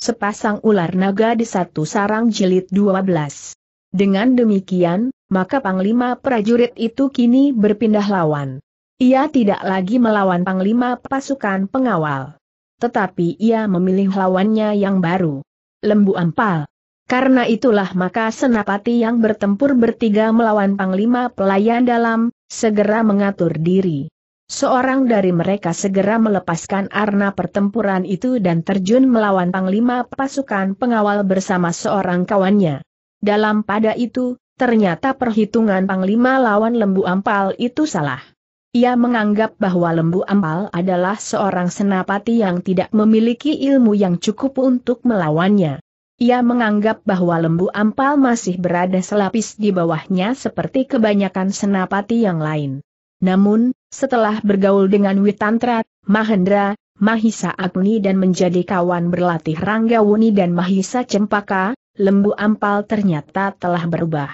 Sepasang ular naga di satu sarang jilid 12. Dengan demikian, maka Panglima prajurit itu kini berpindah lawan. Ia tidak lagi melawan Panglima pasukan pengawal. Tetapi ia memilih lawannya yang baru. Lembu Ampal. Karena itulah maka senapati yang bertempur bertiga melawan Panglima pelayan dalam, segera mengatur diri. Seorang dari mereka segera melepaskan arna pertempuran itu dan terjun melawan panglima pasukan pengawal bersama seorang kawannya. Dalam pada itu, ternyata perhitungan panglima lawan lembu ampal itu salah. Ia menganggap bahwa lembu ampal adalah seorang senapati yang tidak memiliki ilmu yang cukup untuk melawannya. Ia menganggap bahwa lembu ampal masih berada selapis di bawahnya seperti kebanyakan senapati yang lain. Namun, setelah bergaul dengan Witantra, Mahendra, Mahisa Agni dan menjadi kawan berlatih Rangga Wuni dan Mahisa Cempaka, Lembu Ampal ternyata telah berubah.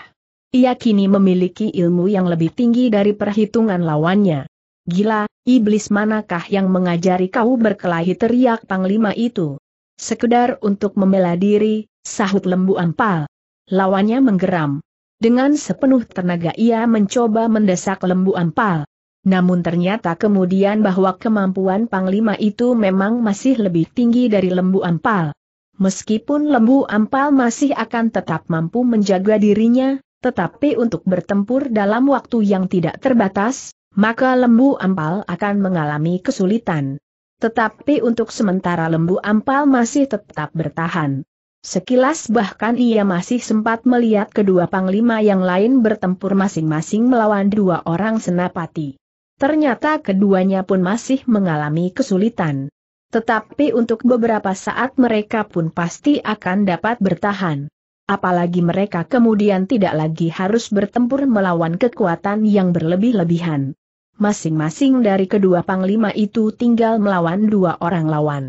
Ia kini memiliki ilmu yang lebih tinggi dari perhitungan lawannya. Gila, iblis manakah yang mengajari kau berkelahi teriak panglima itu? Sekedar untuk membela diri, sahut lembu ampal. Lawannya menggeram. Dengan sepenuh tenaga ia mencoba mendesak lembu ampal. Namun ternyata kemudian bahwa kemampuan Panglima itu memang masih lebih tinggi dari lembu ampal. Meskipun lembu ampal masih akan tetap mampu menjaga dirinya, tetapi untuk bertempur dalam waktu yang tidak terbatas, maka lembu ampal akan mengalami kesulitan. Tetapi untuk sementara lembu ampal masih tetap bertahan. Sekilas bahkan ia masih sempat melihat kedua panglima yang lain bertempur masing-masing melawan dua orang senapati. Ternyata keduanya pun masih mengalami kesulitan. Tetapi untuk beberapa saat mereka pun pasti akan dapat bertahan. Apalagi mereka kemudian tidak lagi harus bertempur melawan kekuatan yang berlebih-lebihan. Masing-masing dari kedua panglima itu tinggal melawan dua orang lawan.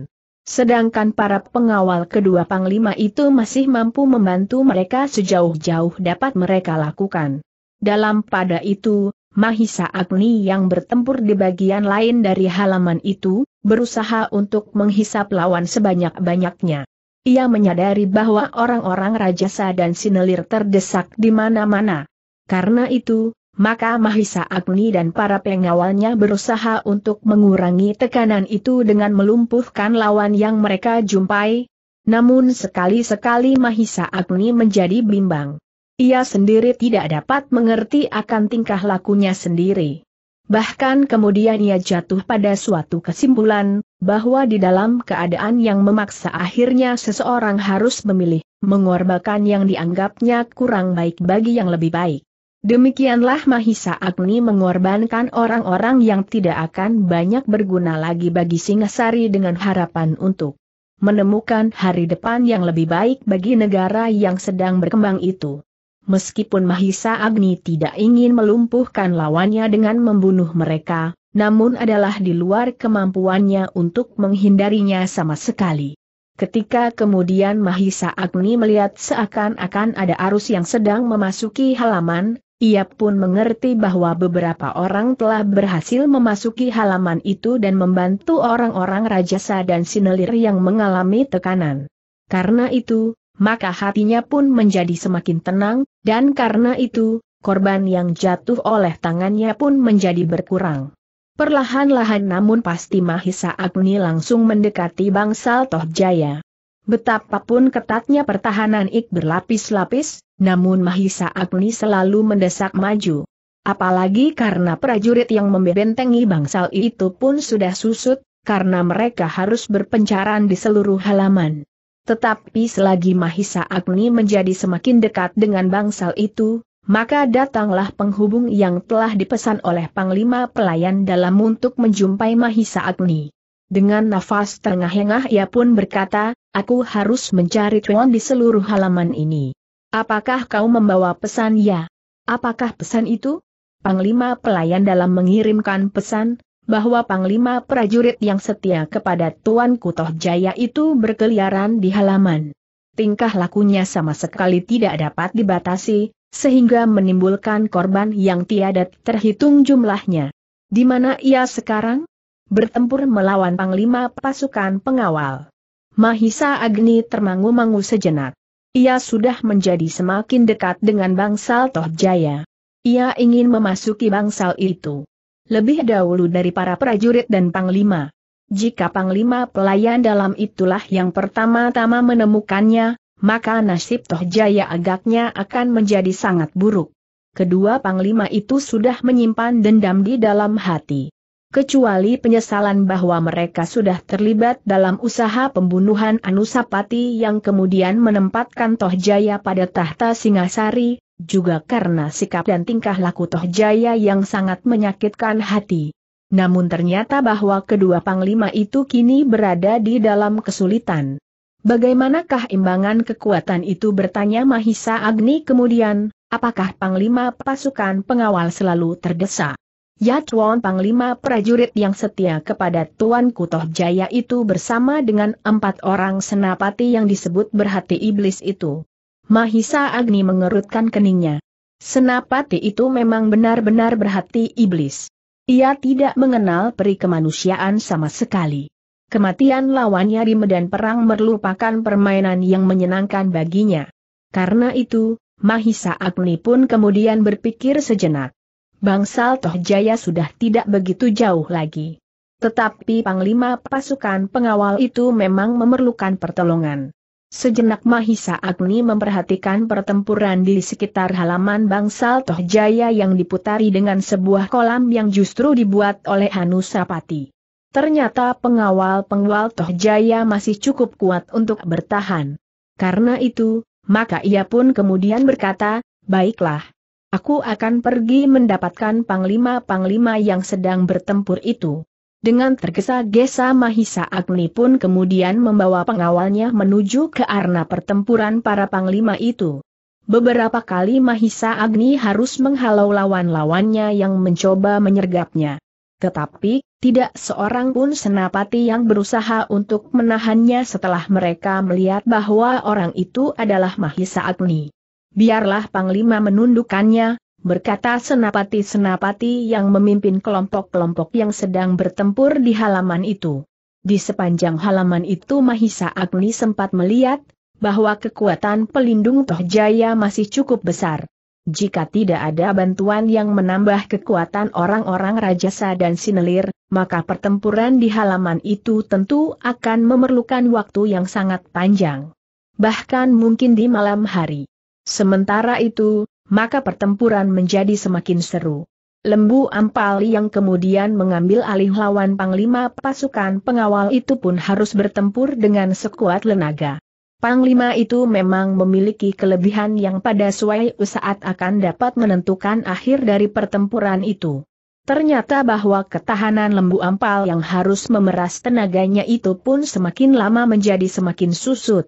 Sedangkan para pengawal kedua panglima itu masih mampu membantu mereka sejauh-jauh dapat mereka lakukan. Dalam pada itu, Mahisa Agni yang bertempur di bagian lain dari halaman itu, berusaha untuk menghisap lawan sebanyak-banyaknya. Ia menyadari bahwa orang-orang rajasa dan sinelir terdesak di mana-mana. Karena itu, maka Mahisa Agni dan para pengawalnya berusaha untuk mengurangi tekanan itu dengan melumpuhkan lawan yang mereka jumpai, namun sekali-sekali Mahisa Agni menjadi bimbang. Ia sendiri tidak dapat mengerti akan tingkah lakunya sendiri. Bahkan kemudian ia jatuh pada suatu kesimpulan, bahwa di dalam keadaan yang memaksa akhirnya seseorang harus memilih, mengorbankan yang dianggapnya kurang baik bagi yang lebih baik. Demikianlah Mahisa Agni mengorbankan orang-orang yang tidak akan banyak berguna lagi bagi Singasari dengan harapan untuk menemukan hari depan yang lebih baik bagi negara yang sedang berkembang itu meskipun Mahisa Agni tidak ingin melumpuhkan lawannya dengan membunuh mereka, namun adalah di luar kemampuannya untuk menghindarinya sama sekali. Ketika kemudian Mahisa Agni melihat seakan-akan ada arus yang sedang memasuki halaman, ia pun mengerti bahwa beberapa orang telah berhasil memasuki halaman itu dan membantu orang-orang rajasa dan sinelir yang mengalami tekanan. Karena itu, maka hatinya pun menjadi semakin tenang, dan karena itu, korban yang jatuh oleh tangannya pun menjadi berkurang. Perlahan-lahan namun pasti Mahisa Agni langsung mendekati bangsal Tohjaya. Jaya. Betapapun ketatnya pertahanan Ik berlapis-lapis, namun Mahisa Agni selalu mendesak maju. Apalagi karena prajurit yang membentengi bangsal itu pun sudah susut, karena mereka harus berpencaran di seluruh halaman. Tetapi selagi Mahisa Agni menjadi semakin dekat dengan bangsal itu, maka datanglah penghubung yang telah dipesan oleh Panglima Pelayan dalam untuk menjumpai Mahisa Agni. Dengan nafas tengah engah ia pun berkata, aku harus mencari Tuan di seluruh halaman ini. Apakah kau membawa pesan ya? Apakah pesan itu? Panglima Pelayan dalam mengirimkan pesan, bahwa Panglima prajurit yang setia kepada Tuan Kutoh Jaya itu berkeliaran di halaman. Tingkah lakunya sama sekali tidak dapat dibatasi, sehingga menimbulkan korban yang tiada terhitung jumlahnya. Di mana ia sekarang? Bertempur melawan Panglima pasukan pengawal. Mahisa Agni termangu-mangu sejenak. Ia sudah menjadi semakin dekat dengan Bangsal Toh Jaya. Ia ingin memasuki bangsal itu lebih dahulu dari para prajurit dan panglima. Jika panglima pelayan dalam itulah yang pertama-tama menemukannya, maka nasib Tohjaya agaknya akan menjadi sangat buruk. Kedua panglima itu sudah menyimpan dendam di dalam hati. Kecuali penyesalan bahwa mereka sudah terlibat dalam usaha pembunuhan Anusapati yang kemudian menempatkan Tohjaya pada tahta Singasari, juga karena sikap dan tingkah laku Toh Jaya yang sangat menyakitkan hati. Namun ternyata bahwa kedua panglima itu kini berada di dalam kesulitan. Bagaimanakah imbangan kekuatan itu bertanya Mahisa Agni kemudian, apakah panglima pasukan pengawal selalu terdesak? Ya, tuan Panglima prajurit yang setia kepada Tuan Kutoh Jaya itu bersama dengan empat orang senapati yang disebut berhati iblis itu. Mahisa Agni mengerutkan keningnya. Senapati itu memang benar-benar berhati iblis. Ia tidak mengenal peri kemanusiaan sama sekali. Kematian lawannya di medan perang merupakan permainan yang menyenangkan baginya. Karena itu, Mahisa Agni pun kemudian berpikir sejenak. Bangsal Tohjaya sudah tidak begitu jauh lagi. Tetapi Panglima pasukan pengawal itu memang memerlukan pertolongan. Sejenak Mahisa Agni memperhatikan pertempuran di sekitar halaman bangsal Tohjaya yang diputari dengan sebuah kolam yang justru dibuat oleh Hanusapati. Ternyata pengawal-pengawal Tohjaya masih cukup kuat untuk bertahan. Karena itu, maka ia pun kemudian berkata, baiklah. Aku akan pergi mendapatkan panglima-panglima yang sedang bertempur itu. Dengan tergesa-gesa Mahisa Agni pun kemudian membawa pengawalnya menuju ke arena pertempuran para panglima itu. Beberapa kali Mahisa Agni harus menghalau lawan-lawannya yang mencoba menyergapnya. Tetapi, tidak seorang pun senapati yang berusaha untuk menahannya setelah mereka melihat bahwa orang itu adalah Mahisa Agni. Biarlah Panglima menundukkannya, berkata senapati-senapati yang memimpin kelompok-kelompok yang sedang bertempur di halaman itu. Di sepanjang halaman itu Mahisa Agni sempat melihat, bahwa kekuatan pelindung Toh Jaya masih cukup besar. Jika tidak ada bantuan yang menambah kekuatan orang-orang rajasa dan sinelir, maka pertempuran di halaman itu tentu akan memerlukan waktu yang sangat panjang. Bahkan mungkin di malam hari. Sementara itu, maka pertempuran menjadi semakin seru. Lembu Ampal yang kemudian mengambil alih lawan Panglima pasukan pengawal itu pun harus bertempur dengan sekuat lenaga. Panglima itu memang memiliki kelebihan yang pada suatu saat akan dapat menentukan akhir dari pertempuran itu. Ternyata bahwa ketahanan lembu ampal yang harus memeras tenaganya itu pun semakin lama menjadi semakin susut.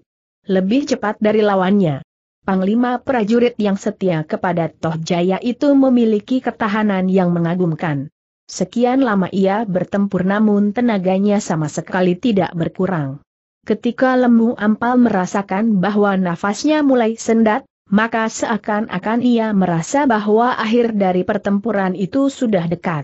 Lebih cepat dari lawannya. Panglima prajurit yang setia kepada Toh Jaya itu memiliki ketahanan yang mengagumkan. Sekian lama ia bertempur namun tenaganya sama sekali tidak berkurang. Ketika Lembu Ampal merasakan bahwa nafasnya mulai sendat, maka seakan-akan ia merasa bahwa akhir dari pertempuran itu sudah dekat.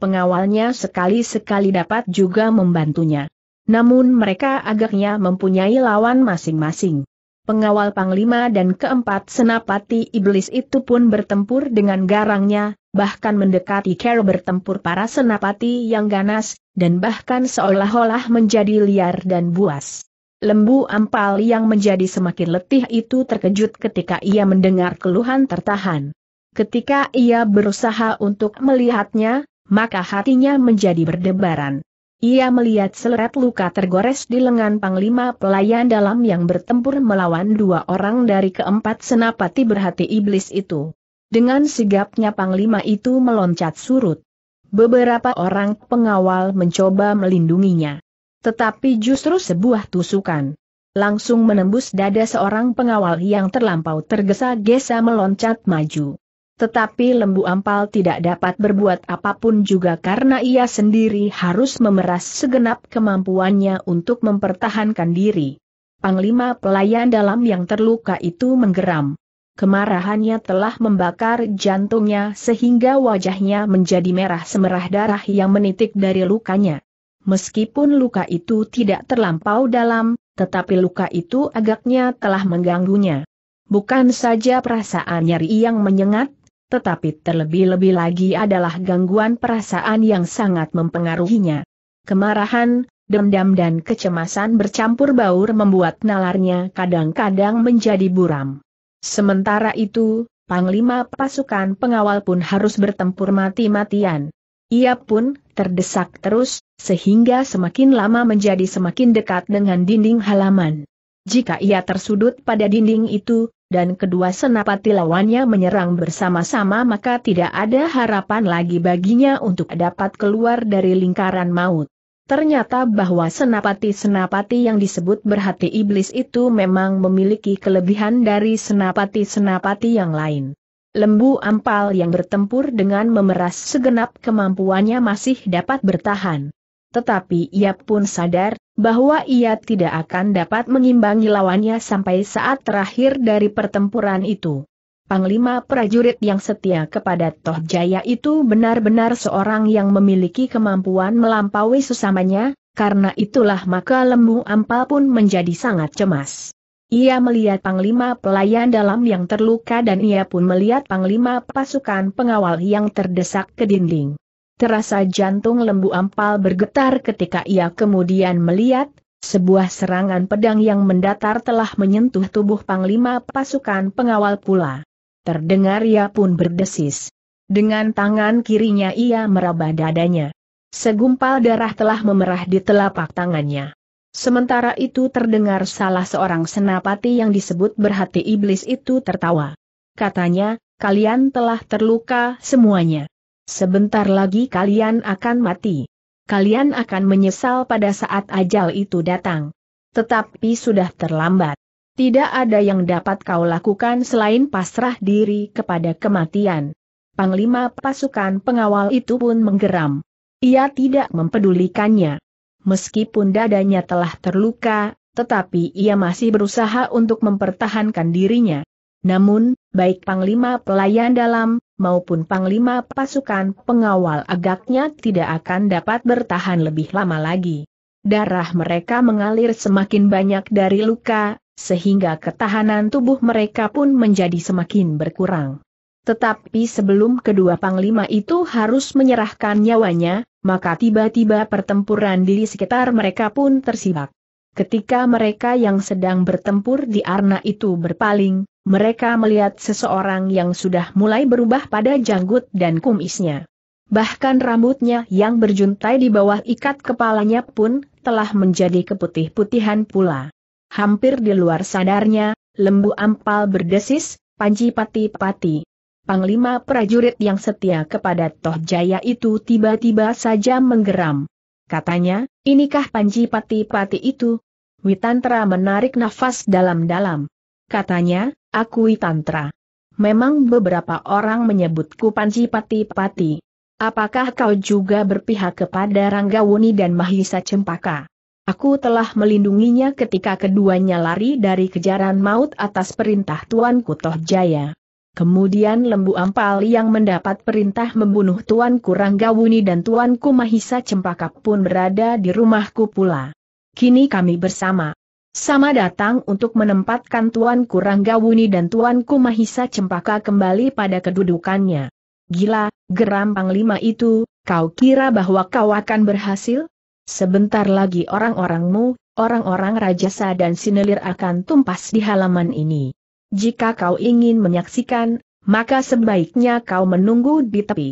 Pengawalnya sekali-sekali dapat juga membantunya. Namun mereka agaknya mempunyai lawan masing-masing pengawal Panglima dan keempat senapati iblis itu pun bertempur dengan garangnya, bahkan mendekati Carol bertempur para senapati yang ganas, dan bahkan seolah-olah menjadi liar dan buas. Lembu ampal yang menjadi semakin letih itu terkejut ketika ia mendengar keluhan tertahan. Ketika ia berusaha untuk melihatnya, maka hatinya menjadi berdebaran. Ia melihat seleret luka tergores di lengan panglima pelayan dalam yang bertempur melawan dua orang dari keempat senapati berhati iblis itu. Dengan sigapnya panglima itu meloncat surut. Beberapa orang pengawal mencoba melindunginya. Tetapi justru sebuah tusukan langsung menembus dada seorang pengawal yang terlampau tergesa-gesa meloncat maju. Tetapi lembu ampal tidak dapat berbuat apapun juga karena ia sendiri harus memeras segenap kemampuannya untuk mempertahankan diri. Panglima pelayan dalam yang terluka itu menggeram. Kemarahannya telah membakar jantungnya sehingga wajahnya menjadi merah semerah darah yang menitik dari lukanya. Meskipun luka itu tidak terlampau dalam, tetapi luka itu agaknya telah mengganggunya. Bukan saja perasaan nyeri yang menyengat, tetapi terlebih-lebih lagi adalah gangguan perasaan yang sangat mempengaruhinya. Kemarahan, dendam dan kecemasan bercampur baur membuat nalarnya kadang-kadang menjadi buram. Sementara itu, Panglima pasukan pengawal pun harus bertempur mati-matian. Ia pun terdesak terus, sehingga semakin lama menjadi semakin dekat dengan dinding halaman. Jika ia tersudut pada dinding itu, dan kedua senapati lawannya menyerang bersama-sama maka tidak ada harapan lagi baginya untuk dapat keluar dari lingkaran maut. Ternyata bahwa senapati-senapati yang disebut berhati iblis itu memang memiliki kelebihan dari senapati-senapati yang lain. Lembu ampal yang bertempur dengan memeras segenap kemampuannya masih dapat bertahan tetapi ia pun sadar bahwa ia tidak akan dapat mengimbangi lawannya sampai saat terakhir dari pertempuran itu. Panglima prajurit yang setia kepada Toh Jaya itu benar-benar seorang yang memiliki kemampuan melampaui sesamanya, karena itulah maka Lembu Ampal pun menjadi sangat cemas. Ia melihat Panglima pelayan dalam yang terluka dan ia pun melihat Panglima pasukan pengawal yang terdesak ke dinding terasa jantung lembu ampal bergetar ketika ia kemudian melihat, sebuah serangan pedang yang mendatar telah menyentuh tubuh Panglima pasukan pengawal pula. Terdengar ia pun berdesis. Dengan tangan kirinya ia meraba dadanya. Segumpal darah telah memerah di telapak tangannya. Sementara itu terdengar salah seorang senapati yang disebut berhati iblis itu tertawa. Katanya, kalian telah terluka semuanya. Sebentar lagi kalian akan mati. Kalian akan menyesal pada saat ajal itu datang. Tetapi sudah terlambat. Tidak ada yang dapat kau lakukan selain pasrah diri kepada kematian. Panglima pasukan pengawal itu pun menggeram. Ia tidak mempedulikannya. Meskipun dadanya telah terluka, tetapi ia masih berusaha untuk mempertahankan dirinya. Namun, baik Panglima Pelayan Dalam, maupun Panglima pasukan pengawal agaknya tidak akan dapat bertahan lebih lama lagi. Darah mereka mengalir semakin banyak dari luka, sehingga ketahanan tubuh mereka pun menjadi semakin berkurang. Tetapi sebelum kedua panglima itu harus menyerahkan nyawanya, maka tiba-tiba pertempuran di sekitar mereka pun tersibak. Ketika mereka yang sedang bertempur di arna itu berpaling, mereka melihat seseorang yang sudah mulai berubah pada janggut dan kumisnya. Bahkan rambutnya yang berjuntai di bawah ikat kepalanya pun telah menjadi keputih-putihan pula. Hampir di luar sadarnya, lembu ampal berdesis, panji pati-pati. Panglima prajurit yang setia kepada Toh Jaya itu tiba-tiba saja menggeram. Katanya, inikah panji pati-pati itu? Witantra menarik nafas dalam-dalam. Katanya, akui Tantra. Memang beberapa orang menyebutku Panji Pati Pati. Apakah kau juga berpihak kepada Ranggawuni dan Mahisa Cempaka? Aku telah melindunginya ketika keduanya lari dari kejaran maut atas perintah Tuan Kutoh Jaya. Kemudian Lembu Ampal yang mendapat perintah membunuh tuan Ranggawuni dan Tuan Mahisa Cempaka pun berada di rumahku pula. Kini kami bersama. Sama datang untuk menempatkan Tuanku Ranggawuni dan Tuan Kumahisa Cempaka kembali pada kedudukannya. Gila, geram Panglima itu, kau kira bahwa kau akan berhasil? Sebentar lagi orang-orangmu, orang-orang Rajasa dan Sinelir akan tumpas di halaman ini. Jika kau ingin menyaksikan, maka sebaiknya kau menunggu di tepi.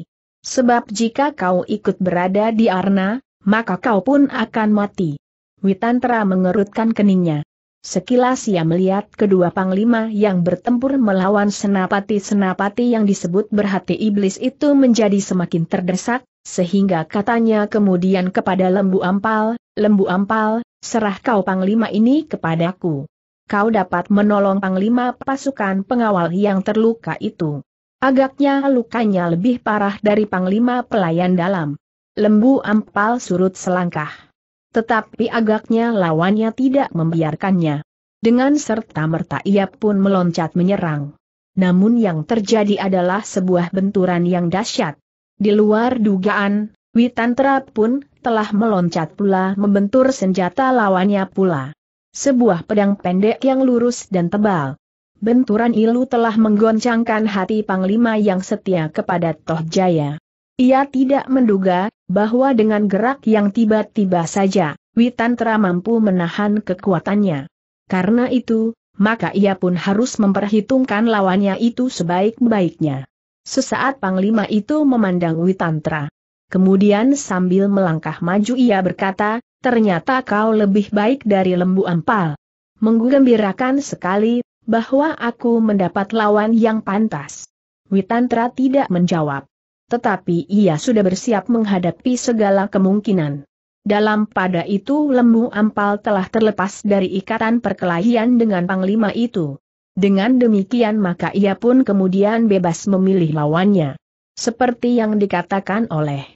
Sebab jika kau ikut berada di Arna, maka kau pun akan mati. Witantra mengerutkan keningnya. Sekilas ia melihat kedua panglima yang bertempur melawan senapati-senapati yang disebut berhati iblis itu menjadi semakin terdesak, sehingga katanya kemudian kepada Lembu Ampal, Lembu Ampal, serah kau panglima ini kepadaku. Kau dapat menolong panglima pasukan pengawal yang terluka itu. Agaknya lukanya lebih parah dari panglima pelayan dalam. Lembu Ampal surut selangkah. Tetapi agaknya lawannya tidak membiarkannya. Dengan serta-merta ia pun meloncat menyerang. Namun yang terjadi adalah sebuah benturan yang dahsyat. Di luar dugaan, Witantra pun telah meloncat pula membentur senjata lawannya pula. Sebuah pedang pendek yang lurus dan tebal. Benturan ilu telah menggoncangkan hati Panglima yang setia kepada Toh Jaya. Ia tidak menduga, bahwa dengan gerak yang tiba-tiba saja, Witantra mampu menahan kekuatannya. Karena itu, maka ia pun harus memperhitungkan lawannya itu sebaik-baiknya. Sesaat Panglima itu memandang Witantra. Kemudian sambil melangkah maju ia berkata, ternyata kau lebih baik dari lembu ampal. Menggembirakan sekali, bahwa aku mendapat lawan yang pantas. Witantra tidak menjawab tetapi ia sudah bersiap menghadapi segala kemungkinan. Dalam pada itu lembu ampal telah terlepas dari ikatan perkelahian dengan panglima itu. Dengan demikian maka ia pun kemudian bebas memilih lawannya. Seperti yang dikatakan oleh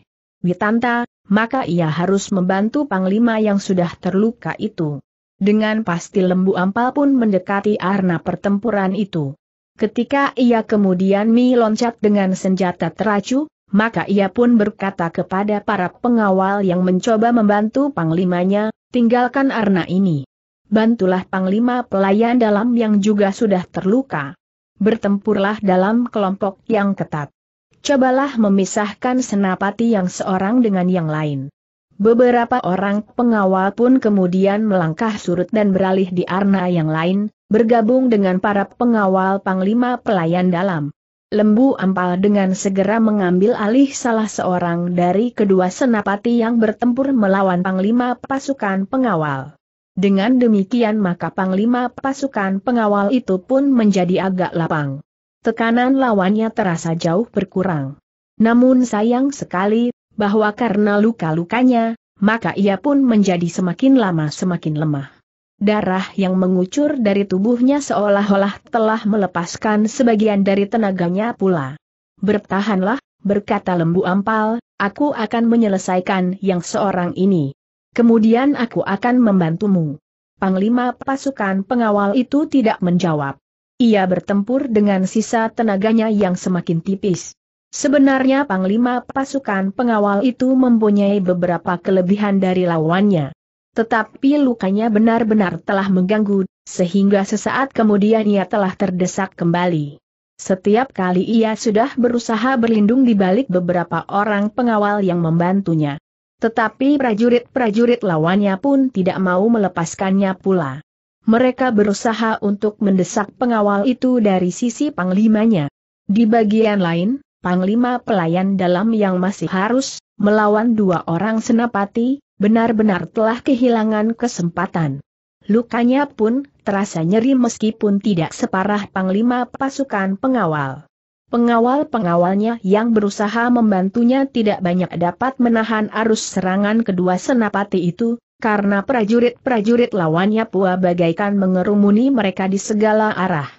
Witanta, maka ia harus membantu panglima yang sudah terluka itu. Dengan pasti lembu ampal pun mendekati arna pertempuran itu. Ketika ia kemudian meloncat dengan senjata teracu, maka ia pun berkata kepada para pengawal yang mencoba membantu panglimanya, tinggalkan arna ini. Bantulah panglima pelayan dalam yang juga sudah terluka. Bertempurlah dalam kelompok yang ketat. Cobalah memisahkan senapati yang seorang dengan yang lain. Beberapa orang pengawal pun kemudian melangkah surut dan beralih di arna yang lain, bergabung dengan para pengawal Panglima Pelayan Dalam. Lembu Ampal dengan segera mengambil alih salah seorang dari kedua senapati yang bertempur melawan Panglima Pasukan Pengawal. Dengan demikian maka Panglima Pasukan Pengawal itu pun menjadi agak lapang. Tekanan lawannya terasa jauh berkurang. Namun sayang sekali, bahwa karena luka-lukanya, maka ia pun menjadi semakin lama semakin lemah. Darah yang mengucur dari tubuhnya seolah-olah telah melepaskan sebagian dari tenaganya pula. Bertahanlah, berkata lembu ampal, aku akan menyelesaikan yang seorang ini. Kemudian aku akan membantumu. Panglima pasukan pengawal itu tidak menjawab. Ia bertempur dengan sisa tenaganya yang semakin tipis. Sebenarnya Panglima pasukan pengawal itu mempunyai beberapa kelebihan dari lawannya. Tetapi lukanya benar-benar telah mengganggu, sehingga sesaat kemudian ia telah terdesak kembali. Setiap kali ia sudah berusaha berlindung di balik beberapa orang pengawal yang membantunya. Tetapi prajurit-prajurit lawannya pun tidak mau melepaskannya pula. Mereka berusaha untuk mendesak pengawal itu dari sisi panglimanya. Di bagian lain, panglima pelayan dalam yang masih harus melawan dua orang senapati, benar-benar telah kehilangan kesempatan. Lukanya pun terasa nyeri meskipun tidak separah panglima pasukan pengawal. Pengawal-pengawalnya yang berusaha membantunya tidak banyak dapat menahan arus serangan kedua senapati itu, karena prajurit-prajurit lawannya pua bagaikan mengerumuni mereka di segala arah.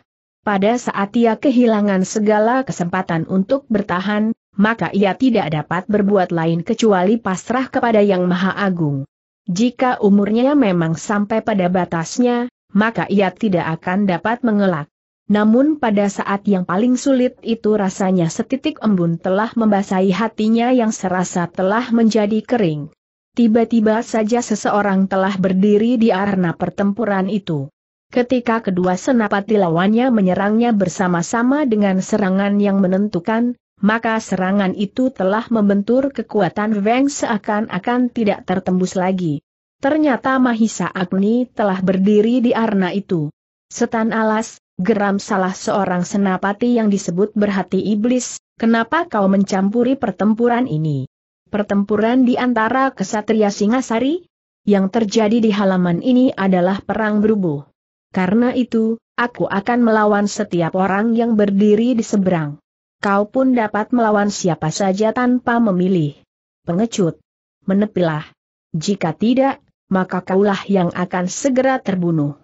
Pada saat ia kehilangan segala kesempatan untuk bertahan, maka ia tidak dapat berbuat lain kecuali pasrah kepada Yang Maha Agung. Jika umurnya memang sampai pada batasnya, maka ia tidak akan dapat mengelak. Namun pada saat yang paling sulit itu rasanya setitik embun telah membasahi hatinya yang serasa telah menjadi kering. Tiba-tiba saja seseorang telah berdiri di arena pertempuran itu. Ketika kedua senapati lawannya menyerangnya bersama-sama dengan serangan yang menentukan, maka serangan itu telah membentur kekuatan Weng seakan-akan tidak tertembus lagi. Ternyata Mahisa Agni telah berdiri di arna itu. Setan alas, geram salah seorang senapati yang disebut berhati iblis, kenapa kau mencampuri pertempuran ini? Pertempuran di antara kesatria Singasari? Yang terjadi di halaman ini adalah perang berubuh. Karena itu, aku akan melawan setiap orang yang berdiri di seberang kau pun dapat melawan siapa saja tanpa memilih. Pengecut. Menepilah. Jika tidak, maka kaulah yang akan segera terbunuh.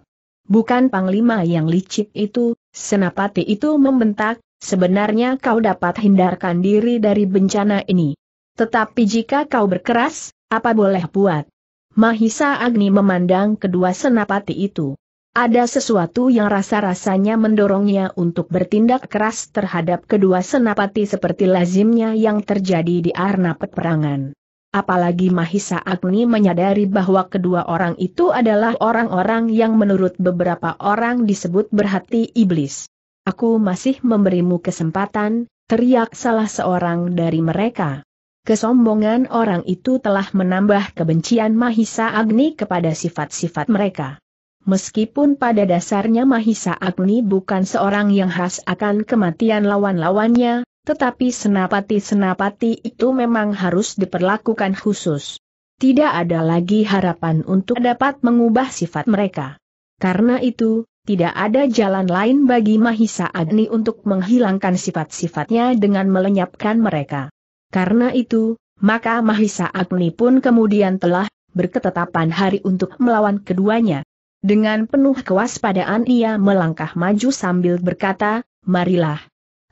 Bukan panglima yang licik itu, senapati itu membentak, sebenarnya kau dapat hindarkan diri dari bencana ini. Tetapi jika kau berkeras, apa boleh buat? Mahisa Agni memandang kedua senapati itu. Ada sesuatu yang rasa-rasanya mendorongnya untuk bertindak keras terhadap kedua senapati seperti lazimnya yang terjadi di arena peperangan. Apalagi Mahisa Agni menyadari bahwa kedua orang itu adalah orang-orang yang menurut beberapa orang disebut berhati iblis. Aku masih memberimu kesempatan, teriak salah seorang dari mereka. Kesombongan orang itu telah menambah kebencian Mahisa Agni kepada sifat-sifat mereka. Meskipun pada dasarnya Mahisa Agni bukan seorang yang khas akan kematian lawan-lawannya, tetapi senapati-senapati itu memang harus diperlakukan khusus. Tidak ada lagi harapan untuk dapat mengubah sifat mereka. Karena itu, tidak ada jalan lain bagi Mahisa Agni untuk menghilangkan sifat-sifatnya dengan melenyapkan mereka. Karena itu, maka Mahisa Agni pun kemudian telah berketetapan hari untuk melawan keduanya. Dengan penuh kewaspadaan ia melangkah maju sambil berkata, marilah.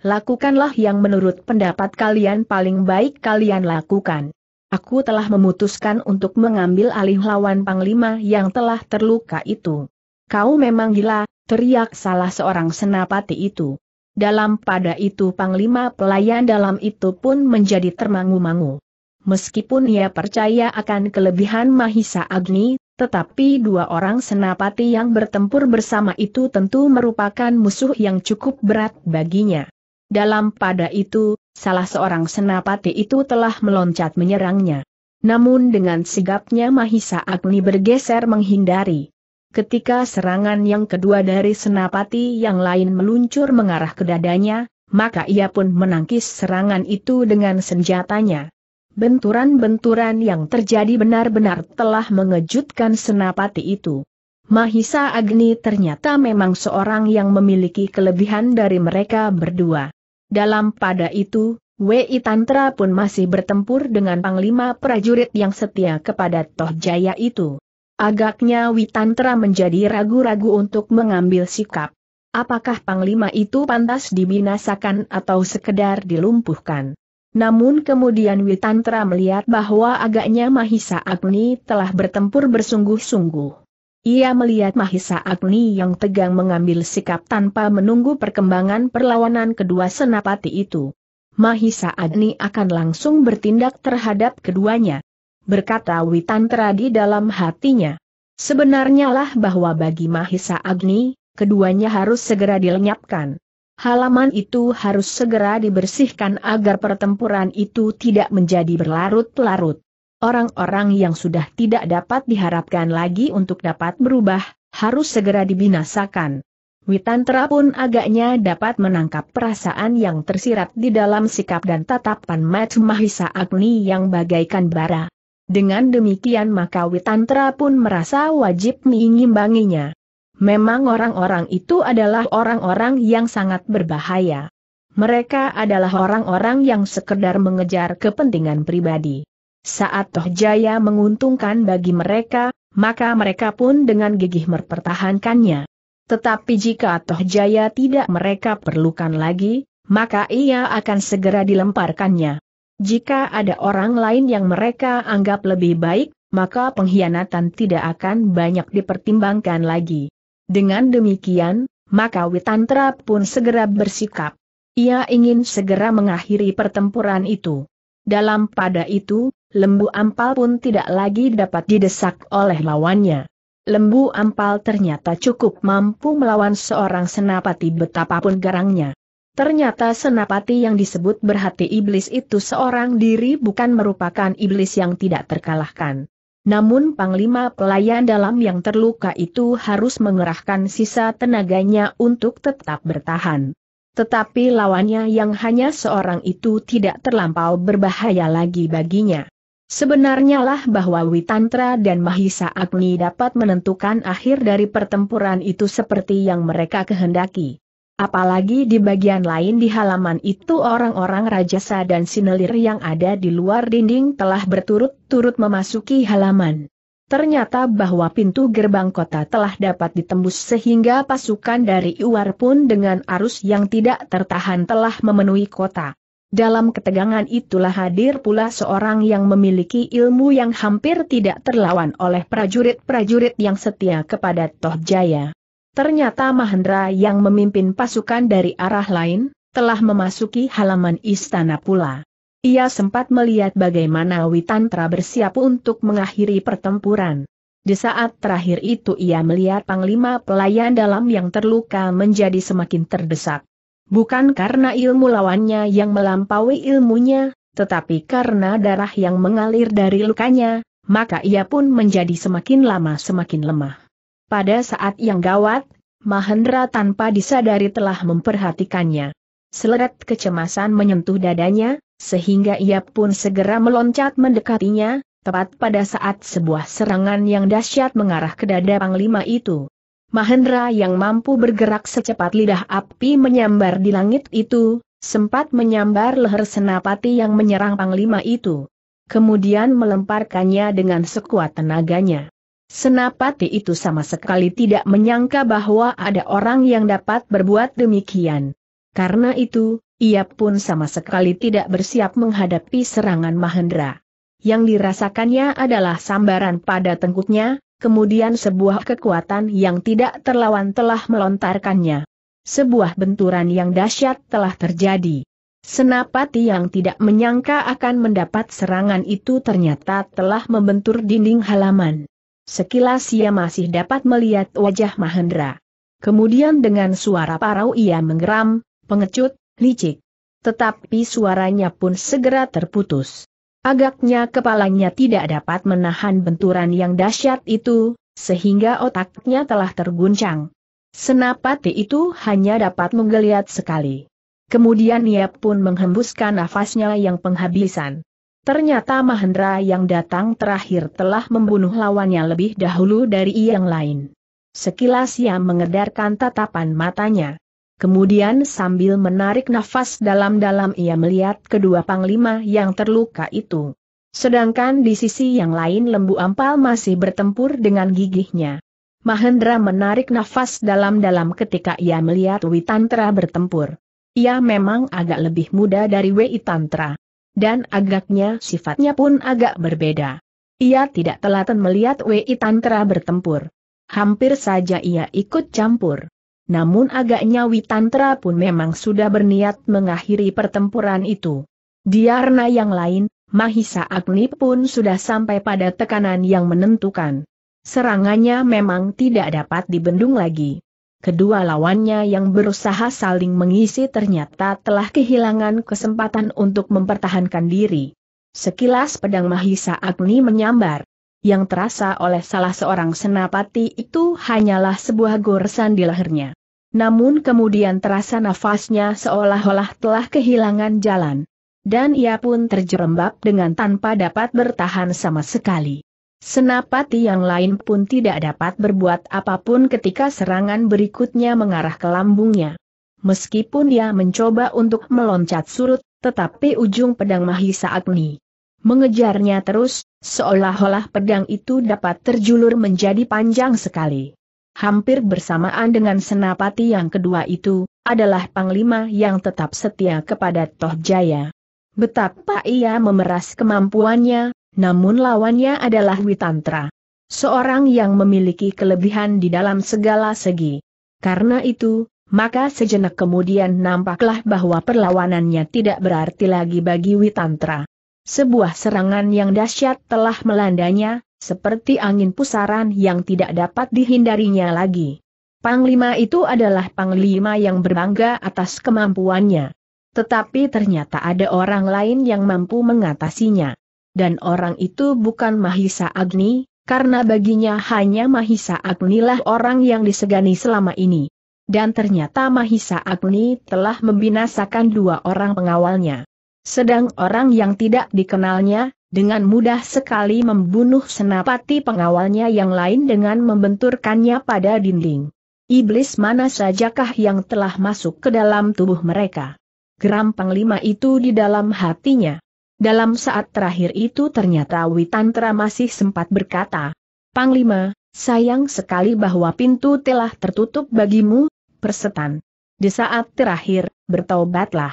Lakukanlah yang menurut pendapat kalian paling baik kalian lakukan. Aku telah memutuskan untuk mengambil alih lawan Panglima yang telah terluka itu. Kau memang gila, teriak salah seorang senapati itu. Dalam pada itu Panglima pelayan dalam itu pun menjadi termangu-mangu. Meskipun ia percaya akan kelebihan Mahisa Agni, tetapi dua orang senapati yang bertempur bersama itu tentu merupakan musuh yang cukup berat baginya. Dalam pada itu, salah seorang senapati itu telah meloncat menyerangnya. Namun dengan sigapnya Mahisa Agni bergeser menghindari. Ketika serangan yang kedua dari senapati yang lain meluncur mengarah ke dadanya, maka ia pun menangkis serangan itu dengan senjatanya. Benturan-benturan yang terjadi benar-benar telah mengejutkan senapati itu. Mahisa Agni ternyata memang seorang yang memiliki kelebihan dari mereka berdua. Dalam pada itu, Wei Tantra pun masih bertempur dengan panglima prajurit yang setia kepada Toh Jaya itu. Agaknya Wei Tantra menjadi ragu-ragu untuk mengambil sikap. Apakah panglima itu pantas dibinasakan atau sekedar dilumpuhkan? Namun kemudian Witantra melihat bahwa agaknya Mahisa Agni telah bertempur bersungguh-sungguh. Ia melihat Mahisa Agni yang tegang mengambil sikap tanpa menunggu perkembangan perlawanan kedua senapati itu. Mahisa Agni akan langsung bertindak terhadap keduanya. Berkata Witantra di dalam hatinya. Sebenarnya lah bahwa bagi Mahisa Agni, keduanya harus segera dilenyapkan halaman itu harus segera dibersihkan agar pertempuran itu tidak menjadi berlarut-larut. Orang-orang yang sudah tidak dapat diharapkan lagi untuk dapat berubah, harus segera dibinasakan. Witantra pun agaknya dapat menangkap perasaan yang tersirat di dalam sikap dan tatapan Mat Mahisa Agni yang bagaikan bara. Dengan demikian maka Witantra pun merasa wajib mengimbanginya. Memang orang-orang itu adalah orang-orang yang sangat berbahaya. Mereka adalah orang-orang yang sekedar mengejar kepentingan pribadi. Saat Toh Jaya menguntungkan bagi mereka, maka mereka pun dengan gigih mempertahankannya. Tetapi jika Toh Jaya tidak mereka perlukan lagi, maka ia akan segera dilemparkannya. Jika ada orang lain yang mereka anggap lebih baik, maka pengkhianatan tidak akan banyak dipertimbangkan lagi. Dengan demikian, maka Witantra pun segera bersikap. Ia ingin segera mengakhiri pertempuran itu. Dalam pada itu, lembu ampal pun tidak lagi dapat didesak oleh lawannya. Lembu ampal ternyata cukup mampu melawan seorang senapati betapapun garangnya. Ternyata senapati yang disebut berhati iblis itu seorang diri bukan merupakan iblis yang tidak terkalahkan. Namun Panglima pelayan dalam yang terluka itu harus mengerahkan sisa tenaganya untuk tetap bertahan. Tetapi lawannya yang hanya seorang itu tidak terlampau berbahaya lagi baginya. Sebenarnya lah bahwa Witantra dan Mahisa Agni dapat menentukan akhir dari pertempuran itu seperti yang mereka kehendaki. Apalagi di bagian lain di halaman itu orang-orang rajasa dan sinelir yang ada di luar dinding telah berturut-turut memasuki halaman. Ternyata bahwa pintu gerbang kota telah dapat ditembus sehingga pasukan dari Iwar pun dengan arus yang tidak tertahan telah memenuhi kota. Dalam ketegangan itulah hadir pula seorang yang memiliki ilmu yang hampir tidak terlawan oleh prajurit-prajurit yang setia kepada Toh Jaya. Ternyata Mahendra yang memimpin pasukan dari arah lain, telah memasuki halaman istana pula. Ia sempat melihat bagaimana Witantra bersiap untuk mengakhiri pertempuran. Di saat terakhir itu ia melihat panglima pelayan dalam yang terluka menjadi semakin terdesak. Bukan karena ilmu lawannya yang melampaui ilmunya, tetapi karena darah yang mengalir dari lukanya, maka ia pun menjadi semakin lama semakin lemah. Pada saat yang gawat, Mahendra tanpa disadari telah memperhatikannya. Seleret kecemasan menyentuh dadanya, sehingga ia pun segera meloncat mendekatinya, tepat pada saat sebuah serangan yang dahsyat mengarah ke dada Panglima itu. Mahendra yang mampu bergerak secepat lidah api menyambar di langit itu, sempat menyambar leher senapati yang menyerang Panglima itu. Kemudian melemparkannya dengan sekuat tenaganya. Senapati itu sama sekali tidak menyangka bahwa ada orang yang dapat berbuat demikian. Karena itu, ia pun sama sekali tidak bersiap menghadapi serangan Mahendra. Yang dirasakannya adalah sambaran pada tengkuknya, kemudian sebuah kekuatan yang tidak terlawan telah melontarkannya. Sebuah benturan yang dahsyat telah terjadi. Senapati yang tidak menyangka akan mendapat serangan itu ternyata telah membentur dinding halaman. Sekilas ia masih dapat melihat wajah Mahendra. Kemudian dengan suara parau ia menggeram, pengecut, licik. Tetapi suaranya pun segera terputus. Agaknya kepalanya tidak dapat menahan benturan yang dahsyat itu, sehingga otaknya telah terguncang. Senapati itu hanya dapat menggeliat sekali. Kemudian ia pun menghembuskan nafasnya yang penghabisan. Ternyata Mahendra yang datang terakhir telah membunuh lawannya lebih dahulu dari yang lain. Sekilas ia mengedarkan tatapan matanya. Kemudian sambil menarik nafas dalam-dalam ia melihat kedua panglima yang terluka itu. Sedangkan di sisi yang lain lembu ampal masih bertempur dengan gigihnya. Mahendra menarik nafas dalam-dalam ketika ia melihat Witantra bertempur. Ia memang agak lebih muda dari Witantra dan agaknya sifatnya pun agak berbeda. Ia tidak telaten melihat Wei Tantra bertempur. Hampir saja ia ikut campur. Namun agaknya Wei Tantra pun memang sudah berniat mengakhiri pertempuran itu. Diarna yang lain, Mahisa Agni pun sudah sampai pada tekanan yang menentukan. Serangannya memang tidak dapat dibendung lagi. Kedua lawannya yang berusaha saling mengisi ternyata telah kehilangan kesempatan untuk mempertahankan diri. Sekilas pedang Mahisa Agni menyambar. Yang terasa oleh salah seorang senapati itu hanyalah sebuah goresan di lehernya. Namun kemudian terasa nafasnya seolah-olah telah kehilangan jalan. Dan ia pun terjerembab dengan tanpa dapat bertahan sama sekali. Senapati yang lain pun tidak dapat berbuat apapun ketika serangan berikutnya mengarah ke lambungnya. Meskipun dia mencoba untuk meloncat surut, tetapi ujung pedang Mahisa Agni mengejarnya terus, seolah-olah pedang itu dapat terjulur menjadi panjang sekali. Hampir bersamaan dengan senapati yang kedua itu, adalah Panglima yang tetap setia kepada Toh Jaya. Betapa ia memeras kemampuannya, namun lawannya adalah Witantra. Seorang yang memiliki kelebihan di dalam segala segi. Karena itu, maka sejenak kemudian nampaklah bahwa perlawanannya tidak berarti lagi bagi Witantra. Sebuah serangan yang dahsyat telah melandanya, seperti angin pusaran yang tidak dapat dihindarinya lagi. Panglima itu adalah panglima yang berbangga atas kemampuannya. Tetapi ternyata ada orang lain yang mampu mengatasinya. Dan orang itu bukan Mahisa Agni, karena baginya hanya Mahisa Agni lah orang yang disegani selama ini. Dan ternyata Mahisa Agni telah membinasakan dua orang pengawalnya. Sedang orang yang tidak dikenalnya, dengan mudah sekali membunuh senapati pengawalnya yang lain dengan membenturkannya pada dinding. Iblis mana sajakah yang telah masuk ke dalam tubuh mereka? Geram panglima itu di dalam hatinya. Dalam saat terakhir itu ternyata Witantra masih sempat berkata, Panglima, sayang sekali bahwa pintu telah tertutup bagimu, persetan. Di saat terakhir, bertobatlah.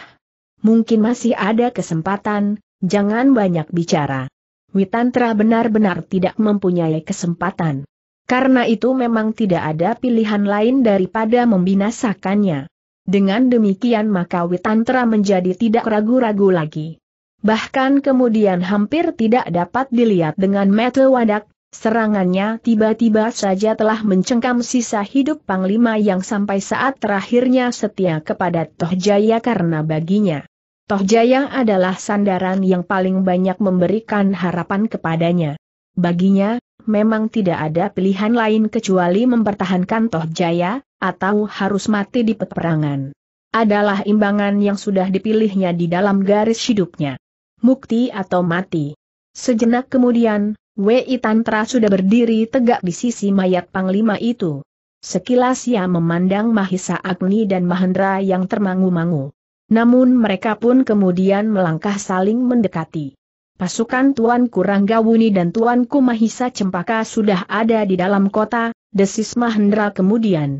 Mungkin masih ada kesempatan, jangan banyak bicara. Witantra benar-benar tidak mempunyai kesempatan. Karena itu memang tidak ada pilihan lain daripada membinasakannya. Dengan demikian maka Witantra menjadi tidak ragu-ragu lagi bahkan kemudian hampir tidak dapat dilihat dengan mata wadak, Serangannya tiba-tiba saja telah mencengkam sisa hidup Panglima yang sampai saat terakhirnya setia kepada Tohjaya karena baginya. Tohjaya adalah sandaran yang paling banyak memberikan harapan kepadanya. Baginya, memang tidak ada pilihan lain kecuali mempertahankan Tohjaya atau harus mati di peperangan. Adalah imbangan yang sudah dipilihnya di dalam garis hidupnya mukti atau mati. Sejenak kemudian, Wei Tantra sudah berdiri tegak di sisi mayat Panglima itu. Sekilas ia memandang Mahisa Agni dan Mahendra yang termangu-mangu. Namun mereka pun kemudian melangkah saling mendekati. Pasukan Tuan Kuranggawuni dan Tuanku Mahisa Cempaka sudah ada di dalam kota, desis Mahendra kemudian.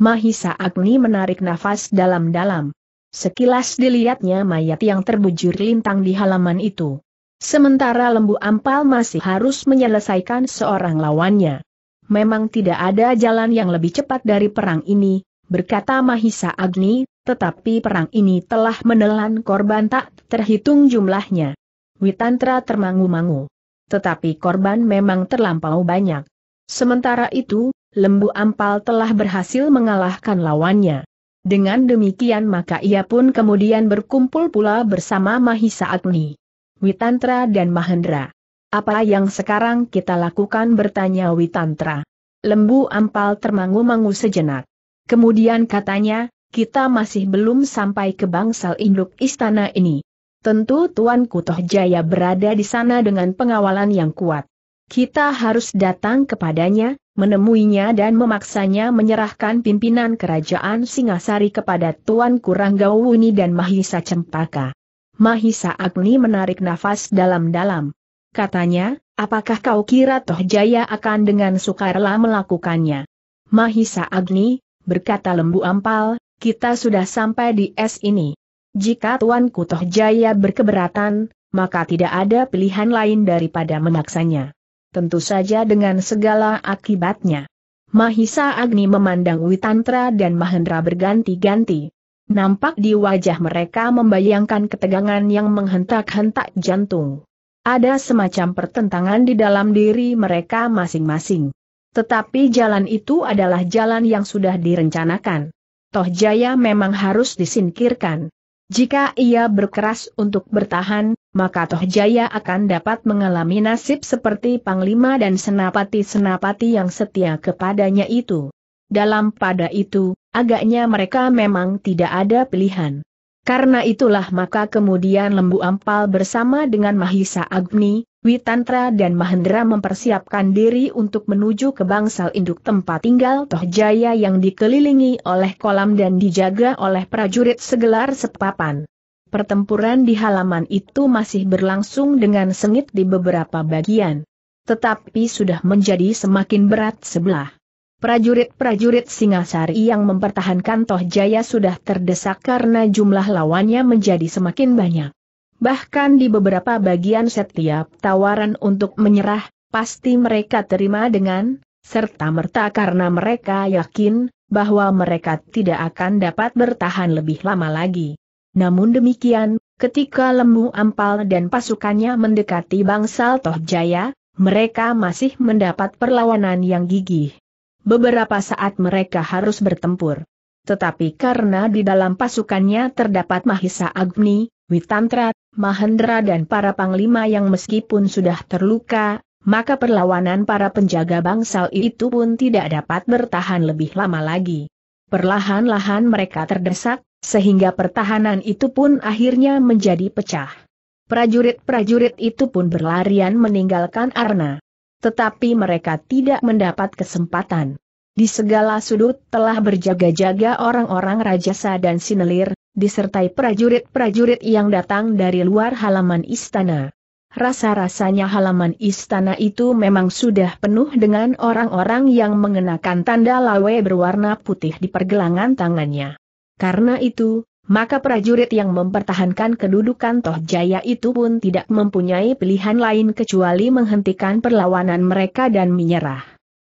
Mahisa Agni menarik nafas dalam-dalam. Sekilas dilihatnya mayat yang terbujur lintang di halaman itu. Sementara lembu ampal masih harus menyelesaikan seorang lawannya. Memang tidak ada jalan yang lebih cepat dari perang ini, berkata Mahisa Agni, tetapi perang ini telah menelan korban tak terhitung jumlahnya. Witantra termangu-mangu. Tetapi korban memang terlampau banyak. Sementara itu, lembu ampal telah berhasil mengalahkan lawannya. Dengan demikian maka ia pun kemudian berkumpul pula bersama Mahisa Agni, Witantra dan Mahendra. Apa yang sekarang kita lakukan bertanya Witantra. Lembu ampal termangu-mangu sejenak. Kemudian katanya, kita masih belum sampai ke bangsal induk istana ini. Tentu Tuan Kutoh Jaya berada di sana dengan pengawalan yang kuat. Kita harus datang kepadanya, menemuinya dan memaksanya menyerahkan pimpinan kerajaan Singasari kepada Tuan Kuranggawuni dan Mahisa Cempaka. Mahisa Agni menarik nafas dalam-dalam. Katanya, apakah kau kira Toh Jaya akan dengan sukarela melakukannya? Mahisa Agni, berkata Lembu Ampal, kita sudah sampai di es ini. Jika Tuan Kutoh Jaya berkeberatan, maka tidak ada pilihan lain daripada memaksanya tentu saja dengan segala akibatnya. Mahisa Agni memandang Witantra dan Mahendra berganti-ganti. Nampak di wajah mereka membayangkan ketegangan yang menghentak-hentak jantung. Ada semacam pertentangan di dalam diri mereka masing-masing. Tetapi jalan itu adalah jalan yang sudah direncanakan. Toh Jaya memang harus disingkirkan. Jika ia berkeras untuk bertahan, maka Tohjaya akan dapat mengalami nasib seperti Panglima dan senapati-senapati yang setia kepadanya itu. Dalam pada itu, agaknya mereka memang tidak ada pilihan. Karena itulah maka kemudian Lembu Ampal bersama dengan Mahisa Agni, Witantra dan Mahendra mempersiapkan diri untuk menuju ke bangsal induk tempat tinggal Tohjaya yang dikelilingi oleh kolam dan dijaga oleh prajurit segelar sepapan pertempuran di halaman itu masih berlangsung dengan sengit di beberapa bagian. Tetapi sudah menjadi semakin berat sebelah. Prajurit-prajurit Singasari yang mempertahankan Toh Jaya sudah terdesak karena jumlah lawannya menjadi semakin banyak. Bahkan di beberapa bagian setiap tawaran untuk menyerah, pasti mereka terima dengan, serta merta karena mereka yakin, bahwa mereka tidak akan dapat bertahan lebih lama lagi. Namun demikian, ketika Lemu Ampal dan pasukannya mendekati Bangsal Tohjaya, mereka masih mendapat perlawanan yang gigih. Beberapa saat mereka harus bertempur. Tetapi karena di dalam pasukannya terdapat Mahisa Agni, Witantra, Mahendra dan para panglima yang meskipun sudah terluka, maka perlawanan para penjaga bangsal itu pun tidak dapat bertahan lebih lama lagi. Perlahan-lahan mereka terdesak, sehingga pertahanan itu pun akhirnya menjadi pecah. Prajurit-prajurit itu pun berlarian meninggalkan Arna. Tetapi mereka tidak mendapat kesempatan. Di segala sudut telah berjaga-jaga orang-orang rajasa dan sinelir, disertai prajurit-prajurit yang datang dari luar halaman istana. Rasa-rasanya halaman istana itu memang sudah penuh dengan orang-orang yang mengenakan tanda lawe berwarna putih di pergelangan tangannya. Karena itu, maka prajurit yang mempertahankan kedudukan Toh Jaya itu pun tidak mempunyai pilihan lain kecuali menghentikan perlawanan mereka dan menyerah.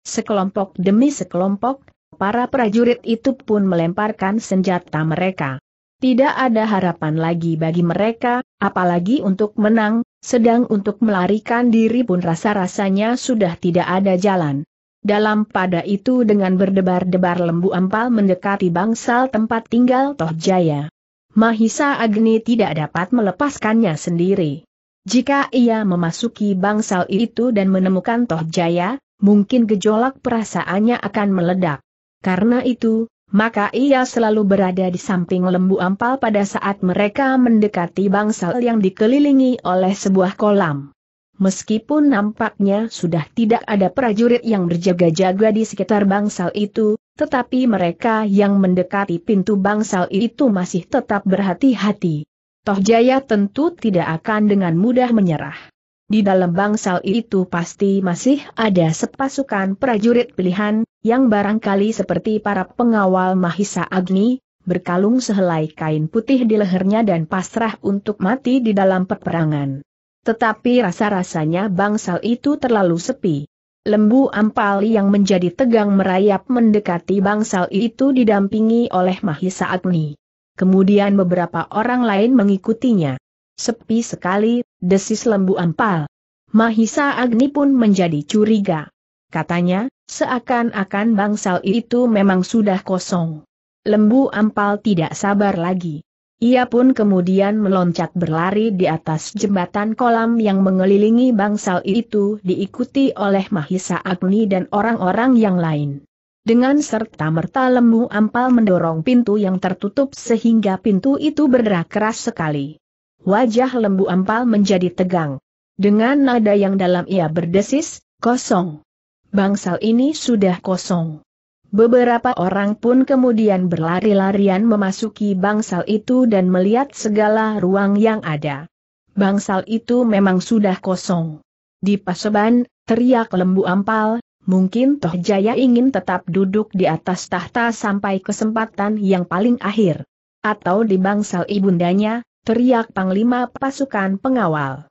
Sekelompok demi sekelompok, para prajurit itu pun melemparkan senjata mereka. Tidak ada harapan lagi bagi mereka, apalagi untuk menang, sedang untuk melarikan diri pun rasa-rasanya sudah tidak ada jalan. Dalam pada itu dengan berdebar-debar lembu ampal mendekati bangsal tempat tinggal Toh Jaya. Mahisa Agni tidak dapat melepaskannya sendiri. Jika ia memasuki bangsal itu dan menemukan Toh Jaya, mungkin gejolak perasaannya akan meledak. Karena itu, maka ia selalu berada di samping lembu ampal pada saat mereka mendekati bangsal yang dikelilingi oleh sebuah kolam. Meskipun nampaknya sudah tidak ada prajurit yang berjaga-jaga di sekitar bangsal itu, tetapi mereka yang mendekati pintu bangsal itu masih tetap berhati-hati. Toh Jaya tentu tidak akan dengan mudah menyerah. Di dalam bangsal itu pasti masih ada sepasukan prajurit pilihan, yang barangkali seperti para pengawal Mahisa Agni, berkalung sehelai kain putih di lehernya dan pasrah untuk mati di dalam peperangan. Tetapi rasa-rasanya bangsal itu terlalu sepi. Lembu ampal yang menjadi tegang merayap mendekati bangsal itu didampingi oleh Mahisa Agni. Kemudian beberapa orang lain mengikutinya. Sepi sekali, desis lembu ampal. Mahisa Agni pun menjadi curiga. Katanya, seakan-akan bangsal itu memang sudah kosong. Lembu ampal tidak sabar lagi. Ia pun kemudian meloncat berlari di atas jembatan kolam yang mengelilingi bangsal itu diikuti oleh Mahisa Agni dan orang-orang yang lain. Dengan serta-merta lembu ampal mendorong pintu yang tertutup sehingga pintu itu berderak keras sekali. Wajah lembu ampal menjadi tegang. Dengan nada yang dalam ia berdesis, kosong. Bangsal ini sudah kosong. Beberapa orang pun kemudian berlari-larian memasuki bangsal itu dan melihat segala ruang yang ada. Bangsal itu memang sudah kosong. Di paseban, teriak lembu ampal, mungkin Toh Jaya ingin tetap duduk di atas tahta sampai kesempatan yang paling akhir. Atau di bangsal ibundanya, teriak Panglima Pasukan Pengawal.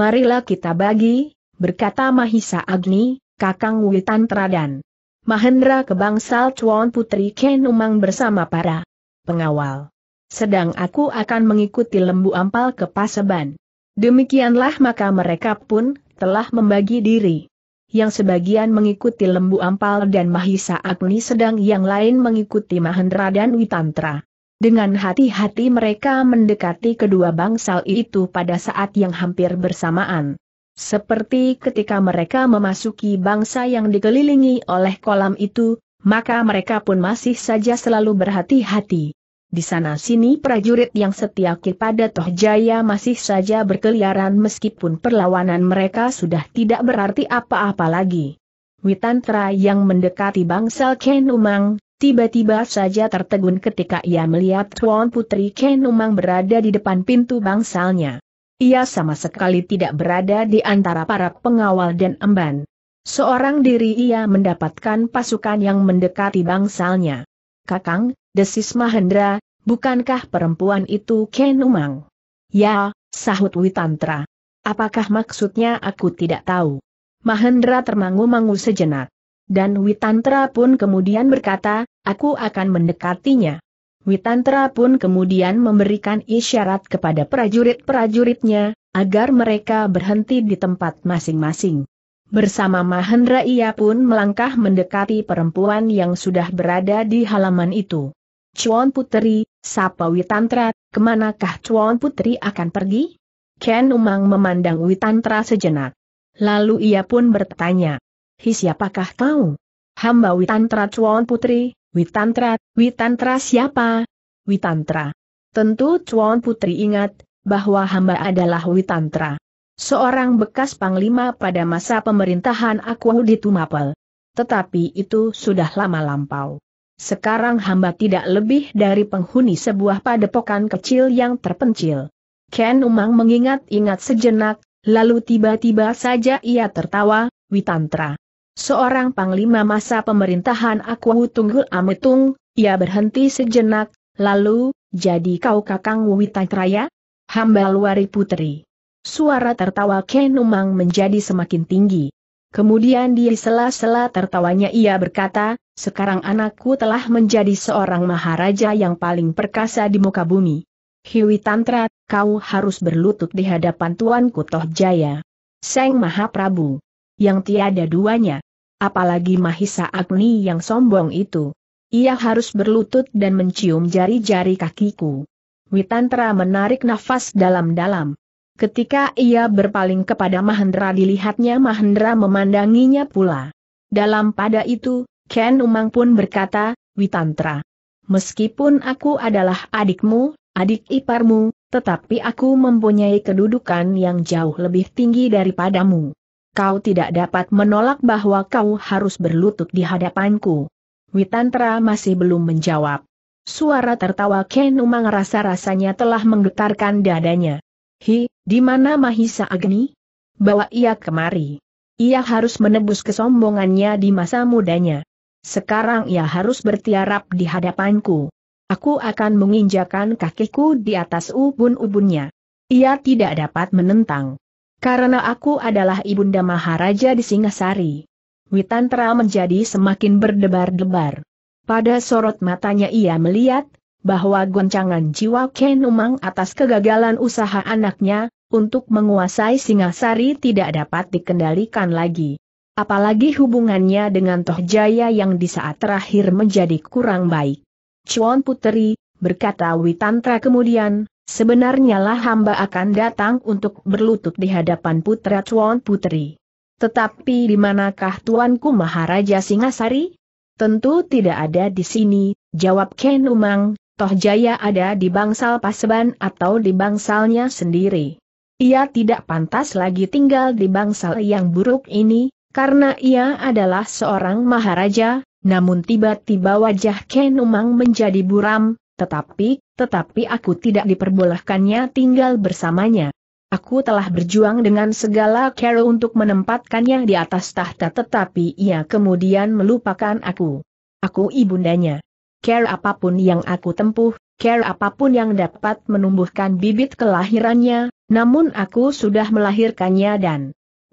Marilah kita bagi, berkata Mahisa Agni, Kakang Witan Tradan. Mahendra ke bangsal Chuan Putri Kenumang bersama para pengawal. Sedang aku akan mengikuti lembu ampal ke Paseban. Demikianlah maka mereka pun telah membagi diri. Yang sebagian mengikuti lembu ampal dan Mahisa Agni sedang yang lain mengikuti Mahendra dan Witantra. Dengan hati-hati mereka mendekati kedua bangsal itu pada saat yang hampir bersamaan. Seperti ketika mereka memasuki bangsa yang dikelilingi oleh kolam itu, maka mereka pun masih saja selalu berhati-hati. Di sana-sini prajurit yang setia kepada Toh Jaya masih saja berkeliaran meskipun perlawanan mereka sudah tidak berarti apa-apa lagi. Witantra yang mendekati bangsal Ken Umang, tiba-tiba saja tertegun ketika ia melihat Tuan Putri Ken Umang berada di depan pintu bangsalnya. Ia sama sekali tidak berada di antara para pengawal dan emban. Seorang diri ia mendapatkan pasukan yang mendekati bangsalnya. Kakang, desis Mahendra, bukankah perempuan itu Kenumang? Ya, sahut Witantra. Apakah maksudnya aku tidak tahu? Mahendra termangu-mangu sejenak. Dan Witantra pun kemudian berkata, aku akan mendekatinya. Witantra pun kemudian memberikan isyarat kepada prajurit-prajuritnya, agar mereka berhenti di tempat masing-masing. Bersama Mahendra ia pun melangkah mendekati perempuan yang sudah berada di halaman itu. Cuan Putri, sapa Witantra, kemanakah Cuan Putri akan pergi? Ken Umang memandang Witantra sejenak. Lalu ia pun bertanya, Hi siapakah kau? Hamba Witantra Cuan Putri, Witantra, Witantra siapa? Witantra. Tentu Cuan Putri ingat, bahwa hamba adalah Witantra. Seorang bekas panglima pada masa pemerintahan di Tumapel. Tetapi itu sudah lama lampau. Sekarang hamba tidak lebih dari penghuni sebuah padepokan kecil yang terpencil. Ken Umang mengingat-ingat sejenak, lalu tiba-tiba saja ia tertawa, Witantra. Seorang panglima masa pemerintahan aku Tunggul Ametung, ia berhenti sejenak, lalu, jadi kau kakang Witajraya? Hamba luari putri. Suara tertawa Kenumang menjadi semakin tinggi. Kemudian di sela-sela tertawanya ia berkata, sekarang anakku telah menjadi seorang maharaja yang paling perkasa di muka bumi. Hiwi Tantra, kau harus berlutut di hadapan Tuanku Toh Jaya. Seng Maha Prabu yang tiada duanya. Apalagi Mahisa Agni yang sombong itu. Ia harus berlutut dan mencium jari-jari kakiku. Witantra menarik nafas dalam-dalam. Ketika ia berpaling kepada Mahendra dilihatnya Mahendra memandanginya pula. Dalam pada itu, Ken Umang pun berkata, Witantra, meskipun aku adalah adikmu, adik iparmu, tetapi aku mempunyai kedudukan yang jauh lebih tinggi daripadamu kau tidak dapat menolak bahwa kau harus berlutut di hadapanku. Witantra masih belum menjawab. Suara tertawa Ken Umang rasa-rasanya telah menggetarkan dadanya. Hi, di mana Mahisa Agni? Bawa ia kemari. Ia harus menebus kesombongannya di masa mudanya. Sekarang ia harus bertiarap di hadapanku. Aku akan menginjakan kakiku di atas ubun-ubunnya. Ia tidak dapat menentang. Karena aku adalah Ibunda Maharaja di Singasari. Witantra menjadi semakin berdebar-debar. Pada sorot matanya ia melihat, bahwa goncangan jiwa Ken Umang atas kegagalan usaha anaknya, untuk menguasai Singasari tidak dapat dikendalikan lagi. Apalagi hubungannya dengan Toh Jaya yang di saat terakhir menjadi kurang baik. Cuan Puteri, berkata Witantra kemudian, Sebenarnya lah hamba akan datang untuk berlutut di hadapan putra Chuan Putri. Tetapi di manakah tuanku Maharaja Singasari? Tentu tidak ada di sini, jawab Ken Umang, toh Jaya ada di bangsal Paseban atau di bangsalnya sendiri. Ia tidak pantas lagi tinggal di bangsal yang buruk ini, karena ia adalah seorang Maharaja, namun tiba-tiba wajah Ken Umang menjadi buram, tetapi tetapi aku tidak diperbolehkannya tinggal bersamanya. Aku telah berjuang dengan segala cara untuk menempatkannya di atas tahta tetapi ia kemudian melupakan aku. Aku ibundanya. Care apapun yang aku tempuh, care apapun yang dapat menumbuhkan bibit kelahirannya, namun aku sudah melahirkannya dan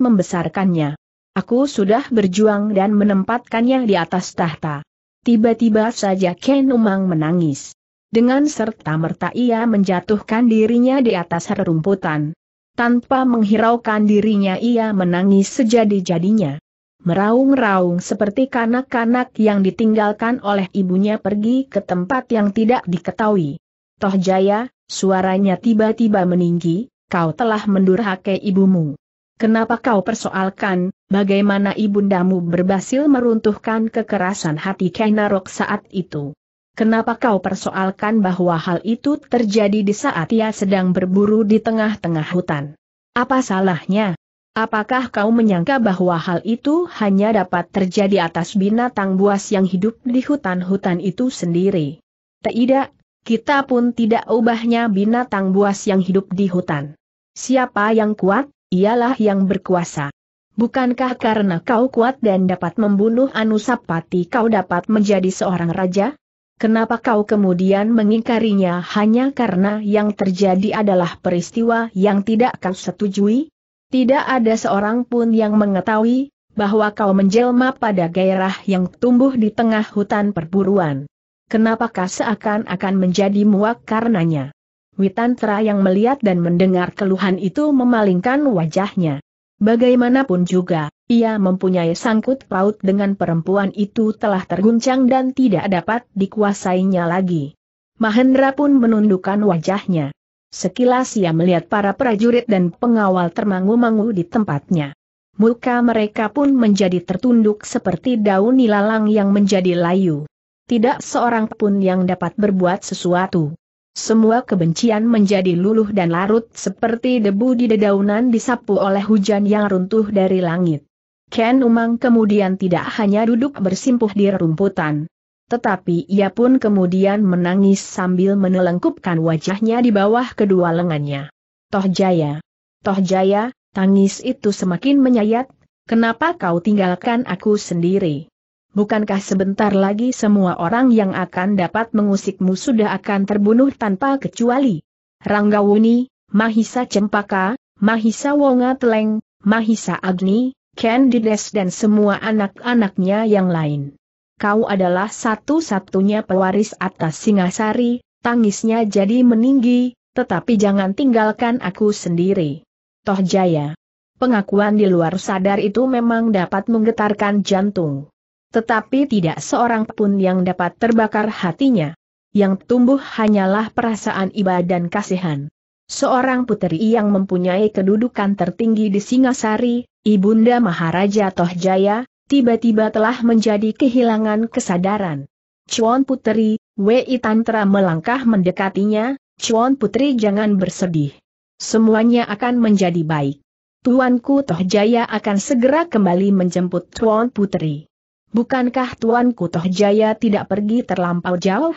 membesarkannya. Aku sudah berjuang dan menempatkannya di atas tahta. Tiba-tiba saja Ken Umang menangis. Dengan serta-merta ia menjatuhkan dirinya di atas rerumputan. Tanpa menghiraukan dirinya ia menangis sejadi-jadinya. Meraung-raung seperti kanak-kanak yang ditinggalkan oleh ibunya pergi ke tempat yang tidak diketahui. Toh Jaya, suaranya tiba-tiba meninggi, kau telah mendurhakai ibumu. Kenapa kau persoalkan, bagaimana ibundamu berhasil meruntuhkan kekerasan hati Kainarok saat itu? Kenapa kau persoalkan bahwa hal itu terjadi di saat ia sedang berburu di tengah-tengah hutan? Apa salahnya? Apakah kau menyangka bahwa hal itu hanya dapat terjadi atas binatang buas yang hidup di hutan-hutan itu sendiri? Tidak, kita pun tidak ubahnya binatang buas yang hidup di hutan. Siapa yang kuat, ialah yang berkuasa. Bukankah karena kau kuat dan dapat membunuh Anusapati kau dapat menjadi seorang raja? Kenapa kau kemudian mengingkarinya hanya karena yang terjadi adalah peristiwa yang tidak kau setujui? Tidak ada seorang pun yang mengetahui bahwa kau menjelma pada gairah yang tumbuh di tengah hutan perburuan. Kenapakah seakan-akan menjadi muak karenanya? Witantra yang melihat dan mendengar keluhan itu memalingkan wajahnya. Bagaimanapun juga, ia mempunyai sangkut paut dengan perempuan itu telah terguncang dan tidak dapat dikuasainya lagi. Mahendra pun menundukkan wajahnya. Sekilas ia melihat para prajurit dan pengawal termangu-mangu di tempatnya. Muka mereka pun menjadi tertunduk seperti daun nilalang yang menjadi layu. Tidak seorang pun yang dapat berbuat sesuatu. Semua kebencian menjadi luluh dan larut seperti debu di dedaunan disapu oleh hujan yang runtuh dari langit. Ken Umang kemudian tidak hanya duduk bersimpuh di rumputan. Tetapi ia pun kemudian menangis sambil menelengkupkan wajahnya di bawah kedua lengannya. Toh Jaya. Toh Jaya, tangis itu semakin menyayat, kenapa kau tinggalkan aku sendiri? bukankah sebentar lagi semua orang yang akan dapat mengusikmu sudah akan terbunuh tanpa kecuali? Ranggawuni, Mahisa Cempaka, Mahisa Wonga Teleng, Mahisa Agni, Candides dan semua anak-anaknya yang lain. Kau adalah satu-satunya pewaris atas Singasari, tangisnya jadi meninggi, tetapi jangan tinggalkan aku sendiri. Toh Jaya. Pengakuan di luar sadar itu memang dapat menggetarkan jantung. Tetapi tidak seorang pun yang dapat terbakar hatinya. Yang tumbuh hanyalah perasaan iba dan kasihan. Seorang puteri yang mempunyai kedudukan tertinggi di Singasari, Ibunda Maharaja Tohjaya, tiba-tiba telah menjadi kehilangan kesadaran. Cuan Puteri, Wei Tantra melangkah mendekatinya, Cuan Putri jangan bersedih. Semuanya akan menjadi baik. Tuanku Tohjaya akan segera kembali menjemput Tuan Putri bukankah Tuan Kutoh Jaya tidak pergi terlampau jauh?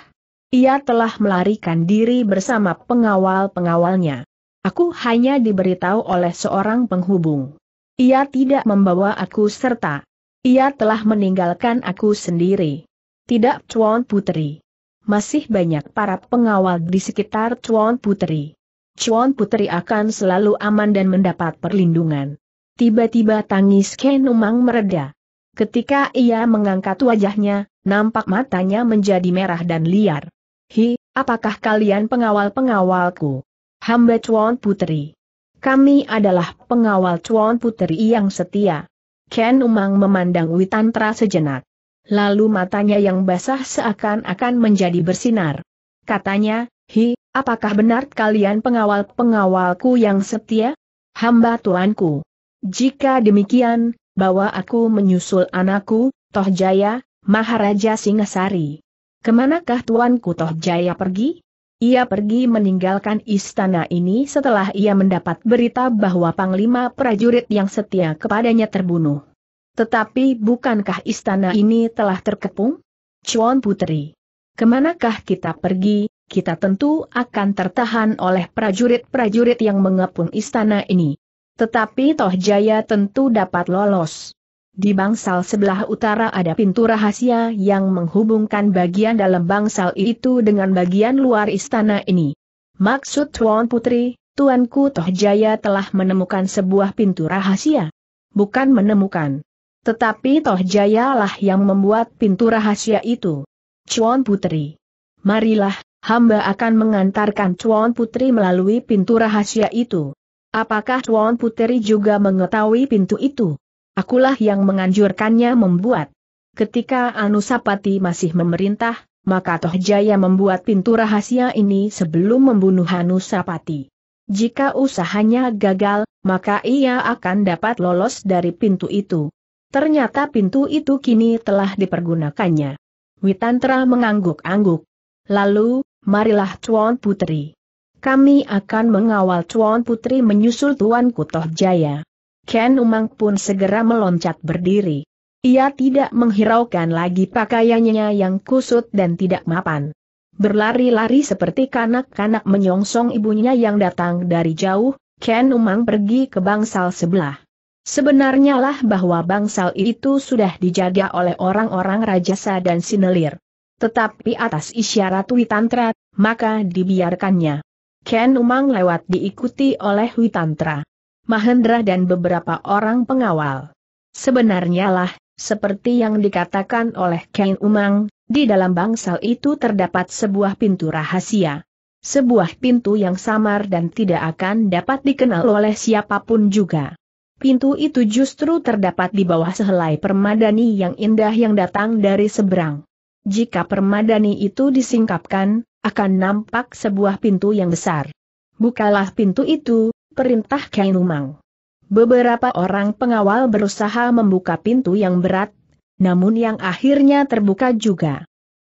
Ia telah melarikan diri bersama pengawal-pengawalnya. Aku hanya diberitahu oleh seorang penghubung. Ia tidak membawa aku serta. Ia telah meninggalkan aku sendiri. Tidak Tuan Putri. Masih banyak para pengawal di sekitar Tuan Putri. Tuan Putri akan selalu aman dan mendapat perlindungan. Tiba-tiba tangis Kenumang Umang mereda. Ketika ia mengangkat wajahnya, nampak matanya menjadi merah dan liar. Hi, apakah kalian pengawal-pengawalku? Hamba Chuan Putri. Kami adalah pengawal Chuan Putri yang setia. Ken Umang memandang Witantra sejenak. Lalu matanya yang basah seakan-akan menjadi bersinar. Katanya, Hi, apakah benar kalian pengawal-pengawalku yang setia? Hamba tuanku. Jika demikian, bawa aku menyusul anakku, Toh Jaya, Maharaja Singasari. Kemanakah tuanku Toh Jaya pergi? Ia pergi meninggalkan istana ini setelah ia mendapat berita bahwa Panglima prajurit yang setia kepadanya terbunuh. Tetapi bukankah istana ini telah terkepung? Chuan Putri. Kemanakah kita pergi, kita tentu akan tertahan oleh prajurit-prajurit yang mengepung istana ini. Tetapi Toh Jaya tentu dapat lolos. Di bangsal sebelah utara ada pintu rahasia yang menghubungkan bagian dalam bangsal itu dengan bagian luar istana ini. Maksud Tuan Putri, Tuanku Toh Jaya telah menemukan sebuah pintu rahasia. Bukan menemukan. Tetapi Toh Jaya lah yang membuat pintu rahasia itu. Tuan Putri. Marilah, hamba akan mengantarkan Tuan Putri melalui pintu rahasia itu. Apakah Tuan Puteri juga mengetahui pintu itu? Akulah yang menganjurkannya membuat. Ketika Anusapati masih memerintah, maka Tohjaya membuat pintu rahasia ini sebelum membunuh Anusapati. Jika usahanya gagal, maka ia akan dapat lolos dari pintu itu. Ternyata pintu itu kini telah dipergunakannya. Witantra mengangguk-angguk. Lalu, marilah Tuan Puteri. Kami akan mengawal Tuan Putri menyusul Tuan Kutoh Jaya. Ken Umang pun segera meloncat berdiri. Ia tidak menghiraukan lagi pakaiannya yang kusut dan tidak mapan. Berlari-lari seperti kanak-kanak menyongsong ibunya yang datang dari jauh, Ken Umang pergi ke bangsal sebelah. Sebenarnya lah bahwa bangsal itu sudah dijaga oleh orang-orang rajasa dan sinelir. Tetapi atas isyarat Witantra, maka dibiarkannya. Ken Umang lewat diikuti oleh Witantra, Mahendra dan beberapa orang pengawal. Sebenarnya lah, seperti yang dikatakan oleh Ken Umang, di dalam bangsal itu terdapat sebuah pintu rahasia. Sebuah pintu yang samar dan tidak akan dapat dikenal oleh siapapun juga. Pintu itu justru terdapat di bawah sehelai permadani yang indah yang datang dari seberang. Jika permadani itu disingkapkan, akan nampak sebuah pintu yang besar. Bukalah pintu itu, perintah Kain Beberapa orang pengawal berusaha membuka pintu yang berat, namun yang akhirnya terbuka juga.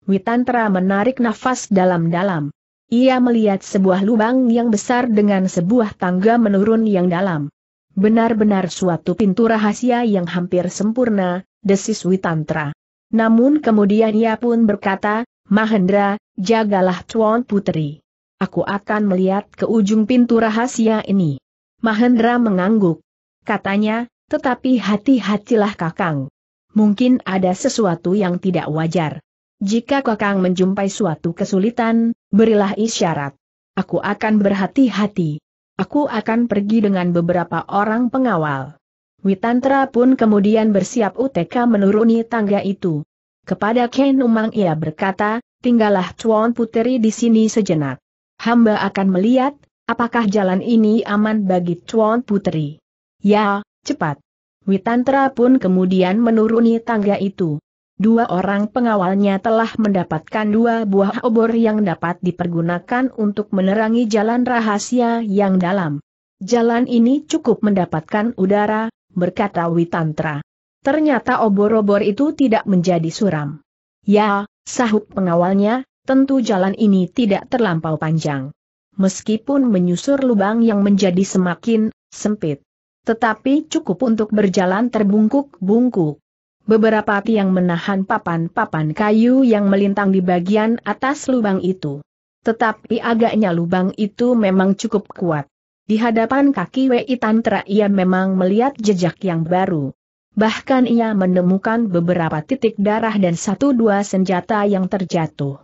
Witantra menarik nafas dalam-dalam. Ia melihat sebuah lubang yang besar dengan sebuah tangga menurun yang dalam. Benar-benar suatu pintu rahasia yang hampir sempurna, desis Witantra. Namun kemudian ia pun berkata, Mahendra, Jagalah Tuan Putri. Aku akan melihat ke ujung pintu rahasia ini. Mahendra mengangguk. Katanya, tetapi hati-hatilah Kakang. Mungkin ada sesuatu yang tidak wajar. Jika Kakang menjumpai suatu kesulitan, berilah isyarat. Aku akan berhati-hati. Aku akan pergi dengan beberapa orang pengawal. Witantra pun kemudian bersiap UTK menuruni tangga itu. Kepada Ken Umang ia berkata, tinggallah Tuan Puteri di sini sejenak. Hamba akan melihat, apakah jalan ini aman bagi Tuan Puteri. Ya, cepat. Witantra pun kemudian menuruni tangga itu. Dua orang pengawalnya telah mendapatkan dua buah obor yang dapat dipergunakan untuk menerangi jalan rahasia yang dalam. Jalan ini cukup mendapatkan udara, berkata Witantra. Ternyata obor-obor itu tidak menjadi suram. Ya, sahut pengawalnya, tentu jalan ini tidak terlampau panjang. Meskipun menyusur lubang yang menjadi semakin sempit. Tetapi cukup untuk berjalan terbungkuk-bungkuk. Beberapa tiang menahan papan-papan kayu yang melintang di bagian atas lubang itu. Tetapi agaknya lubang itu memang cukup kuat. Di hadapan kaki Wei Tantra ia memang melihat jejak yang baru. Bahkan ia menemukan beberapa titik darah dan satu dua senjata yang terjatuh.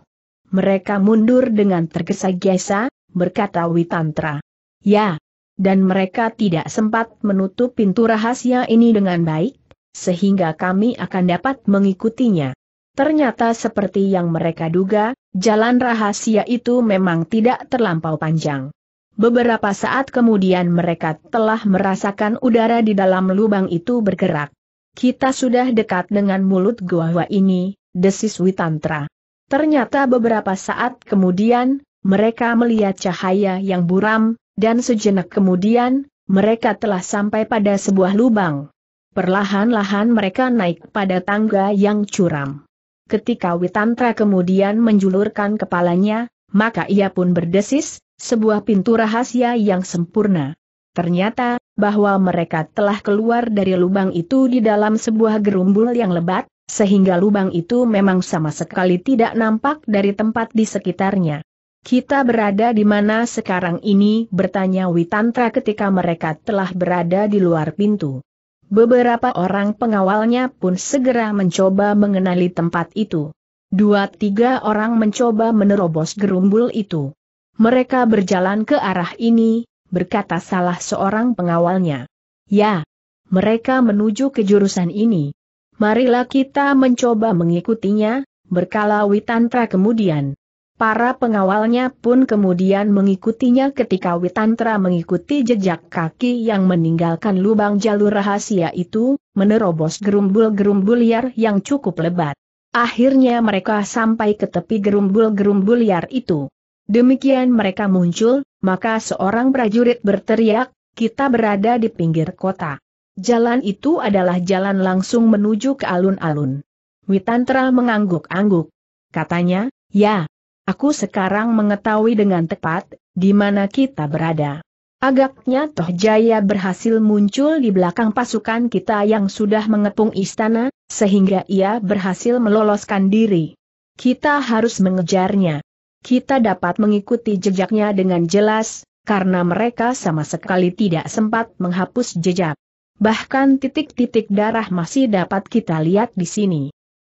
Mereka mundur dengan tergesa-gesa, berkata Witantra. Ya, dan mereka tidak sempat menutup pintu rahasia ini dengan baik, sehingga kami akan dapat mengikutinya. Ternyata seperti yang mereka duga, jalan rahasia itu memang tidak terlampau panjang. Beberapa saat kemudian mereka telah merasakan udara di dalam lubang itu bergerak. Kita sudah dekat dengan mulut gua-gua ini, desis Witantra. Ternyata beberapa saat kemudian, mereka melihat cahaya yang buram, dan sejenak kemudian, mereka telah sampai pada sebuah lubang. Perlahan-lahan mereka naik pada tangga yang curam. Ketika Witantra kemudian menjulurkan kepalanya, maka ia pun berdesis, sebuah pintu rahasia yang sempurna. Ternyata, bahwa mereka telah keluar dari lubang itu di dalam sebuah gerumbul yang lebat, sehingga lubang itu memang sama sekali tidak nampak dari tempat di sekitarnya. Kita berada di mana sekarang ini bertanya Witantra ketika mereka telah berada di luar pintu. Beberapa orang pengawalnya pun segera mencoba mengenali tempat itu. Dua tiga orang mencoba menerobos gerumbul itu. Mereka berjalan ke arah ini, berkata salah seorang pengawalnya. Ya, mereka menuju ke jurusan ini. Marilah kita mencoba mengikutinya, berkala Witantra kemudian. Para pengawalnya pun kemudian mengikutinya ketika Witantra mengikuti jejak kaki yang meninggalkan lubang jalur rahasia itu, menerobos gerumbul-gerumbul liar yang cukup lebat. Akhirnya mereka sampai ke tepi gerumbul-gerumbul liar itu. Demikian mereka muncul, maka seorang prajurit berteriak, kita berada di pinggir kota. Jalan itu adalah jalan langsung menuju ke alun-alun. Witantra mengangguk-angguk. Katanya, ya, aku sekarang mengetahui dengan tepat, di mana kita berada. Agaknya Toh Jaya berhasil muncul di belakang pasukan kita yang sudah mengepung istana, sehingga ia berhasil meloloskan diri. Kita harus mengejarnya kita dapat mengikuti jejaknya dengan jelas, karena mereka sama sekali tidak sempat menghapus jejak. Bahkan titik-titik darah masih dapat kita lihat di sini.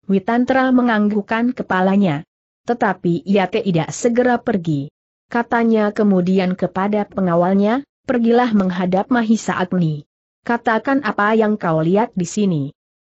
Witantra menganggukkan kepalanya. Tetapi ia tidak segera pergi. Katanya kemudian kepada pengawalnya, pergilah menghadap Mahisa Agni. Katakan apa yang kau lihat di sini.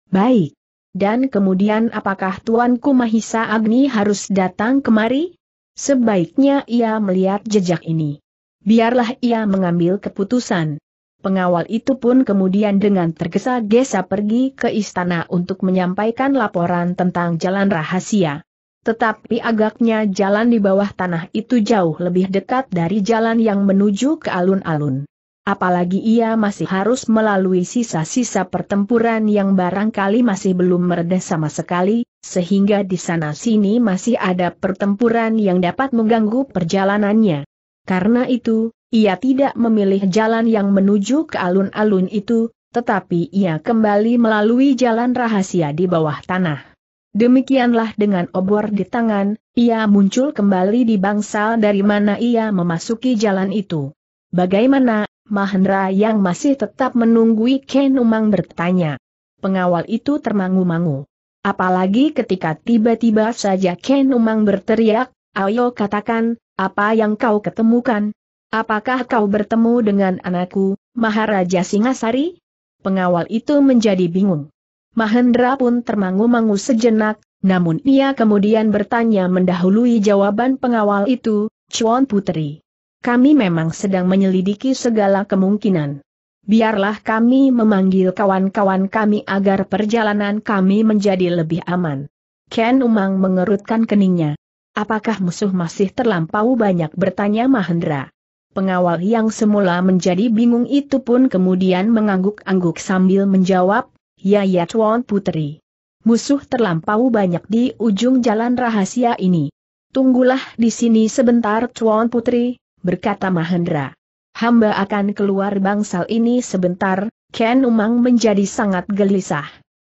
Baik. Dan kemudian apakah Tuanku Mahisa Agni harus datang kemari? Sebaiknya ia melihat jejak ini. Biarlah ia mengambil keputusan. Pengawal itu pun kemudian dengan tergesa-gesa pergi ke istana untuk menyampaikan laporan tentang jalan rahasia. Tetapi agaknya jalan di bawah tanah itu jauh lebih dekat dari jalan yang menuju ke alun-alun. Apalagi ia masih harus melalui sisa-sisa pertempuran yang barangkali masih belum meredah sama sekali, sehingga di sana-sini masih ada pertempuran yang dapat mengganggu perjalanannya. Karena itu, ia tidak memilih jalan yang menuju ke alun-alun itu, tetapi ia kembali melalui jalan rahasia di bawah tanah. Demikianlah dengan obor di tangan, ia muncul kembali di bangsal dari mana ia memasuki jalan itu. Bagaimana, Mahendra yang masih tetap menunggui Ken Umang bertanya. Pengawal itu termangu-mangu. Apalagi ketika tiba-tiba saja Ken Umang berteriak, ayo katakan, apa yang kau ketemukan? Apakah kau bertemu dengan anakku, Maharaja Singasari? Pengawal itu menjadi bingung. Mahendra pun termangu-mangu sejenak, namun ia kemudian bertanya mendahului jawaban pengawal itu, Cuan Putri. Kami memang sedang menyelidiki segala kemungkinan biarlah kami memanggil kawan-kawan kami agar perjalanan kami menjadi lebih aman. Ken Umang mengerutkan keningnya. Apakah musuh masih terlampau banyak bertanya Mahendra? Pengawal yang semula menjadi bingung itu pun kemudian mengangguk-angguk sambil menjawab, Ya ya Tuan Putri. Musuh terlampau banyak di ujung jalan rahasia ini. Tunggulah di sini sebentar Tuan Putri, berkata Mahendra hamba akan keluar bangsal ini sebentar, Ken Umang menjadi sangat gelisah.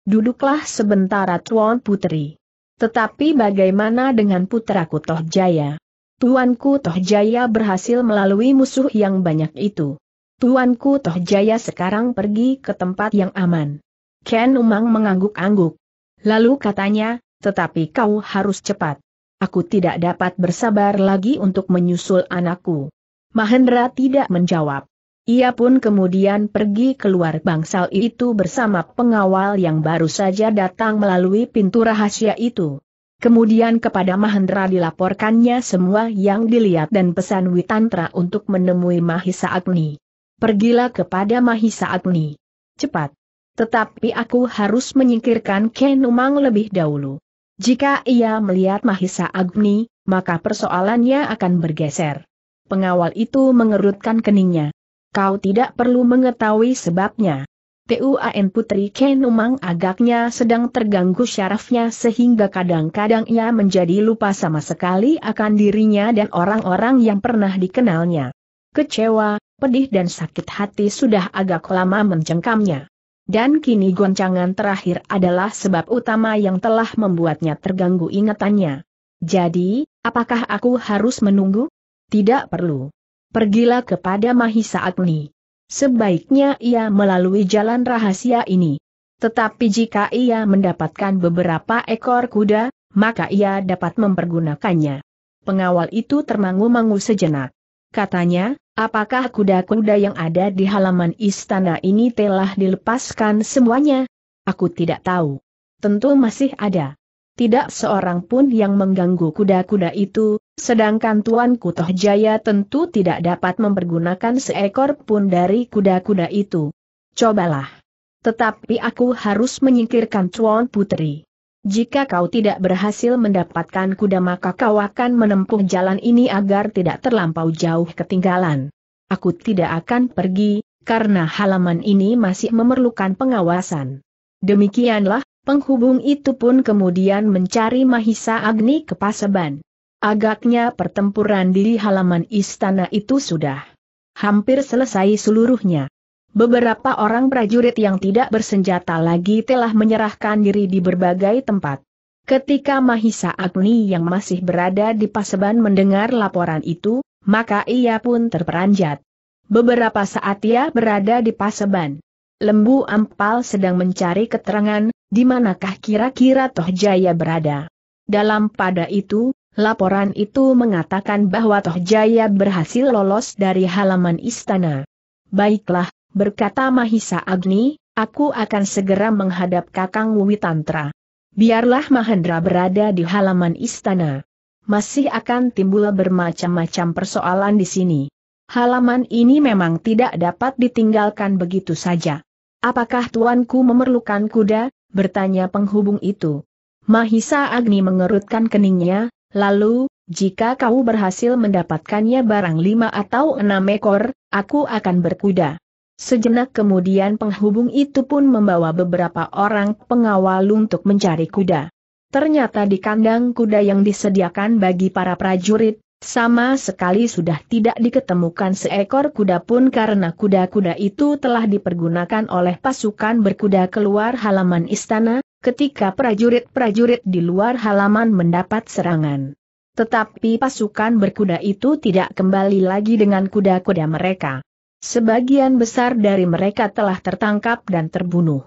Duduklah sebentar Tuan Putri. Tetapi bagaimana dengan putraku Toh Jaya? Tuanku Toh Jaya berhasil melalui musuh yang banyak itu. Tuanku Toh Jaya sekarang pergi ke tempat yang aman. Ken Umang mengangguk-angguk. Lalu katanya, tetapi kau harus cepat. Aku tidak dapat bersabar lagi untuk menyusul anakku. Mahendra tidak menjawab. Ia pun kemudian pergi keluar bangsal itu bersama pengawal yang baru saja datang melalui pintu rahasia itu. Kemudian kepada Mahendra dilaporkannya semua yang dilihat dan pesan Witantra untuk menemui Mahisa Agni. Pergilah kepada Mahisa Agni. Cepat. Tetapi aku harus menyingkirkan Kenumang lebih dahulu. Jika ia melihat Mahisa Agni, maka persoalannya akan bergeser. Pengawal itu mengerutkan keningnya. Kau tidak perlu mengetahui sebabnya. TUAN Putri Kenumang agaknya sedang terganggu syarafnya sehingga kadang-kadang ia menjadi lupa sama sekali akan dirinya dan orang-orang yang pernah dikenalnya. Kecewa, pedih dan sakit hati sudah agak lama mencengkamnya. Dan kini goncangan terakhir adalah sebab utama yang telah membuatnya terganggu ingatannya. Jadi, apakah aku harus menunggu? Tidak perlu. Pergilah kepada Mahisa Agni. Sebaiknya ia melalui jalan rahasia ini. Tetapi jika ia mendapatkan beberapa ekor kuda, maka ia dapat mempergunakannya. Pengawal itu termangu-mangu sejenak. Katanya, apakah kuda-kuda yang ada di halaman istana ini telah dilepaskan semuanya? Aku tidak tahu. Tentu masih ada. Tidak seorang pun yang mengganggu kuda-kuda itu, Sedangkan Tuan Kutoh Jaya tentu tidak dapat mempergunakan seekor pun dari kuda-kuda itu. Cobalah. Tetapi aku harus menyingkirkan Tuan Putri. Jika kau tidak berhasil mendapatkan kuda maka kau akan menempuh jalan ini agar tidak terlampau jauh ketinggalan. Aku tidak akan pergi, karena halaman ini masih memerlukan pengawasan. Demikianlah, penghubung itu pun kemudian mencari Mahisa Agni ke Paseban. Agaknya pertempuran di halaman istana itu sudah hampir selesai seluruhnya. Beberapa orang prajurit yang tidak bersenjata lagi telah menyerahkan diri di berbagai tempat. Ketika Mahisa Agni yang masih berada di Paseban mendengar laporan itu, maka ia pun terperanjat. Beberapa saat ia berada di Paseban. Lembu Ampal sedang mencari keterangan, di manakah kira-kira Tohjaya berada. Dalam pada itu, Laporan itu mengatakan bahwa Toh Jaya berhasil lolos dari halaman istana. Baiklah, berkata Mahisa Agni, aku akan segera menghadap Kakang Witantra. Biarlah Mahendra berada di halaman istana. Masih akan timbul bermacam-macam persoalan di sini. Halaman ini memang tidak dapat ditinggalkan begitu saja. Apakah tuanku memerlukan kuda? bertanya penghubung itu. Mahisa Agni mengerutkan keningnya, Lalu, jika kau berhasil mendapatkannya barang lima atau enam ekor, aku akan berkuda. Sejenak kemudian penghubung itu pun membawa beberapa orang pengawal untuk mencari kuda. Ternyata di kandang kuda yang disediakan bagi para prajurit, sama sekali sudah tidak diketemukan seekor kuda pun karena kuda-kuda itu telah dipergunakan oleh pasukan berkuda keluar halaman istana, ketika prajurit-prajurit di luar halaman mendapat serangan. Tetapi pasukan berkuda itu tidak kembali lagi dengan kuda-kuda mereka. Sebagian besar dari mereka telah tertangkap dan terbunuh.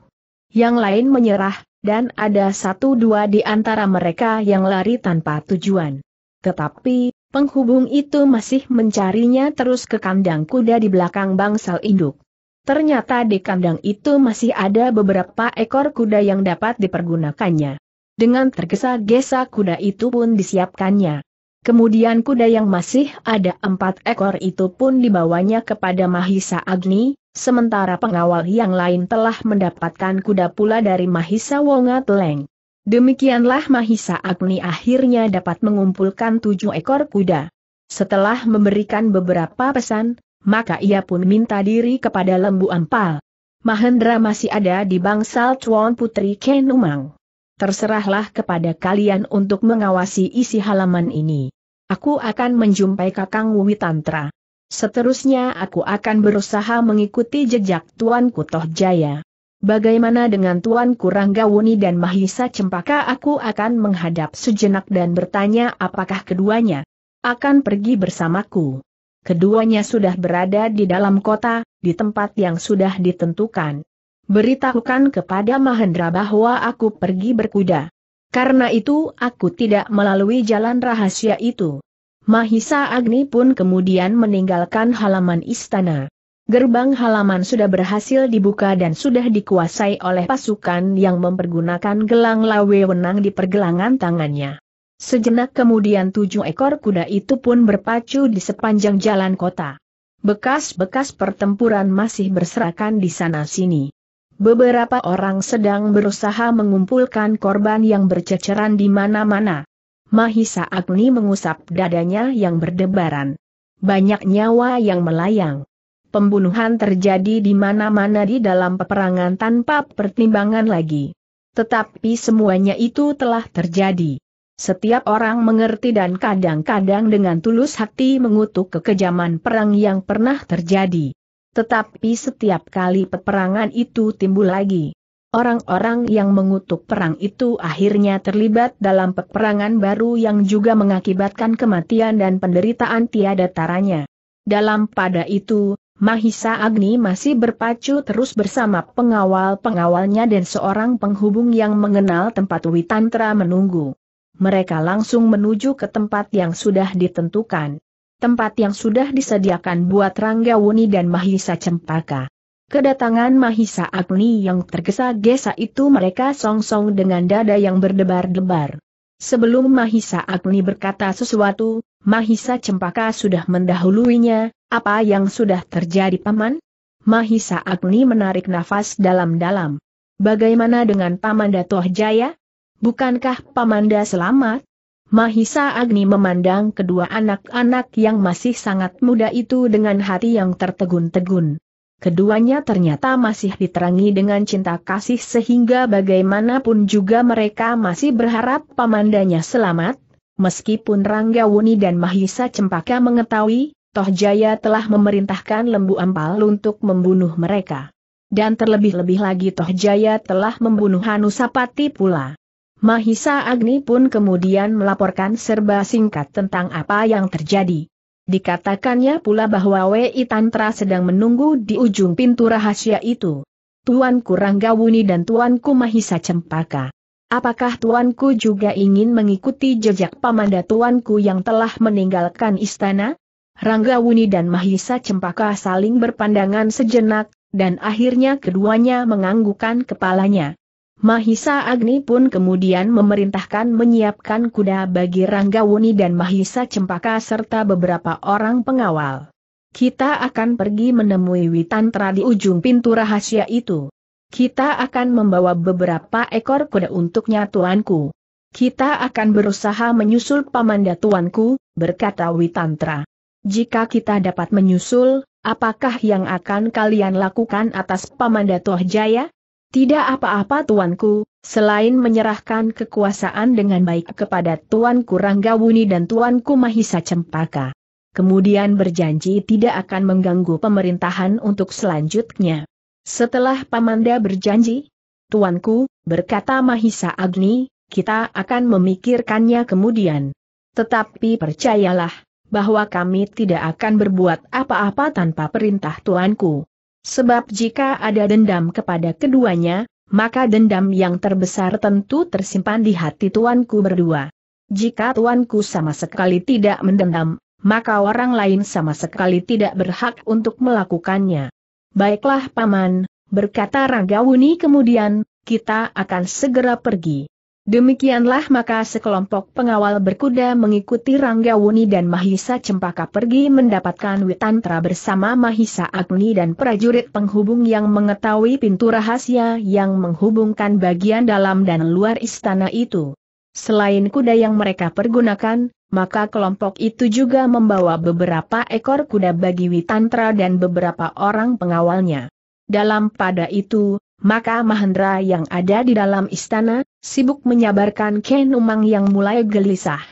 Yang lain menyerah, dan ada satu dua di antara mereka yang lari tanpa tujuan. Tetapi, penghubung itu masih mencarinya terus ke kandang kuda di belakang bangsal induk. Ternyata di kandang itu masih ada beberapa ekor kuda yang dapat dipergunakannya. Dengan tergesa-gesa kuda itu pun disiapkannya. Kemudian kuda yang masih ada empat ekor itu pun dibawanya kepada Mahisa Agni, sementara pengawal yang lain telah mendapatkan kuda pula dari Mahisa Wonga Teleng. Demikianlah Mahisa Agni akhirnya dapat mengumpulkan tujuh ekor kuda. Setelah memberikan beberapa pesan, maka ia pun minta diri kepada Lembu Ampal. Mahendra masih ada di bangsal Tuan Putri Kenumang. Terserahlah kepada kalian untuk mengawasi isi halaman ini. Aku akan menjumpai Kakang Witantra. Seterusnya aku akan berusaha mengikuti jejak Tuan Kutoh Jaya. Bagaimana dengan Tuan Kuranggawuni dan Mahisa Cempaka aku akan menghadap sejenak dan bertanya apakah keduanya akan pergi bersamaku keduanya sudah berada di dalam kota, di tempat yang sudah ditentukan. Beritahukan kepada Mahendra bahwa aku pergi berkuda. Karena itu aku tidak melalui jalan rahasia itu. Mahisa Agni pun kemudian meninggalkan halaman istana. Gerbang halaman sudah berhasil dibuka dan sudah dikuasai oleh pasukan yang mempergunakan gelang lawe wenang di pergelangan tangannya. Sejenak kemudian tujuh ekor kuda itu pun berpacu di sepanjang jalan kota. Bekas-bekas pertempuran masih berserakan di sana-sini. Beberapa orang sedang berusaha mengumpulkan korban yang berceceran di mana-mana. Mahisa Agni mengusap dadanya yang berdebaran. Banyak nyawa yang melayang. Pembunuhan terjadi di mana-mana di dalam peperangan tanpa pertimbangan lagi. Tetapi semuanya itu telah terjadi. Setiap orang mengerti dan kadang-kadang dengan tulus hati mengutuk kekejaman perang yang pernah terjadi. Tetapi setiap kali peperangan itu timbul lagi. Orang-orang yang mengutuk perang itu akhirnya terlibat dalam peperangan baru yang juga mengakibatkan kematian dan penderitaan tiada taranya. Dalam pada itu, Mahisa Agni masih berpacu terus bersama pengawal-pengawalnya dan seorang penghubung yang mengenal tempat Witantra menunggu mereka langsung menuju ke tempat yang sudah ditentukan. Tempat yang sudah disediakan buat Rangga Wuni dan Mahisa Cempaka. Kedatangan Mahisa Agni yang tergesa-gesa itu mereka songsong dengan dada yang berdebar-debar. Sebelum Mahisa Agni berkata sesuatu, Mahisa Cempaka sudah mendahuluinya, apa yang sudah terjadi paman? Mahisa Agni menarik nafas dalam-dalam. Bagaimana dengan Paman Datoh Jaya? Bukankah Pamanda selamat? Mahisa Agni memandang kedua anak-anak yang masih sangat muda itu dengan hati yang tertegun-tegun. Keduanya ternyata masih diterangi dengan cinta kasih sehingga bagaimanapun juga mereka masih berharap pamandanya selamat, meskipun Rangga Wuni dan Mahisa Cempaka mengetahui, Toh Jaya telah memerintahkan Lembu Ampal untuk membunuh mereka. Dan terlebih-lebih lagi Toh Jaya telah membunuh Hanusapati pula. Mahisa Agni pun kemudian melaporkan serba singkat tentang apa yang terjadi. Dikatakannya pula bahwa Wei Tantra sedang menunggu di ujung pintu rahasia itu. Tuanku Ranggawuni dan Tuanku Mahisa Cempaka. Apakah Tuanku juga ingin mengikuti jejak pamanda Tuanku yang telah meninggalkan istana? Ranggawuni dan Mahisa Cempaka saling berpandangan sejenak, dan akhirnya keduanya menganggukkan kepalanya. Mahisa Agni pun kemudian memerintahkan menyiapkan kuda bagi Ranggawuni dan Mahisa Cempaka serta beberapa orang pengawal. Kita akan pergi menemui Witantra di ujung pintu rahasia itu. Kita akan membawa beberapa ekor kuda untuknya tuanku. Kita akan berusaha menyusul pamanda tuanku, berkata Witantra. Jika kita dapat menyusul, apakah yang akan kalian lakukan atas pamanda Toh Jaya? Tidak apa-apa tuanku, selain menyerahkan kekuasaan dengan baik kepada tuanku Ranggawuni dan tuanku Mahisa Cempaka. Kemudian berjanji tidak akan mengganggu pemerintahan untuk selanjutnya. Setelah Pamanda berjanji, Tuanku, berkata Mahisa Agni, kita akan memikirkannya kemudian. Tetapi percayalah, bahwa kami tidak akan berbuat apa-apa tanpa perintah Tuanku. Sebab jika ada dendam kepada keduanya, maka dendam yang terbesar tentu tersimpan di hati tuanku berdua. Jika tuanku sama sekali tidak mendendam, maka orang lain sama sekali tidak berhak untuk melakukannya. Baiklah paman, berkata ranggawuni kemudian, kita akan segera pergi. Demikianlah maka sekelompok pengawal berkuda mengikuti Rangga Wuni dan Mahisa Cempaka pergi mendapatkan Witantra bersama Mahisa Agni dan prajurit penghubung yang mengetahui pintu rahasia yang menghubungkan bagian dalam dan luar istana itu. Selain kuda yang mereka pergunakan, maka kelompok itu juga membawa beberapa ekor kuda bagi Witantra dan beberapa orang pengawalnya. Dalam pada itu, maka Mahendra yang ada di dalam istana, sibuk menyabarkan Ken Umang yang mulai gelisah.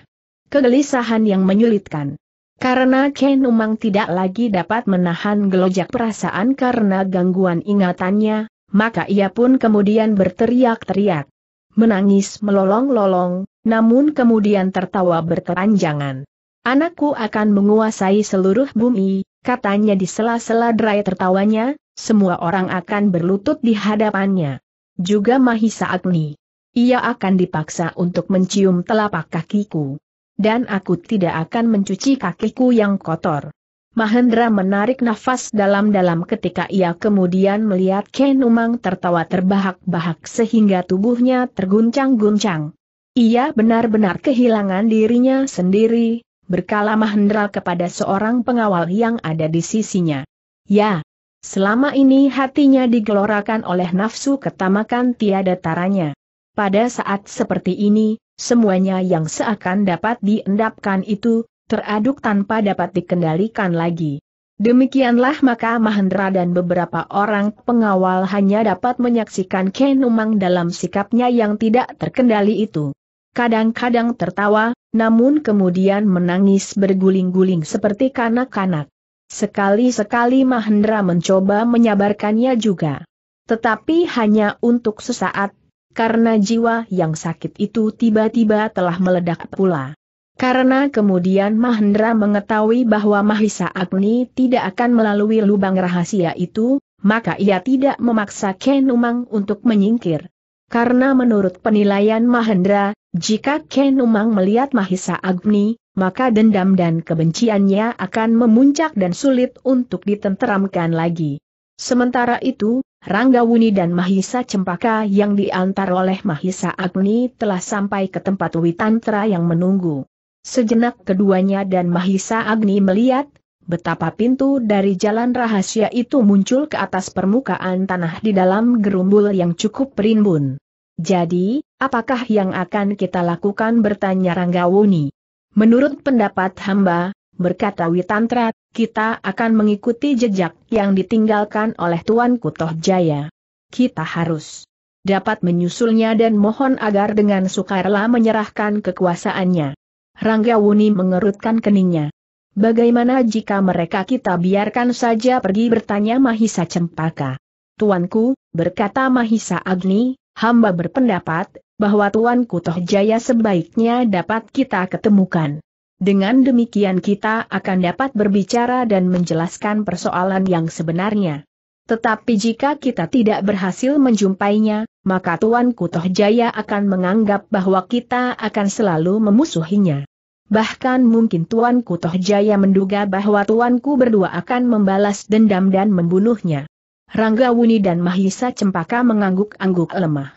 Kegelisahan yang menyulitkan. Karena Ken Umang tidak lagi dapat menahan gelojak perasaan karena gangguan ingatannya, maka ia pun kemudian berteriak-teriak. Menangis melolong-lolong, namun kemudian tertawa berkepanjangan. Anakku akan menguasai seluruh bumi, katanya di sela-sela derai tertawanya, semua orang akan berlutut di hadapannya. Juga Mahisa Agni. Ia akan dipaksa untuk mencium telapak kakiku. Dan aku tidak akan mencuci kakiku yang kotor. Mahendra menarik nafas dalam-dalam ketika ia kemudian melihat Ken Umang tertawa terbahak-bahak sehingga tubuhnya terguncang-guncang. Ia benar-benar kehilangan dirinya sendiri, berkala Mahendra kepada seorang pengawal yang ada di sisinya. Ya, Selama ini hatinya digelorakan oleh nafsu ketamakan tiada taranya. Pada saat seperti ini, semuanya yang seakan dapat diendapkan itu, teraduk tanpa dapat dikendalikan lagi. Demikianlah maka Mahendra dan beberapa orang pengawal hanya dapat menyaksikan Kenumang dalam sikapnya yang tidak terkendali itu. Kadang-kadang tertawa, namun kemudian menangis berguling-guling seperti kanak-kanak. Sekali-sekali Mahendra mencoba menyabarkannya juga. Tetapi hanya untuk sesaat, karena jiwa yang sakit itu tiba-tiba telah meledak pula. Karena kemudian Mahendra mengetahui bahwa Mahisa Agni tidak akan melalui lubang rahasia itu, maka ia tidak memaksa Kenumang untuk menyingkir. Karena menurut penilaian Mahendra, jika Ken Umang melihat Mahisa Agni, maka dendam dan kebenciannya akan memuncak dan sulit untuk ditenteramkan lagi. Sementara itu, Ranggawuni dan Mahisa Cempaka yang diantar oleh Mahisa Agni telah sampai ke tempat Witantra yang menunggu. Sejenak keduanya dan Mahisa Agni melihat, betapa pintu dari jalan rahasia itu muncul ke atas permukaan tanah di dalam gerumbul yang cukup perimbun. Jadi, apakah yang akan kita lakukan bertanya Ranggawuni? Menurut pendapat hamba, berkata Witantra, kita akan mengikuti jejak yang ditinggalkan oleh Tuan Kutoh Jaya. Kita harus dapat menyusulnya dan mohon agar dengan sukarela menyerahkan kekuasaannya. Ranggawuni mengerutkan keningnya. Bagaimana jika mereka kita biarkan saja pergi bertanya Mahisa Cempaka? Tuanku, berkata Mahisa Agni, hamba berpendapat, bahwa Tuanku Tohjaya sebaiknya dapat kita ketemukan. Dengan demikian kita akan dapat berbicara dan menjelaskan persoalan yang sebenarnya. Tetapi jika kita tidak berhasil menjumpainya, maka Tuanku Tohjaya Jaya akan menganggap bahwa kita akan selalu memusuhinya. Bahkan mungkin Tuanku Tohjaya menduga bahwa Tuanku berdua akan membalas dendam dan membunuhnya. Rangga Wuni dan Mahisa Cempaka mengangguk-angguk lemah.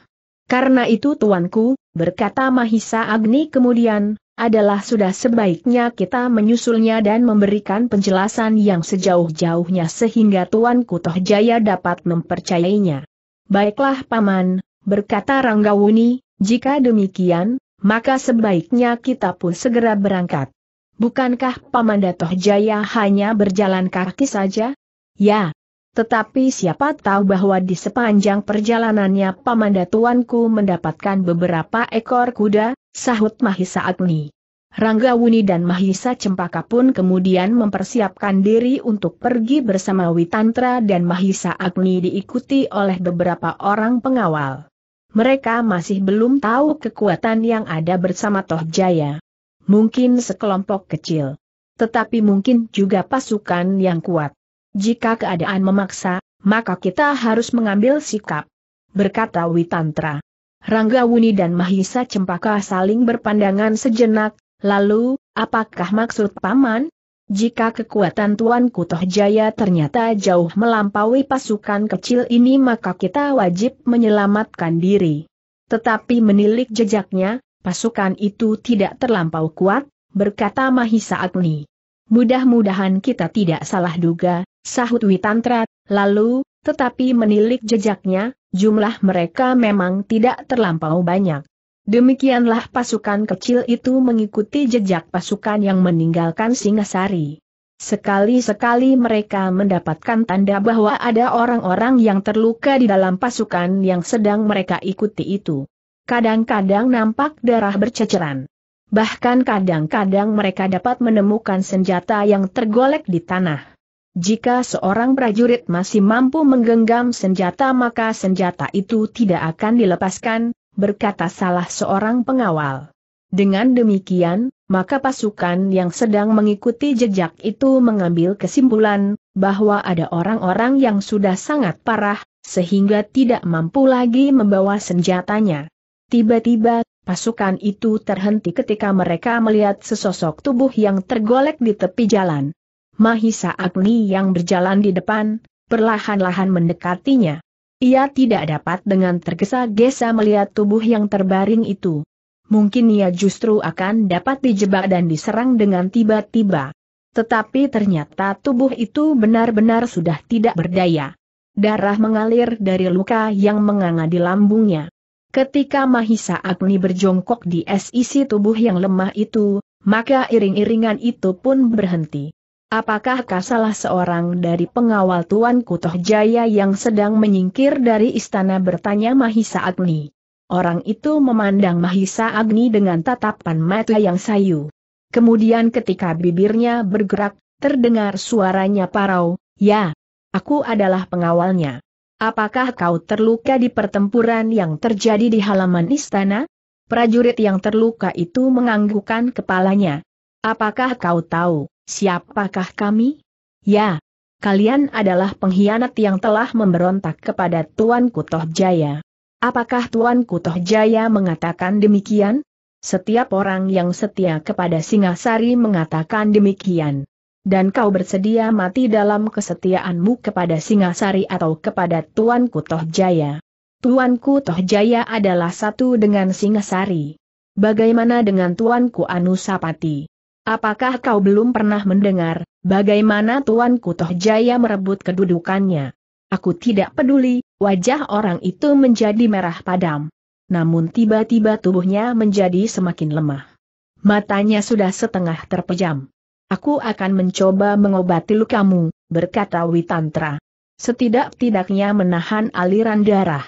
Karena itu Tuanku, berkata Mahisa Agni kemudian, adalah sudah sebaiknya kita menyusulnya dan memberikan penjelasan yang sejauh-jauhnya sehingga Tuanku Toh Jaya dapat mempercayainya. Baiklah Paman, berkata Ranggawuni, jika demikian, maka sebaiknya kita pun segera berangkat. Bukankah Paman Datoh Jaya hanya berjalan kaki saja? Ya. Tetapi siapa tahu bahwa di sepanjang perjalanannya Paman Datuanku mendapatkan beberapa ekor kuda, sahut Mahisa Agni. Rangga Wuni dan Mahisa Cempaka pun kemudian mempersiapkan diri untuk pergi bersama Witantra dan Mahisa Agni diikuti oleh beberapa orang pengawal mereka masih belum tahu kekuatan yang ada bersama Toh Jaya. Mungkin sekelompok kecil. Tetapi mungkin juga pasukan yang kuat. Jika keadaan memaksa, maka kita harus mengambil sikap. Berkata Witantra. Rangga Wuni dan Mahisa Cempaka saling berpandangan sejenak, lalu, apakah maksud Paman? Jika kekuatan Tuan Kutoh Jaya ternyata jauh melampaui pasukan kecil ini maka kita wajib menyelamatkan diri. Tetapi menilik jejaknya, pasukan itu tidak terlampau kuat, berkata Mahisa Agni. Mudah-mudahan kita tidak salah duga, sahut Witantra, lalu, tetapi menilik jejaknya, jumlah mereka memang tidak terlampau banyak. Demikianlah pasukan kecil itu mengikuti jejak pasukan yang meninggalkan Singasari. Sekali-sekali mereka mendapatkan tanda bahwa ada orang-orang yang terluka di dalam pasukan yang sedang mereka ikuti itu. Kadang-kadang nampak darah berceceran. Bahkan kadang-kadang mereka dapat menemukan senjata yang tergolek di tanah. Jika seorang prajurit masih mampu menggenggam senjata maka senjata itu tidak akan dilepaskan, berkata salah seorang pengawal. Dengan demikian, maka pasukan yang sedang mengikuti jejak itu mengambil kesimpulan, bahwa ada orang-orang yang sudah sangat parah, sehingga tidak mampu lagi membawa senjatanya. Tiba-tiba, pasukan itu terhenti ketika mereka melihat sesosok tubuh yang tergolek di tepi jalan. Mahisa Agni yang berjalan di depan, perlahan-lahan mendekatinya. Ia tidak dapat dengan tergesa-gesa melihat tubuh yang terbaring itu. Mungkin ia justru akan dapat dijebak dan diserang dengan tiba-tiba. Tetapi ternyata tubuh itu benar-benar sudah tidak berdaya. Darah mengalir dari luka yang menganga di lambungnya. Ketika Mahisa Agni berjongkok di sisi tubuh yang lemah itu, maka iring-iringan itu pun berhenti. Apakah kau salah seorang dari pengawal Tuan Kutoh Jaya yang sedang menyingkir dari istana bertanya Mahisa Agni? Orang itu memandang Mahisa Agni dengan tatapan mata yang sayu. Kemudian ketika bibirnya bergerak, terdengar suaranya parau, ya, aku adalah pengawalnya. Apakah kau terluka di pertempuran yang terjadi di halaman istana? Prajurit yang terluka itu menganggukkan kepalanya. Apakah kau tahu, siapakah kami? Ya, kalian adalah pengkhianat yang telah memberontak kepada Tuan Kutoh Jaya. Apakah Tuan Kutoh Jaya mengatakan demikian? Setiap orang yang setia kepada Singasari mengatakan demikian. Dan kau bersedia mati dalam kesetiaanmu kepada Singasari atau kepada Tuan Kutoh Jaya. Tuan Kutoh Jaya adalah satu dengan Singasari. Bagaimana dengan Tuanku Anusapati? Apakah kau belum pernah mendengar, bagaimana Tuan Kutoh Jaya merebut kedudukannya? Aku tidak peduli, wajah orang itu menjadi merah padam. Namun tiba-tiba tubuhnya menjadi semakin lemah. Matanya sudah setengah terpejam. Aku akan mencoba mengobati lukamu, berkata Witantra. Setidak-tidaknya menahan aliran darah.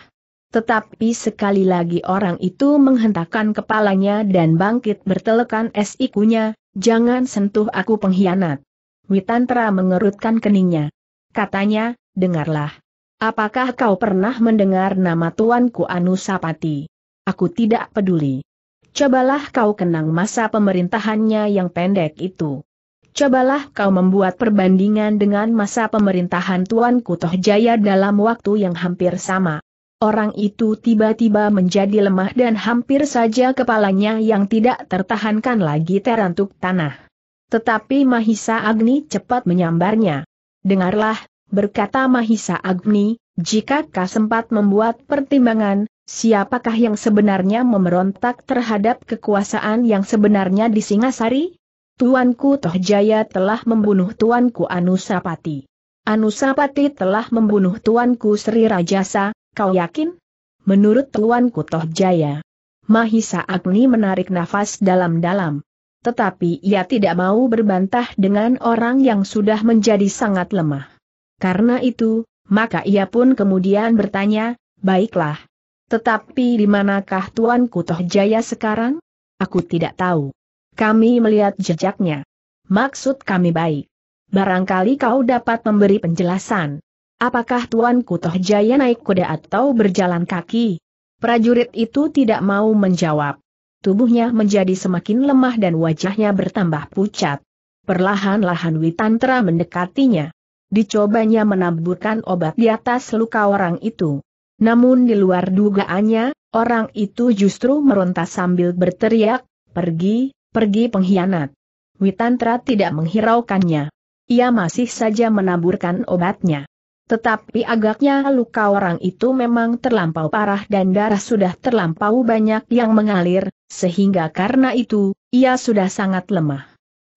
Tetapi sekali lagi orang itu menghentakkan kepalanya dan bangkit bertelekan es ikunya, Jangan sentuh aku pengkhianat. Witantra mengerutkan keningnya. Katanya, dengarlah. Apakah kau pernah mendengar nama tuanku Anusapati? Aku tidak peduli. Cobalah kau kenang masa pemerintahannya yang pendek itu. Cobalah kau membuat perbandingan dengan masa pemerintahan tuanku Tohjaya dalam waktu yang hampir sama orang itu tiba-tiba menjadi lemah dan hampir saja kepalanya yang tidak tertahankan lagi terantuk tanah. Tetapi Mahisa Agni cepat menyambarnya. Dengarlah, berkata Mahisa Agni, jika kau sempat membuat pertimbangan, siapakah yang sebenarnya memberontak terhadap kekuasaan yang sebenarnya di Singasari? Tuanku Tohjaya telah membunuh Tuanku Anusapati. Anusapati telah membunuh Tuanku Sri Rajasa, Kau yakin? Menurut Tuan Kutohjaya, Jaya. Mahisa Agni menarik nafas dalam-dalam. Tetapi ia tidak mau berbantah dengan orang yang sudah menjadi sangat lemah. Karena itu, maka ia pun kemudian bertanya, baiklah. Tetapi di manakah Tuan Kutohjaya Jaya sekarang? Aku tidak tahu. Kami melihat jejaknya. Maksud kami baik. Barangkali kau dapat memberi penjelasan. Apakah Tuan Kutoh Jaya naik kuda atau berjalan kaki? Prajurit itu tidak mau menjawab. Tubuhnya menjadi semakin lemah dan wajahnya bertambah pucat. Perlahan-lahan Witantra mendekatinya. Dicobanya menaburkan obat di atas luka orang itu. Namun di luar dugaannya, orang itu justru meronta sambil berteriak, pergi, pergi pengkhianat. Witantra tidak menghiraukannya. Ia masih saja menaburkan obatnya. Tetapi agaknya luka orang itu memang terlampau parah dan darah sudah terlampau banyak yang mengalir, sehingga karena itu, ia sudah sangat lemah.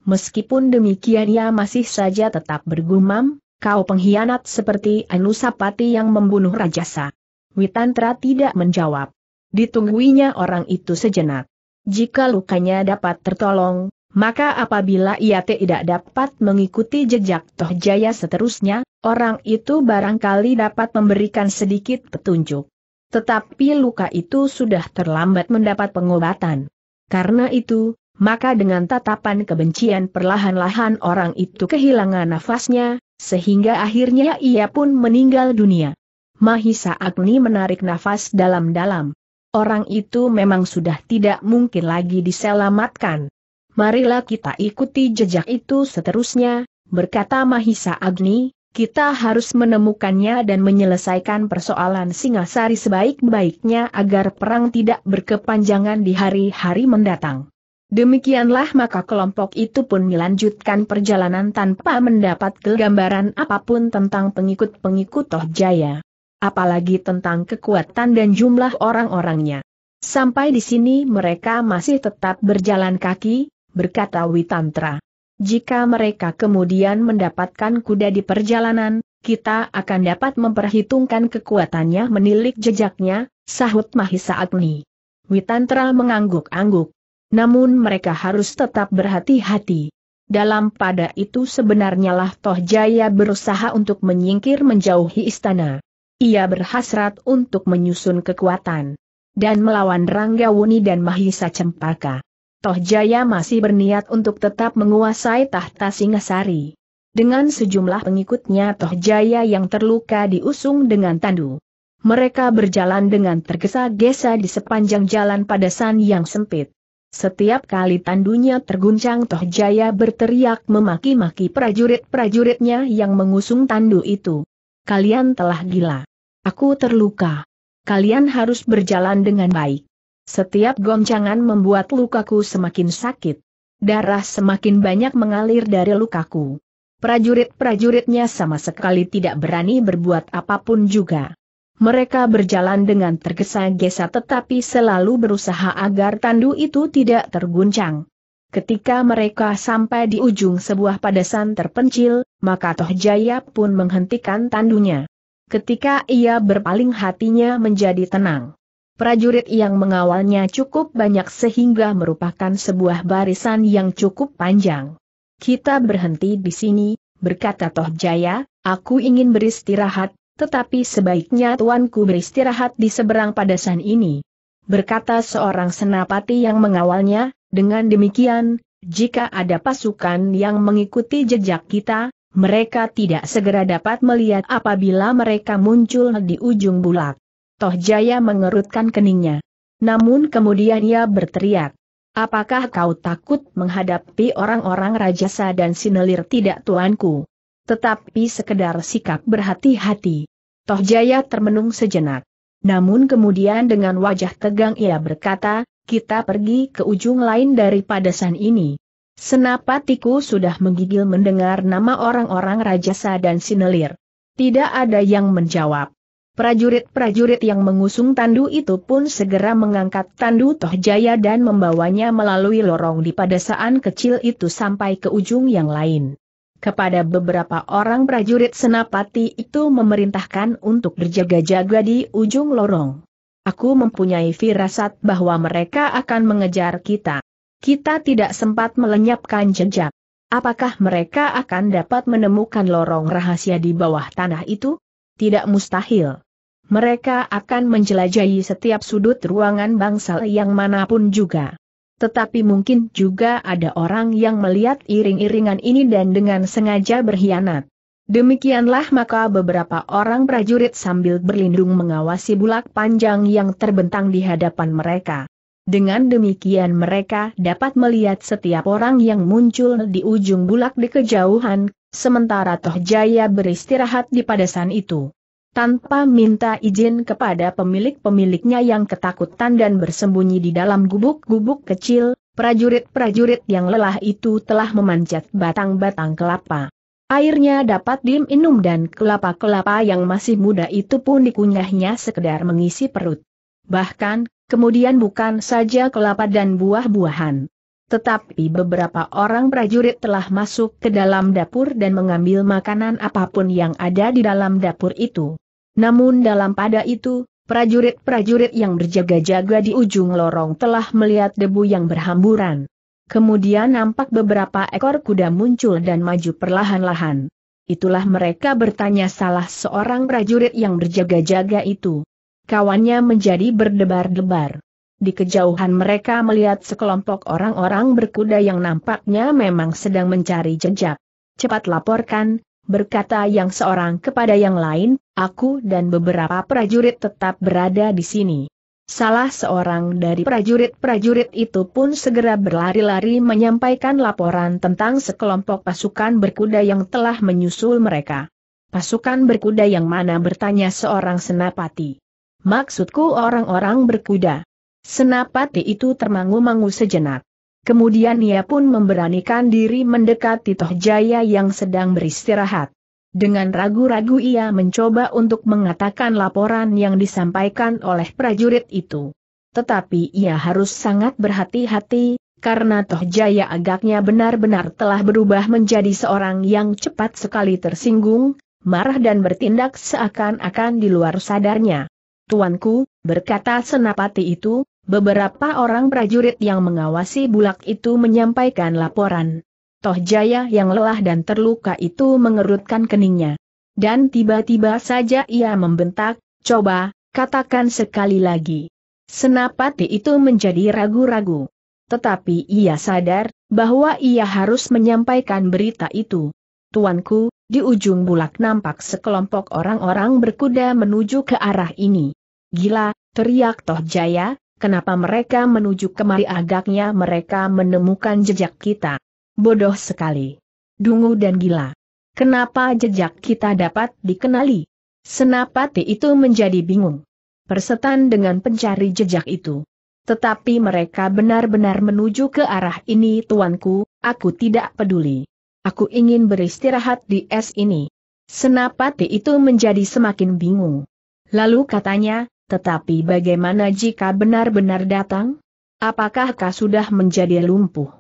Meskipun demikian ia masih saja tetap bergumam, kau pengkhianat seperti Anusapati yang membunuh Rajasa. Witantra tidak menjawab. Ditungguinya orang itu sejenak. Jika lukanya dapat tertolong, maka apabila ia tidak dapat mengikuti jejak Toh Jaya seterusnya, orang itu barangkali dapat memberikan sedikit petunjuk. Tetapi luka itu sudah terlambat mendapat pengobatan. Karena itu, maka dengan tatapan kebencian perlahan-lahan orang itu kehilangan nafasnya, sehingga akhirnya ia pun meninggal dunia. Mahisa Agni menarik nafas dalam-dalam. Orang itu memang sudah tidak mungkin lagi diselamatkan. Marilah kita ikuti jejak itu seterusnya, berkata Mahisa Agni, kita harus menemukannya dan menyelesaikan persoalan Singasari sebaik-baiknya agar perang tidak berkepanjangan di hari-hari mendatang. Demikianlah maka kelompok itu pun melanjutkan perjalanan tanpa mendapat gambaran apapun tentang pengikut-pengikut Toh Jaya. Apalagi tentang kekuatan dan jumlah orang-orangnya. Sampai di sini mereka masih tetap berjalan kaki, berkata Witantra. Jika mereka kemudian mendapatkan kuda di perjalanan, kita akan dapat memperhitungkan kekuatannya menilik jejaknya, sahut Mahisa Agni. Witantra mengangguk-angguk. Namun mereka harus tetap berhati-hati. Dalam pada itu sebenarnya lah Toh Jaya berusaha untuk menyingkir menjauhi istana. Ia berhasrat untuk menyusun kekuatan dan melawan Ranggawuni dan Mahisa Cempaka. Toh Jaya masih berniat untuk tetap menguasai tahta Singasari. Dengan sejumlah pengikutnya Toh Jaya yang terluka diusung dengan tandu. Mereka berjalan dengan tergesa-gesa di sepanjang jalan padasan yang sempit. Setiap kali tandunya terguncang Toh Jaya berteriak memaki-maki prajurit-prajuritnya yang mengusung tandu itu. Kalian telah gila. Aku terluka. Kalian harus berjalan dengan baik. Setiap goncangan membuat lukaku semakin sakit. Darah semakin banyak mengalir dari lukaku. Prajurit-prajuritnya sama sekali tidak berani berbuat apapun juga. Mereka berjalan dengan tergesa-gesa tetapi selalu berusaha agar tandu itu tidak terguncang. Ketika mereka sampai di ujung sebuah padasan terpencil, maka Tohjaya pun menghentikan tandunya. Ketika ia berpaling hatinya menjadi tenang prajurit yang mengawalnya cukup banyak sehingga merupakan sebuah barisan yang cukup panjang. Kita berhenti di sini, berkata Toh Jaya, aku ingin beristirahat, tetapi sebaiknya tuanku beristirahat di seberang padasan ini. Berkata seorang senapati yang mengawalnya, dengan demikian, jika ada pasukan yang mengikuti jejak kita, mereka tidak segera dapat melihat apabila mereka muncul di ujung bulak. Toh Jaya mengerutkan keningnya. Namun kemudian ia berteriak. Apakah kau takut menghadapi orang-orang rajasa dan sinelir tidak tuanku? Tetapi sekedar sikap berhati-hati. Toh Jaya termenung sejenak. Namun kemudian dengan wajah tegang ia berkata, kita pergi ke ujung lain dari padasan ini. Senapatiku sudah menggigil mendengar nama orang-orang rajasa dan sinelir. Tidak ada yang menjawab. Prajurit-prajurit yang mengusung tandu itu pun segera mengangkat tandu Tohjaya dan membawanya melalui lorong di padesaan kecil itu sampai ke ujung yang lain. Kepada beberapa orang prajurit senapati itu memerintahkan untuk berjaga-jaga di ujung lorong. Aku mempunyai firasat bahwa mereka akan mengejar kita. Kita tidak sempat melenyapkan jejak. Apakah mereka akan dapat menemukan lorong rahasia di bawah tanah itu? Tidak mustahil mereka akan menjelajahi setiap sudut ruangan bangsal yang manapun juga. Tetapi mungkin juga ada orang yang melihat iring-iringan ini dan dengan sengaja berkhianat. Demikianlah maka beberapa orang prajurit sambil berlindung mengawasi bulak panjang yang terbentang di hadapan mereka. Dengan demikian mereka dapat melihat setiap orang yang muncul di ujung bulak di kejauhan, sementara Toh Jaya beristirahat di padasan itu tanpa minta izin kepada pemilik-pemiliknya yang ketakutan dan bersembunyi di dalam gubuk-gubuk kecil, prajurit-prajurit yang lelah itu telah memanjat batang-batang kelapa. Airnya dapat diminum dan kelapa-kelapa yang masih muda itu pun dikunyahnya sekedar mengisi perut. Bahkan, kemudian bukan saja kelapa dan buah-buahan. Tetapi beberapa orang prajurit telah masuk ke dalam dapur dan mengambil makanan apapun yang ada di dalam dapur itu. Namun dalam pada itu, prajurit-prajurit yang berjaga-jaga di ujung lorong telah melihat debu yang berhamburan. Kemudian nampak beberapa ekor kuda muncul dan maju perlahan-lahan. Itulah mereka bertanya salah seorang prajurit yang berjaga-jaga itu. Kawannya menjadi berdebar-debar. Di kejauhan mereka melihat sekelompok orang-orang berkuda yang nampaknya memang sedang mencari jejak. Cepat laporkan, berkata yang seorang kepada yang lain, aku dan beberapa prajurit tetap berada di sini. Salah seorang dari prajurit-prajurit itu pun segera berlari-lari menyampaikan laporan tentang sekelompok pasukan berkuda yang telah menyusul mereka. Pasukan berkuda yang mana bertanya seorang senapati. Maksudku orang-orang berkuda. Senapati itu termangu-mangu sejenak. Kemudian ia pun memberanikan diri mendekati Toh Jaya yang sedang beristirahat. Dengan ragu-ragu ia mencoba untuk mengatakan laporan yang disampaikan oleh prajurit itu. Tetapi ia harus sangat berhati-hati, karena Toh Jaya agaknya benar-benar telah berubah menjadi seorang yang cepat sekali tersinggung, marah dan bertindak seakan-akan di luar sadarnya. Tuanku, berkata senapati itu, Beberapa orang prajurit yang mengawasi bulak itu menyampaikan laporan. Toh Jaya yang lelah dan terluka itu mengerutkan keningnya. Dan tiba-tiba saja ia membentak, coba, katakan sekali lagi. Senapati itu menjadi ragu-ragu. Tetapi ia sadar, bahwa ia harus menyampaikan berita itu. Tuanku, di ujung bulak nampak sekelompok orang-orang berkuda menuju ke arah ini. Gila, teriak Toh Jaya, Kenapa mereka menuju kemari agaknya mereka menemukan jejak kita? Bodoh sekali. Dungu dan gila. Kenapa jejak kita dapat dikenali? Senapati itu menjadi bingung. Persetan dengan pencari jejak itu. Tetapi mereka benar-benar menuju ke arah ini tuanku, aku tidak peduli. Aku ingin beristirahat di es ini. Senapati itu menjadi semakin bingung. Lalu katanya, tetapi bagaimana jika benar-benar datang? Apakah kau sudah menjadi lumpuh?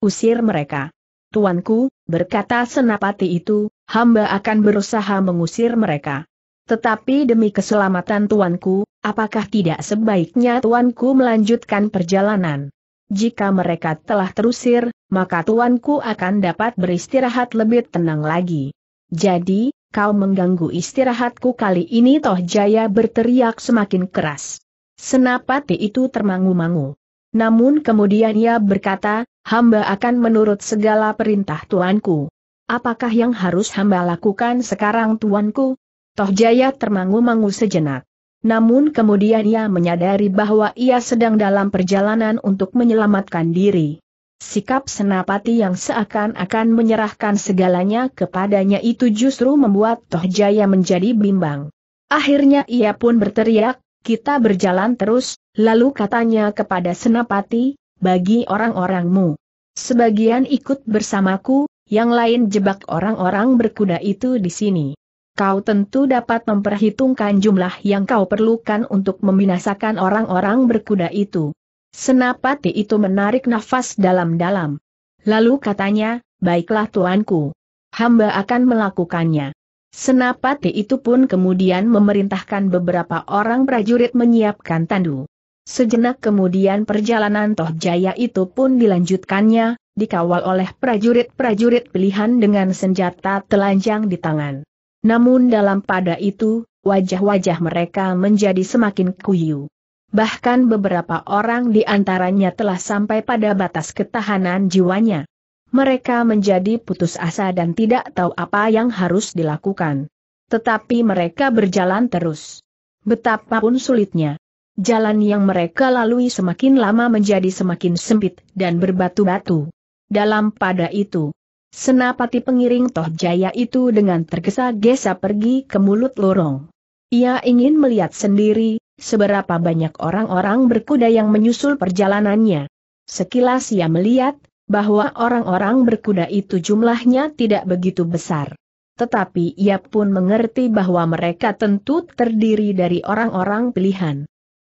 Usir mereka. Tuanku, berkata senapati itu, hamba akan berusaha mengusir mereka. Tetapi demi keselamatan tuanku, apakah tidak sebaiknya tuanku melanjutkan perjalanan? Jika mereka telah terusir, maka tuanku akan dapat beristirahat lebih tenang lagi. Jadi, kau mengganggu istirahatku kali ini Toh Jaya berteriak semakin keras. Senapati itu termangu-mangu. Namun kemudian ia berkata, hamba akan menurut segala perintah tuanku. Apakah yang harus hamba lakukan sekarang tuanku? Toh Jaya termangu-mangu sejenak. Namun kemudian ia menyadari bahwa ia sedang dalam perjalanan untuk menyelamatkan diri. Sikap Senapati yang seakan-akan menyerahkan segalanya kepadanya itu justru membuat Tohjaya menjadi bimbang. Akhirnya ia pun berteriak, kita berjalan terus, lalu katanya kepada Senapati, bagi orang-orangmu. Sebagian ikut bersamaku, yang lain jebak orang-orang berkuda itu di sini. Kau tentu dapat memperhitungkan jumlah yang kau perlukan untuk membinasakan orang-orang berkuda itu. Senapati itu menarik nafas dalam-dalam. Lalu katanya, baiklah tuanku. Hamba akan melakukannya. Senapati itu pun kemudian memerintahkan beberapa orang prajurit menyiapkan tandu. Sejenak kemudian perjalanan Toh Jaya itu pun dilanjutkannya, dikawal oleh prajurit-prajurit pilihan dengan senjata telanjang di tangan. Namun dalam pada itu, wajah-wajah mereka menjadi semakin kuyuh bahkan beberapa orang di antaranya telah sampai pada batas ketahanan jiwanya. Mereka menjadi putus asa dan tidak tahu apa yang harus dilakukan. Tetapi mereka berjalan terus. Betapapun sulitnya. Jalan yang mereka lalui semakin lama menjadi semakin sempit dan berbatu-batu. Dalam pada itu, senapati pengiring Toh Jaya itu dengan tergesa-gesa pergi ke mulut lorong. Ia ingin melihat sendiri seberapa banyak orang-orang berkuda yang menyusul perjalanannya. Sekilas ia melihat, bahwa orang-orang berkuda itu jumlahnya tidak begitu besar. Tetapi ia pun mengerti bahwa mereka tentu terdiri dari orang-orang pilihan.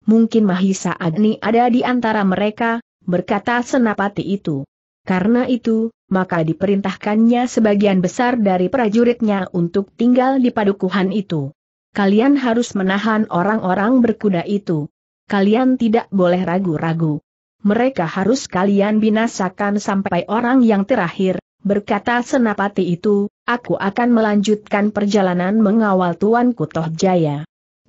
Mungkin Mahisa Agni ada di antara mereka, berkata senapati itu. Karena itu, maka diperintahkannya sebagian besar dari prajuritnya untuk tinggal di padukuhan itu kalian harus menahan orang-orang berkuda itu. Kalian tidak boleh ragu-ragu. Mereka harus kalian binasakan sampai orang yang terakhir, berkata senapati itu, aku akan melanjutkan perjalanan mengawal Tuanku Tohjaya. Jaya.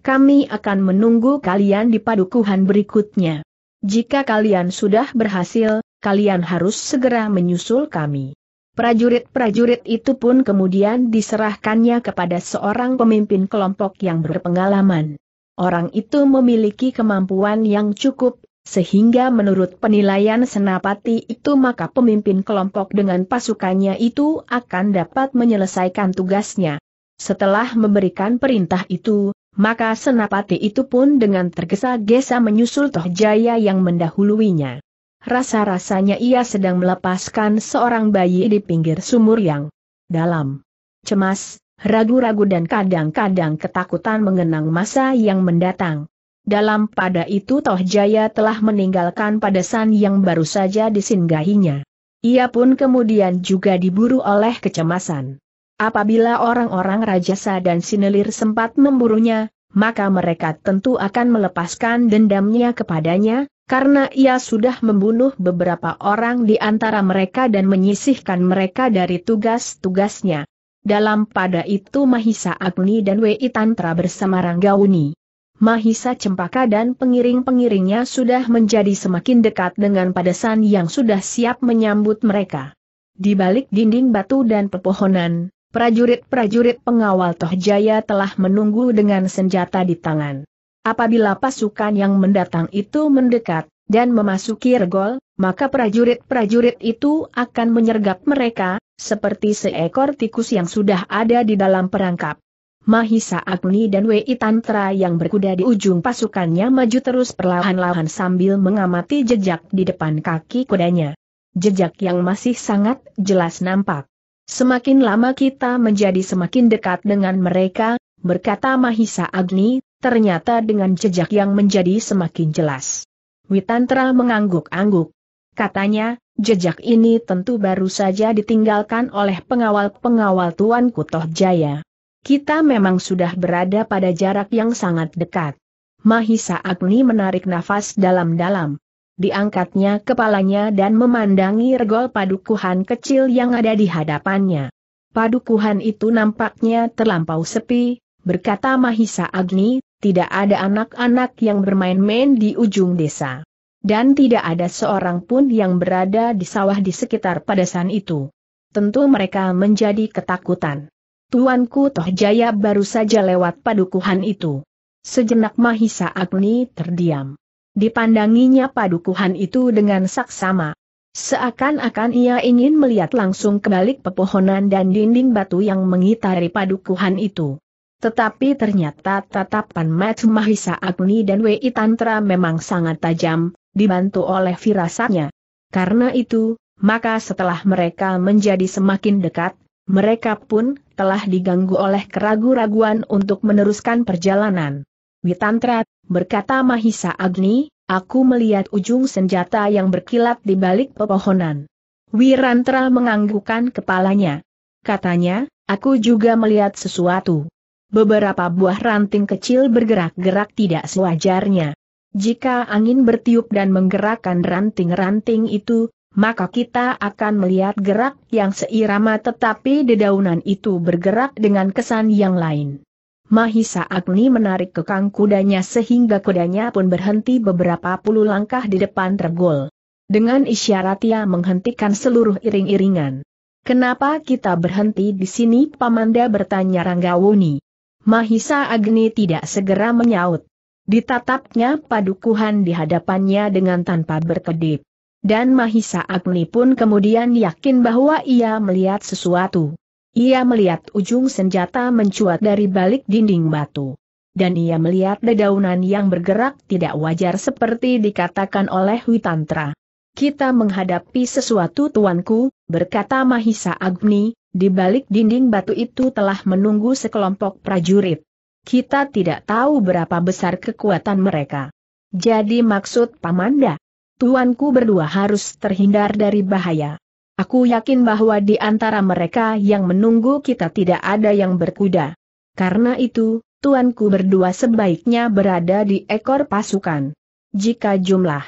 Kami akan menunggu kalian di padukuhan berikutnya. Jika kalian sudah berhasil, kalian harus segera menyusul kami. Prajurit-prajurit itu pun kemudian diserahkannya kepada seorang pemimpin kelompok yang berpengalaman. Orang itu memiliki kemampuan yang cukup, sehingga menurut penilaian senapati itu maka pemimpin kelompok dengan pasukannya itu akan dapat menyelesaikan tugasnya. Setelah memberikan perintah itu, maka senapati itu pun dengan tergesa-gesa menyusul Tohjaya yang mendahuluinya. Rasa-rasanya ia sedang melepaskan seorang bayi di pinggir sumur yang dalam. Cemas, ragu-ragu dan kadang-kadang ketakutan mengenang masa yang mendatang. Dalam pada itu Toh Jaya telah meninggalkan padasan yang baru saja disinggahinya. Ia pun kemudian juga diburu oleh kecemasan. Apabila orang-orang rajasa dan sinelir sempat memburunya, maka mereka tentu akan melepaskan dendamnya kepadanya, karena ia sudah membunuh beberapa orang di antara mereka dan menyisihkan mereka dari tugas-tugasnya. Dalam pada itu Mahisa Agni dan Wei Tantra bersama Ranggauni. Mahisa Cempaka dan pengiring-pengiringnya sudah menjadi semakin dekat dengan padesan yang sudah siap menyambut mereka. Di balik dinding batu dan pepohonan, prajurit-prajurit pengawal Tohjaya telah menunggu dengan senjata di tangan. Apabila pasukan yang mendatang itu mendekat, dan memasuki regol, maka prajurit-prajurit itu akan menyergap mereka, seperti seekor tikus yang sudah ada di dalam perangkap. Mahisa Agni dan Wei Tantra yang berkuda di ujung pasukannya maju terus perlahan-lahan sambil mengamati jejak di depan kaki kudanya. Jejak yang masih sangat jelas nampak. Semakin lama kita menjadi semakin dekat dengan mereka, berkata Mahisa Agni, ternyata dengan jejak yang menjadi semakin jelas. Witantra mengangguk-angguk. Katanya, jejak ini tentu baru saja ditinggalkan oleh pengawal-pengawal Tuan Kutoh Jaya. Kita memang sudah berada pada jarak yang sangat dekat. Mahisa Agni menarik nafas dalam-dalam. Diangkatnya kepalanya dan memandangi regol padukuhan kecil yang ada di hadapannya. Padukuhan itu nampaknya terlampau sepi, berkata Mahisa Agni, tidak ada anak-anak yang bermain-main di ujung desa. Dan tidak ada seorang pun yang berada di sawah di sekitar saat itu. Tentu mereka menjadi ketakutan. Tuanku Toh Jaya baru saja lewat padukuhan itu. Sejenak Mahisa Agni terdiam. Dipandanginya padukuhan itu dengan saksama. Seakan-akan ia ingin melihat langsung kebalik pepohonan dan dinding batu yang mengitari padukuhan itu. Tetapi ternyata tatapan Matsu Mahisa Agni dan Wei Tantra memang sangat tajam, dibantu oleh firasatnya. Karena itu, maka setelah mereka menjadi semakin dekat, mereka pun telah diganggu oleh keraguan-raguan untuk meneruskan perjalanan. Witantra, berkata Mahisa Agni, aku melihat ujung senjata yang berkilat di balik pepohonan. Wirantra menganggukkan kepalanya. Katanya, aku juga melihat sesuatu. Beberapa buah ranting kecil bergerak-gerak tidak sewajarnya. Jika angin bertiup dan menggerakkan ranting-ranting itu, maka kita akan melihat gerak yang seirama tetapi dedaunan itu bergerak dengan kesan yang lain. Mahisa Agni menarik kekang kudanya sehingga kudanya pun berhenti beberapa puluh langkah di depan regol. Dengan isyarat ia menghentikan seluruh iring-iringan. Kenapa kita berhenti di sini? Pamanda bertanya Ranggawuni. Mahisa Agni tidak segera menyaut. Ditatapnya padukuhan di hadapannya dengan tanpa berkedip. Dan Mahisa Agni pun kemudian yakin bahwa ia melihat sesuatu. Ia melihat ujung senjata mencuat dari balik dinding batu. Dan ia melihat dedaunan yang bergerak tidak wajar seperti dikatakan oleh Witantra. Kita menghadapi sesuatu tuanku, berkata Mahisa Agni, di balik dinding batu itu telah menunggu sekelompok prajurit. Kita tidak tahu berapa besar kekuatan mereka. Jadi maksud Pamanda, tuanku berdua harus terhindar dari bahaya. Aku yakin bahwa di antara mereka yang menunggu kita tidak ada yang berkuda. Karena itu, tuanku berdua sebaiknya berada di ekor pasukan. Jika jumlah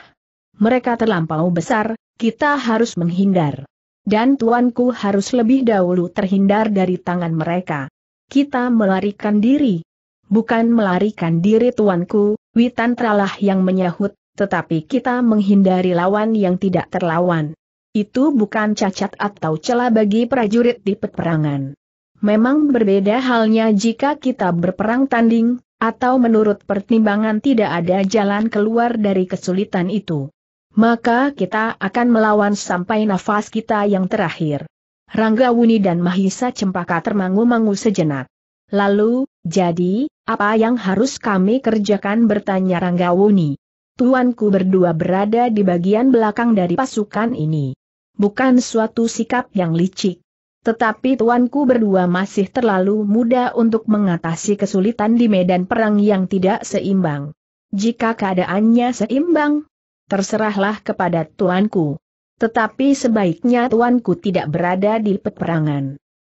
mereka terlampau besar, kita harus menghindar dan tuanku harus lebih dahulu terhindar dari tangan mereka. Kita melarikan diri. Bukan melarikan diri tuanku, Witan Witantralah yang menyahut, tetapi kita menghindari lawan yang tidak terlawan. Itu bukan cacat atau celah bagi prajurit di peperangan. Memang berbeda halnya jika kita berperang tanding, atau menurut pertimbangan tidak ada jalan keluar dari kesulitan itu maka kita akan melawan sampai nafas kita yang terakhir. Rangga Wuni dan Mahisa Cempaka termangu-mangu sejenak. Lalu, jadi, apa yang harus kami kerjakan bertanya Rangga Wuni. Tuanku berdua berada di bagian belakang dari pasukan ini. Bukan suatu sikap yang licik. Tetapi tuanku berdua masih terlalu muda untuk mengatasi kesulitan di medan perang yang tidak seimbang. Jika keadaannya seimbang, terserahlah kepada tuanku. Tetapi sebaiknya tuanku tidak berada di peperangan.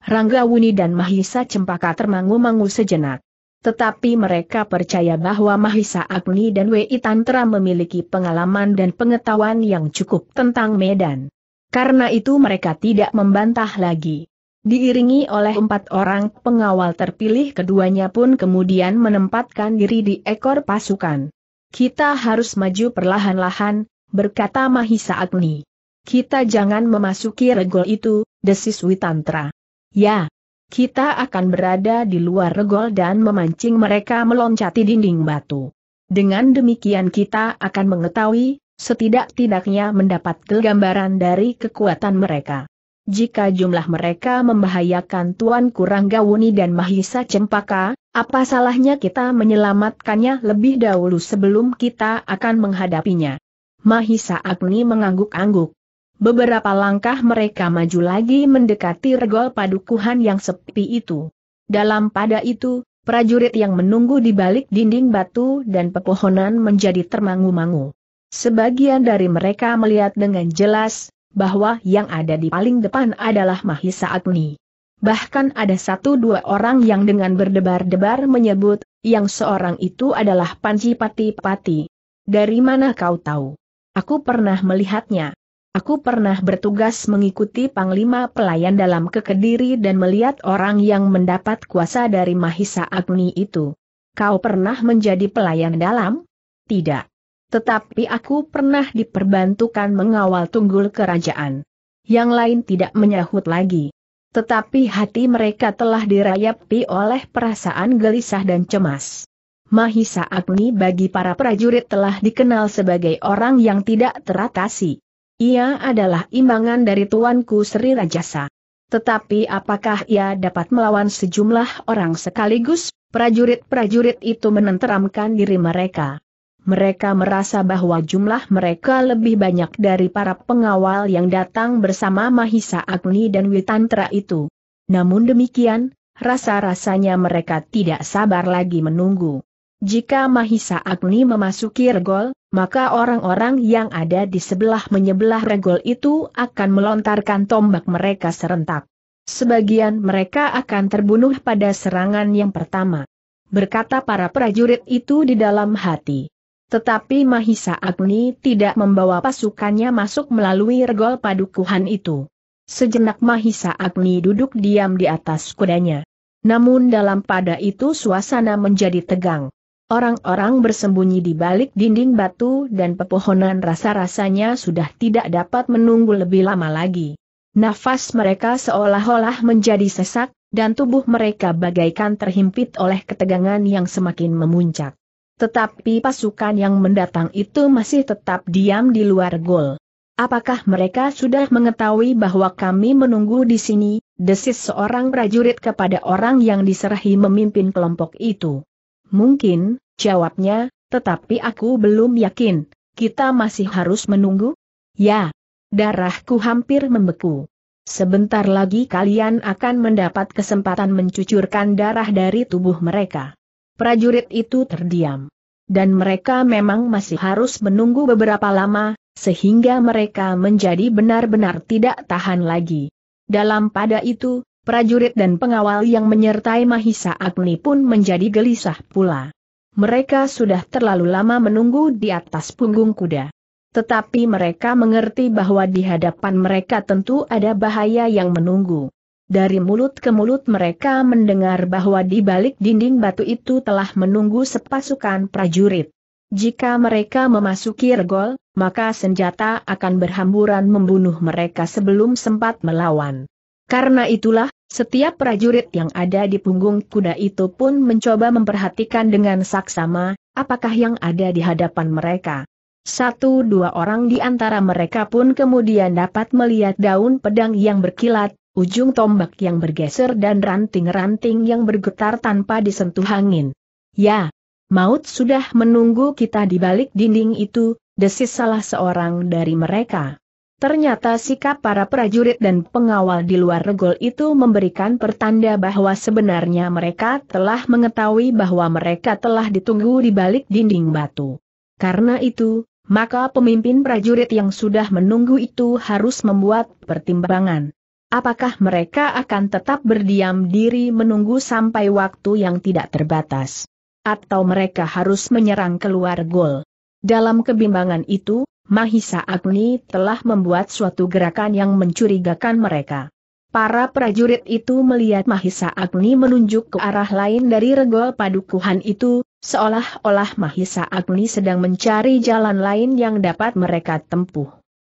Rangga Wuni dan Mahisa Cempaka termangu-mangu sejenak. Tetapi mereka percaya bahwa Mahisa Agni dan Wei Tantra memiliki pengalaman dan pengetahuan yang cukup tentang Medan. Karena itu mereka tidak membantah lagi. Diiringi oleh empat orang pengawal terpilih keduanya pun kemudian menempatkan diri di ekor pasukan. Kita harus maju perlahan-lahan, berkata Mahisa Agni. Kita jangan memasuki regol itu, desis Witantra. Ya, kita akan berada di luar regol dan memancing mereka meloncati dinding batu. Dengan demikian kita akan mengetahui, setidak-tidaknya mendapat gambaran dari kekuatan mereka. Jika jumlah mereka membahayakan Tuan Kurang Gawuni dan Mahisa Cempaka, apa salahnya kita menyelamatkannya lebih dahulu sebelum kita akan menghadapinya? Mahisa Agni mengangguk-angguk. Beberapa langkah mereka maju lagi mendekati regol padukuhan yang sepi itu. Dalam pada itu, prajurit yang menunggu di balik dinding batu dan pepohonan menjadi termangu-mangu. Sebagian dari mereka melihat dengan jelas, bahwa yang ada di paling depan adalah Mahisa Agni. Bahkan ada satu dua orang yang dengan berdebar-debar menyebut, yang seorang itu adalah Panji Pati Pati. Dari mana kau tahu? Aku pernah melihatnya. Aku pernah bertugas mengikuti Panglima Pelayan dalam kekediri dan melihat orang yang mendapat kuasa dari Mahisa Agni itu. Kau pernah menjadi pelayan dalam? Tidak. Tetapi aku pernah diperbantukan mengawal tunggul kerajaan. Yang lain tidak menyahut lagi. Tetapi hati mereka telah dirayapi oleh perasaan gelisah dan cemas. Mahisa Agni bagi para prajurit telah dikenal sebagai orang yang tidak teratasi. Ia adalah imbangan dari tuanku Sri Rajasa. Tetapi apakah ia dapat melawan sejumlah orang sekaligus? Prajurit-prajurit itu menenteramkan diri mereka mereka merasa bahwa jumlah mereka lebih banyak dari para pengawal yang datang bersama Mahisa Agni dan Witantra itu. Namun demikian, rasa-rasanya mereka tidak sabar lagi menunggu. Jika Mahisa Agni memasuki regol, maka orang-orang yang ada di sebelah menyebelah regol itu akan melontarkan tombak mereka serentak. Sebagian mereka akan terbunuh pada serangan yang pertama. Berkata para prajurit itu di dalam hati. Tetapi Mahisa Agni tidak membawa pasukannya masuk melalui regol padukuhan itu. Sejenak Mahisa Agni duduk diam di atas kudanya. Namun dalam pada itu suasana menjadi tegang. Orang-orang bersembunyi di balik dinding batu dan pepohonan rasa-rasanya sudah tidak dapat menunggu lebih lama lagi. Nafas mereka seolah-olah menjadi sesak, dan tubuh mereka bagaikan terhimpit oleh ketegangan yang semakin memuncak. Tetapi pasukan yang mendatang itu masih tetap diam di luar gol. Apakah mereka sudah mengetahui bahwa kami menunggu di sini? Desis seorang prajurit kepada orang yang diserahi memimpin kelompok itu. Mungkin, jawabnya, tetapi aku belum yakin. Kita masih harus menunggu? Ya. Darahku hampir membeku. Sebentar lagi kalian akan mendapat kesempatan mencucurkan darah dari tubuh mereka prajurit itu terdiam. Dan mereka memang masih harus menunggu beberapa lama, sehingga mereka menjadi benar-benar tidak tahan lagi. Dalam pada itu, prajurit dan pengawal yang menyertai Mahisa Agni pun menjadi gelisah pula. Mereka sudah terlalu lama menunggu di atas punggung kuda. Tetapi mereka mengerti bahwa di hadapan mereka tentu ada bahaya yang menunggu. Dari mulut ke mulut mereka mendengar bahwa di balik dinding batu itu telah menunggu sepasukan prajurit. Jika mereka memasuki regol, maka senjata akan berhamburan membunuh mereka sebelum sempat melawan. Karena itulah, setiap prajurit yang ada di punggung kuda itu pun mencoba memperhatikan dengan saksama, apakah yang ada di hadapan mereka. Satu dua orang di antara mereka pun kemudian dapat melihat daun pedang yang berkilat, ujung tombak yang bergeser dan ranting-ranting yang bergetar tanpa disentuh angin. Ya, maut sudah menunggu kita di balik dinding itu, desis salah seorang dari mereka. Ternyata sikap para prajurit dan pengawal di luar regol itu memberikan pertanda bahwa sebenarnya mereka telah mengetahui bahwa mereka telah ditunggu di balik dinding batu. Karena itu, maka pemimpin prajurit yang sudah menunggu itu harus membuat pertimbangan. Apakah mereka akan tetap berdiam diri menunggu sampai waktu yang tidak terbatas? Atau mereka harus menyerang keluar gol? Dalam kebimbangan itu, Mahisa Agni telah membuat suatu gerakan yang mencurigakan mereka. Para prajurit itu melihat Mahisa Agni menunjuk ke arah lain dari regol padukuhan itu, seolah-olah Mahisa Agni sedang mencari jalan lain yang dapat mereka tempuh.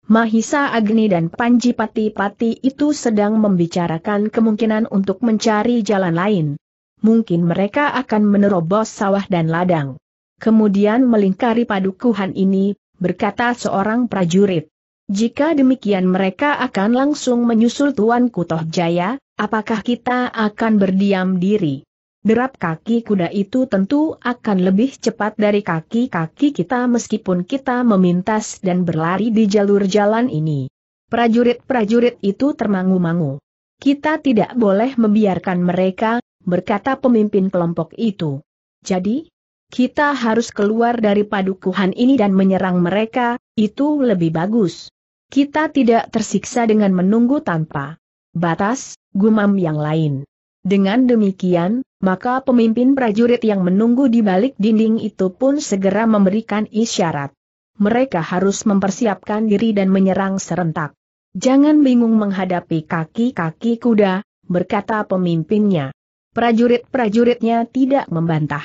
Mahisa Agni dan Panji Pati-Pati itu sedang membicarakan kemungkinan untuk mencari jalan lain. Mungkin mereka akan menerobos sawah dan ladang. Kemudian melingkari padukuhan ini, berkata seorang prajurit. Jika demikian mereka akan langsung menyusul Tuan Kutoh Jaya, apakah kita akan berdiam diri? derap kaki kuda itu tentu akan lebih cepat dari kaki-kaki kita meskipun kita memintas dan berlari di jalur jalan ini. Prajurit-prajurit itu termangu-mangu. Kita tidak boleh membiarkan mereka, berkata pemimpin kelompok itu. Jadi, kita harus keluar dari padukuhan ini dan menyerang mereka, itu lebih bagus. Kita tidak tersiksa dengan menunggu tanpa batas, gumam yang lain. Dengan demikian, maka pemimpin prajurit yang menunggu di balik dinding itu pun segera memberikan isyarat. Mereka harus mempersiapkan diri dan menyerang serentak. Jangan bingung menghadapi kaki-kaki kuda, berkata pemimpinnya. Prajurit-prajuritnya tidak membantah.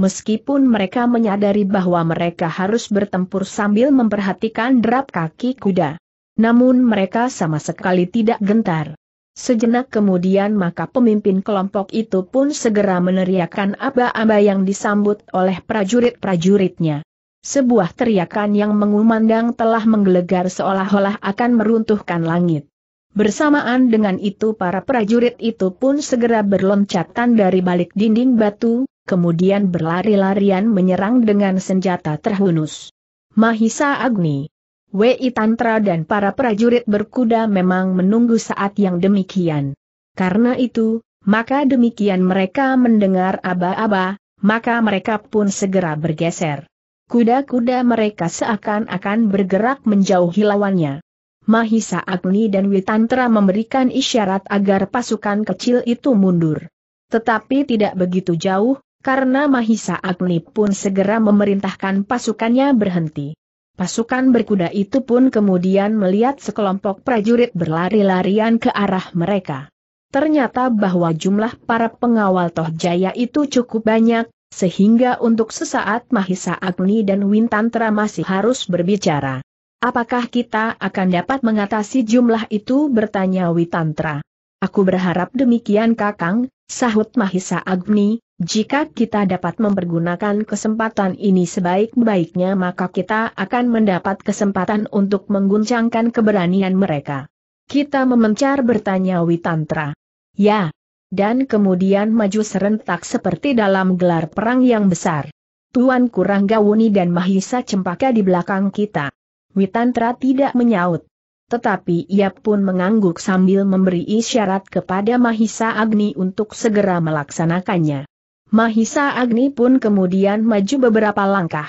Meskipun mereka menyadari bahwa mereka harus bertempur sambil memperhatikan derap kaki kuda. Namun mereka sama sekali tidak gentar. Sejenak kemudian maka pemimpin kelompok itu pun segera meneriakkan aba-aba yang disambut oleh prajurit-prajuritnya. Sebuah teriakan yang mengumandang telah menggelegar seolah-olah akan meruntuhkan langit. Bersamaan dengan itu para prajurit itu pun segera berloncatan dari balik dinding batu, kemudian berlari-larian menyerang dengan senjata terhunus. Mahisa Agni Wei Tantra dan para prajurit berkuda memang menunggu saat yang demikian. Karena itu, maka demikian mereka mendengar aba-aba, maka mereka pun segera bergeser. Kuda-kuda mereka seakan-akan bergerak menjauhi lawannya. Mahisa Agni dan Witantra memberikan isyarat agar pasukan kecil itu mundur. Tetapi tidak begitu jauh, karena Mahisa Agni pun segera memerintahkan pasukannya berhenti. Pasukan berkuda itu pun kemudian melihat sekelompok prajurit berlari-larian ke arah mereka. Ternyata bahwa jumlah para pengawal Toh Jaya itu cukup banyak, sehingga untuk sesaat Mahisa Agni dan Wintantra masih harus berbicara. Apakah kita akan dapat mengatasi jumlah itu bertanya Witantra. Aku berharap demikian Kakang, sahut Mahisa Agni, jika kita dapat mempergunakan kesempatan ini sebaik-baiknya maka kita akan mendapat kesempatan untuk mengguncangkan keberanian mereka. Kita memencar bertanya Witantra. Ya. Dan kemudian maju serentak seperti dalam gelar perang yang besar. Tuan Kurang dan Mahisa Cempaka di belakang kita. Witantra tidak menyaut. Tetapi ia pun mengangguk sambil memberi isyarat kepada Mahisa Agni untuk segera melaksanakannya. Mahisa Agni pun kemudian maju beberapa langkah.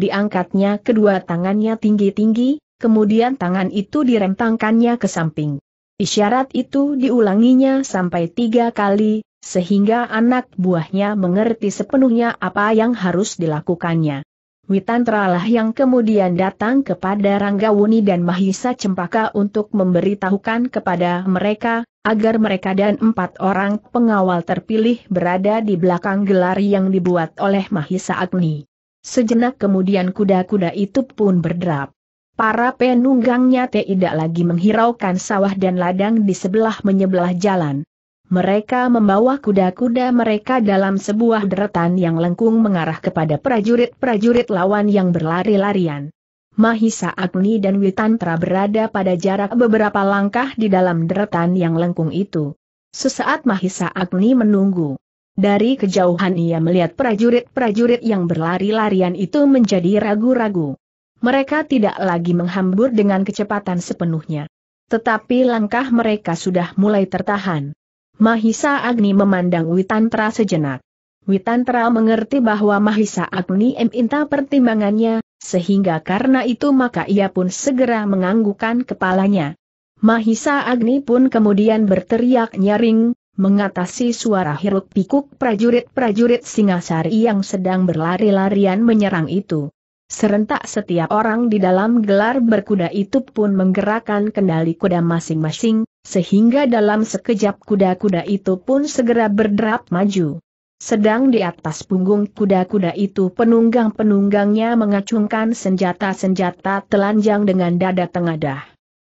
Diangkatnya kedua tangannya tinggi-tinggi, kemudian tangan itu direntangkannya ke samping. Isyarat itu diulanginya sampai tiga kali, sehingga anak buahnya mengerti sepenuhnya apa yang harus dilakukannya. Witantralah yang kemudian datang kepada Ranggawuni dan Mahisa Cempaka untuk memberitahukan kepada mereka, agar mereka dan empat orang pengawal terpilih berada di belakang gelar yang dibuat oleh Mahisa Agni. Sejenak kemudian kuda-kuda itu pun berderap. Para penunggangnya tidak lagi menghiraukan sawah dan ladang di sebelah menyebelah jalan. Mereka membawa kuda-kuda mereka dalam sebuah deretan yang lengkung mengarah kepada prajurit-prajurit lawan yang berlari-larian. Mahisa Agni dan Witantra berada pada jarak beberapa langkah di dalam deretan yang lengkung itu. Sesaat Mahisa Agni menunggu. Dari kejauhan ia melihat prajurit-prajurit yang berlari-larian itu menjadi ragu-ragu. Mereka tidak lagi menghambur dengan kecepatan sepenuhnya. Tetapi langkah mereka sudah mulai tertahan. Mahisa Agni memandang Witantra sejenak. Witantra mengerti bahwa Mahisa Agni meminta pertimbangannya, sehingga karena itu maka ia pun segera menganggukkan kepalanya. Mahisa Agni pun kemudian berteriak nyaring, mengatasi suara hiruk pikuk prajurit-prajurit Singasari yang sedang berlari-larian menyerang itu. Serentak setiap orang di dalam gelar berkuda itu pun menggerakkan kendali kuda masing-masing, sehingga dalam sekejap kuda-kuda itu pun segera berderap maju. Sedang di atas punggung kuda-kuda itu penunggang-penunggangnya mengacungkan senjata-senjata telanjang dengan dada tengadah.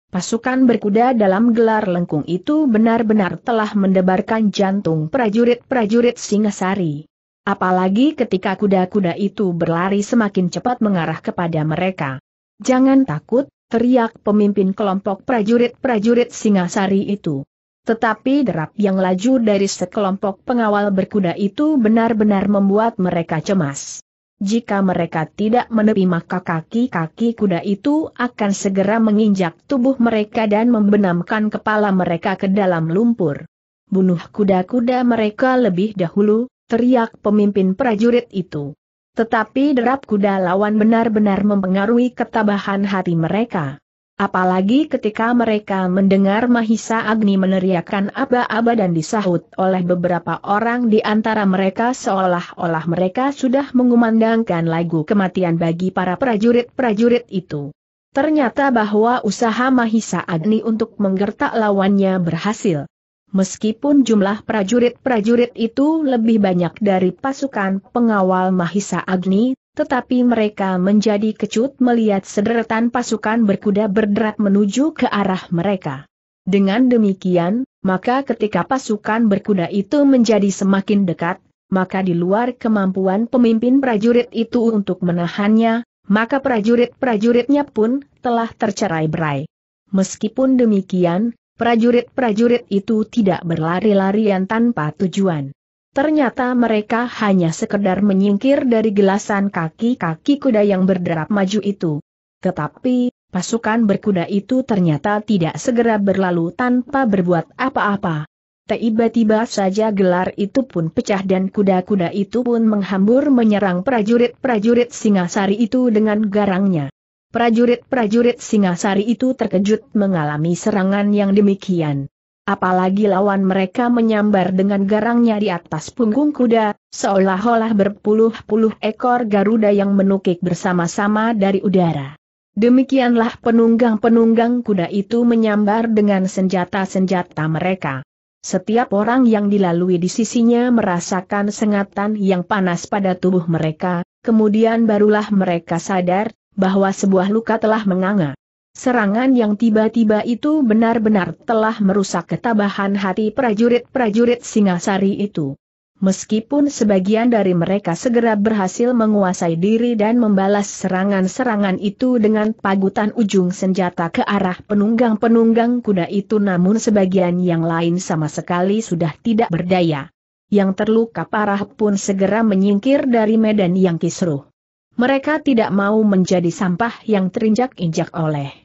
Pasukan berkuda dalam gelar lengkung itu benar-benar telah mendebarkan jantung prajurit-prajurit Singasari. Apalagi ketika kuda-kuda itu berlari semakin cepat mengarah kepada mereka. Jangan takut, teriak pemimpin kelompok prajurit-prajurit Singasari itu tetapi derap yang laju dari sekelompok pengawal berkuda itu benar-benar membuat mereka cemas. Jika mereka tidak menepi maka kaki-kaki kuda itu akan segera menginjak tubuh mereka dan membenamkan kepala mereka ke dalam lumpur. Bunuh kuda-kuda mereka lebih dahulu, teriak pemimpin prajurit itu. Tetapi derap kuda lawan benar-benar mempengaruhi ketabahan hati mereka. Apalagi ketika mereka mendengar Mahisa Agni meneriakkan aba-aba dan disahut oleh beberapa orang di antara mereka seolah-olah mereka sudah mengumandangkan lagu kematian bagi para prajurit-prajurit itu. Ternyata bahwa usaha Mahisa Agni untuk menggertak lawannya berhasil. Meskipun jumlah prajurit-prajurit itu lebih banyak dari pasukan pengawal Mahisa Agni, tetapi mereka menjadi kecut melihat sederetan pasukan berkuda berderak menuju ke arah mereka. Dengan demikian, maka ketika pasukan berkuda itu menjadi semakin dekat, maka di luar kemampuan pemimpin prajurit itu untuk menahannya, maka prajurit-prajuritnya pun telah tercerai berai. Meskipun demikian, prajurit-prajurit itu tidak berlari-larian tanpa tujuan. Ternyata mereka hanya sekedar menyingkir dari gelasan kaki-kaki kuda yang berderap maju itu. Tetapi, pasukan berkuda itu ternyata tidak segera berlalu tanpa berbuat apa-apa. Tiba-tiba saja gelar itu pun pecah dan kuda-kuda itu pun menghambur menyerang prajurit-prajurit Singasari itu dengan garangnya. Prajurit-prajurit Singasari itu terkejut mengalami serangan yang demikian apalagi lawan mereka menyambar dengan garangnya di atas punggung kuda, seolah-olah berpuluh-puluh ekor Garuda yang menukik bersama-sama dari udara. Demikianlah penunggang-penunggang kuda itu menyambar dengan senjata-senjata mereka. Setiap orang yang dilalui di sisinya merasakan sengatan yang panas pada tubuh mereka, kemudian barulah mereka sadar bahwa sebuah luka telah menganga. Serangan yang tiba-tiba itu benar-benar telah merusak ketabahan hati prajurit-prajurit Singasari itu. Meskipun sebagian dari mereka segera berhasil menguasai diri dan membalas serangan-serangan itu dengan pagutan ujung senjata ke arah penunggang-penunggang kuda itu namun sebagian yang lain sama sekali sudah tidak berdaya. Yang terluka parah pun segera menyingkir dari medan yang kisruh. Mereka tidak mau menjadi sampah yang terinjak-injak oleh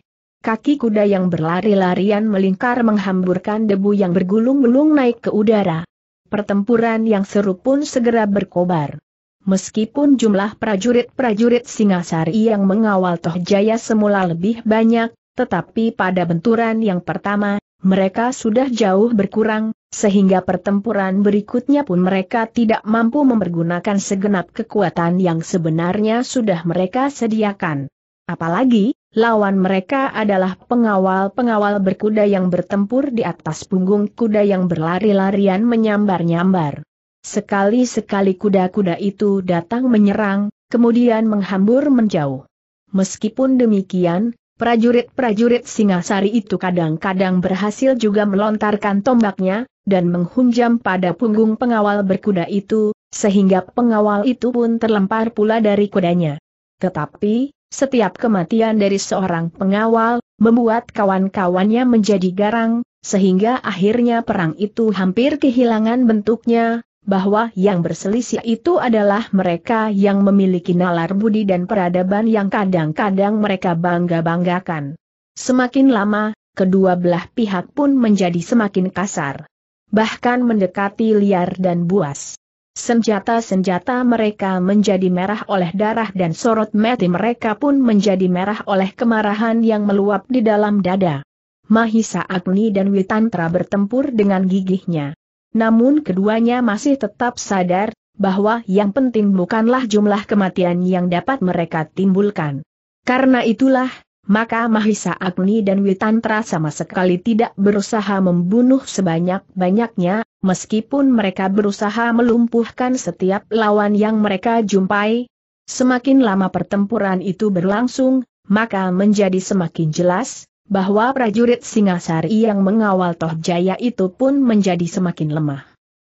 Kaki kuda yang berlari-larian melingkar menghamburkan debu yang bergulung-gulung naik ke udara. Pertempuran yang seru pun segera berkobar. Meskipun jumlah prajurit-prajurit Singasari yang mengawal Toh Jaya semula lebih banyak, tetapi pada benturan yang pertama, mereka sudah jauh berkurang, sehingga pertempuran berikutnya pun mereka tidak mampu mempergunakan segenap kekuatan yang sebenarnya sudah mereka sediakan. Apalagi, Lawan mereka adalah pengawal-pengawal berkuda yang bertempur di atas punggung kuda yang berlari-larian menyambar-nyambar. Sekali-sekali kuda-kuda itu datang menyerang, kemudian menghambur menjauh. Meskipun demikian, prajurit-prajurit Singasari itu kadang-kadang berhasil juga melontarkan tombaknya, dan menghunjam pada punggung pengawal berkuda itu, sehingga pengawal itu pun terlempar pula dari kudanya. Tetapi, setiap kematian dari seorang pengawal, membuat kawan-kawannya menjadi garang, sehingga akhirnya perang itu hampir kehilangan bentuknya, bahwa yang berselisih itu adalah mereka yang memiliki nalar budi dan peradaban yang kadang-kadang mereka bangga-banggakan. Semakin lama, kedua belah pihak pun menjadi semakin kasar. Bahkan mendekati liar dan buas. Senjata-senjata mereka menjadi merah oleh darah dan sorot mati mereka pun menjadi merah oleh kemarahan yang meluap di dalam dada. Mahisa Agni dan Witantra bertempur dengan gigihnya. Namun keduanya masih tetap sadar, bahwa yang penting bukanlah jumlah kematian yang dapat mereka timbulkan. Karena itulah, maka Mahisa Agni dan Witantra sama sekali tidak berusaha membunuh sebanyak-banyaknya, meskipun mereka berusaha melumpuhkan setiap lawan yang mereka jumpai. Semakin lama pertempuran itu berlangsung, maka menjadi semakin jelas, bahwa prajurit Singasari yang mengawal Tohjaya itu pun menjadi semakin lemah.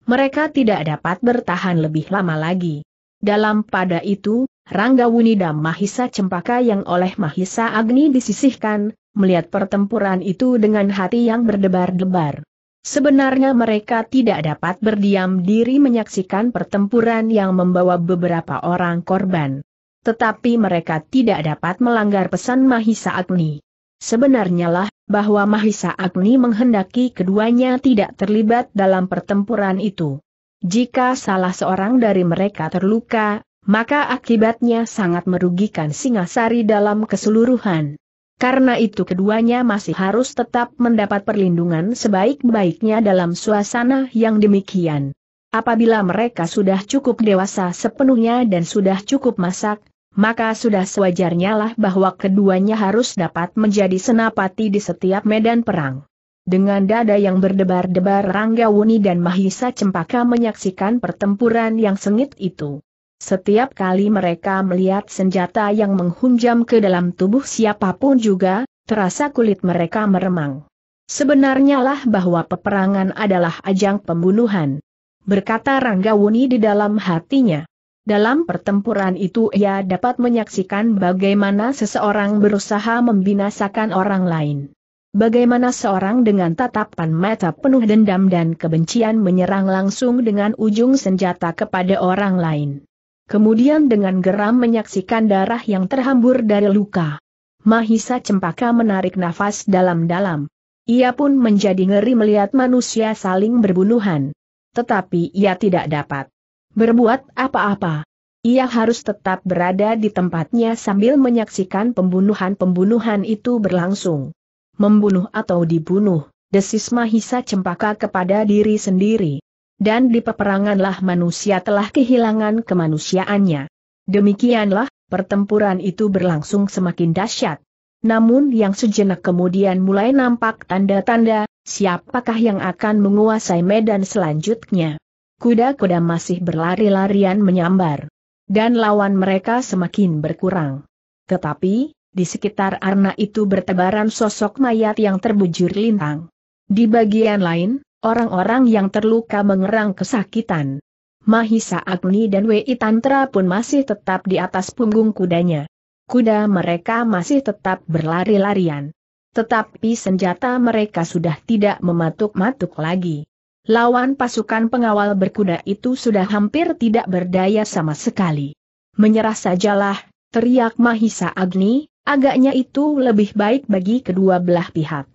Mereka tidak dapat bertahan lebih lama lagi. Dalam pada itu, Rangga Wunida Mahisa Cempaka yang oleh Mahisa Agni disisihkan, melihat pertempuran itu dengan hati yang berdebar-debar. Sebenarnya mereka tidak dapat berdiam diri menyaksikan pertempuran yang membawa beberapa orang korban. Tetapi mereka tidak dapat melanggar pesan Mahisa Agni. Sebenarnya lah, bahwa Mahisa Agni menghendaki keduanya tidak terlibat dalam pertempuran itu. Jika salah seorang dari mereka terluka, maka akibatnya sangat merugikan Singasari dalam keseluruhan. Karena itu keduanya masih harus tetap mendapat perlindungan sebaik-baiknya dalam suasana yang demikian. Apabila mereka sudah cukup dewasa sepenuhnya dan sudah cukup masak, maka sudah sewajarnya lah bahwa keduanya harus dapat menjadi senapati di setiap medan perang. Dengan dada yang berdebar-debar Ranggawuni dan Mahisa Cempaka menyaksikan pertempuran yang sengit itu. Setiap kali mereka melihat senjata yang menghunjam ke dalam tubuh siapapun juga, terasa kulit mereka meremang. Sebenarnya lah bahwa peperangan adalah ajang pembunuhan. Berkata Ranggawuni di dalam hatinya. Dalam pertempuran itu ia dapat menyaksikan bagaimana seseorang berusaha membinasakan orang lain. Bagaimana seorang dengan tatapan mata penuh dendam dan kebencian menyerang langsung dengan ujung senjata kepada orang lain kemudian dengan geram menyaksikan darah yang terhambur dari luka. Mahisa Cempaka menarik nafas dalam-dalam. Ia pun menjadi ngeri melihat manusia saling berbunuhan. Tetapi ia tidak dapat berbuat apa-apa. Ia harus tetap berada di tempatnya sambil menyaksikan pembunuhan-pembunuhan itu berlangsung. Membunuh atau dibunuh, desis Mahisa Cempaka kepada diri sendiri dan di peperanganlah manusia telah kehilangan kemanusiaannya. Demikianlah, pertempuran itu berlangsung semakin dahsyat. Namun yang sejenak kemudian mulai nampak tanda-tanda, siapakah yang akan menguasai medan selanjutnya. Kuda-kuda masih berlari-larian menyambar. Dan lawan mereka semakin berkurang. Tetapi, di sekitar arna itu bertebaran sosok mayat yang terbujur lintang. Di bagian lain, Orang-orang yang terluka mengerang kesakitan. Mahisa Agni dan Wei Tantra pun masih tetap di atas punggung kudanya. Kuda mereka masih tetap berlari-larian. Tetapi senjata mereka sudah tidak mematuk-matuk lagi. Lawan pasukan pengawal berkuda itu sudah hampir tidak berdaya sama sekali. Menyerah sajalah, teriak Mahisa Agni, agaknya itu lebih baik bagi kedua belah pihak.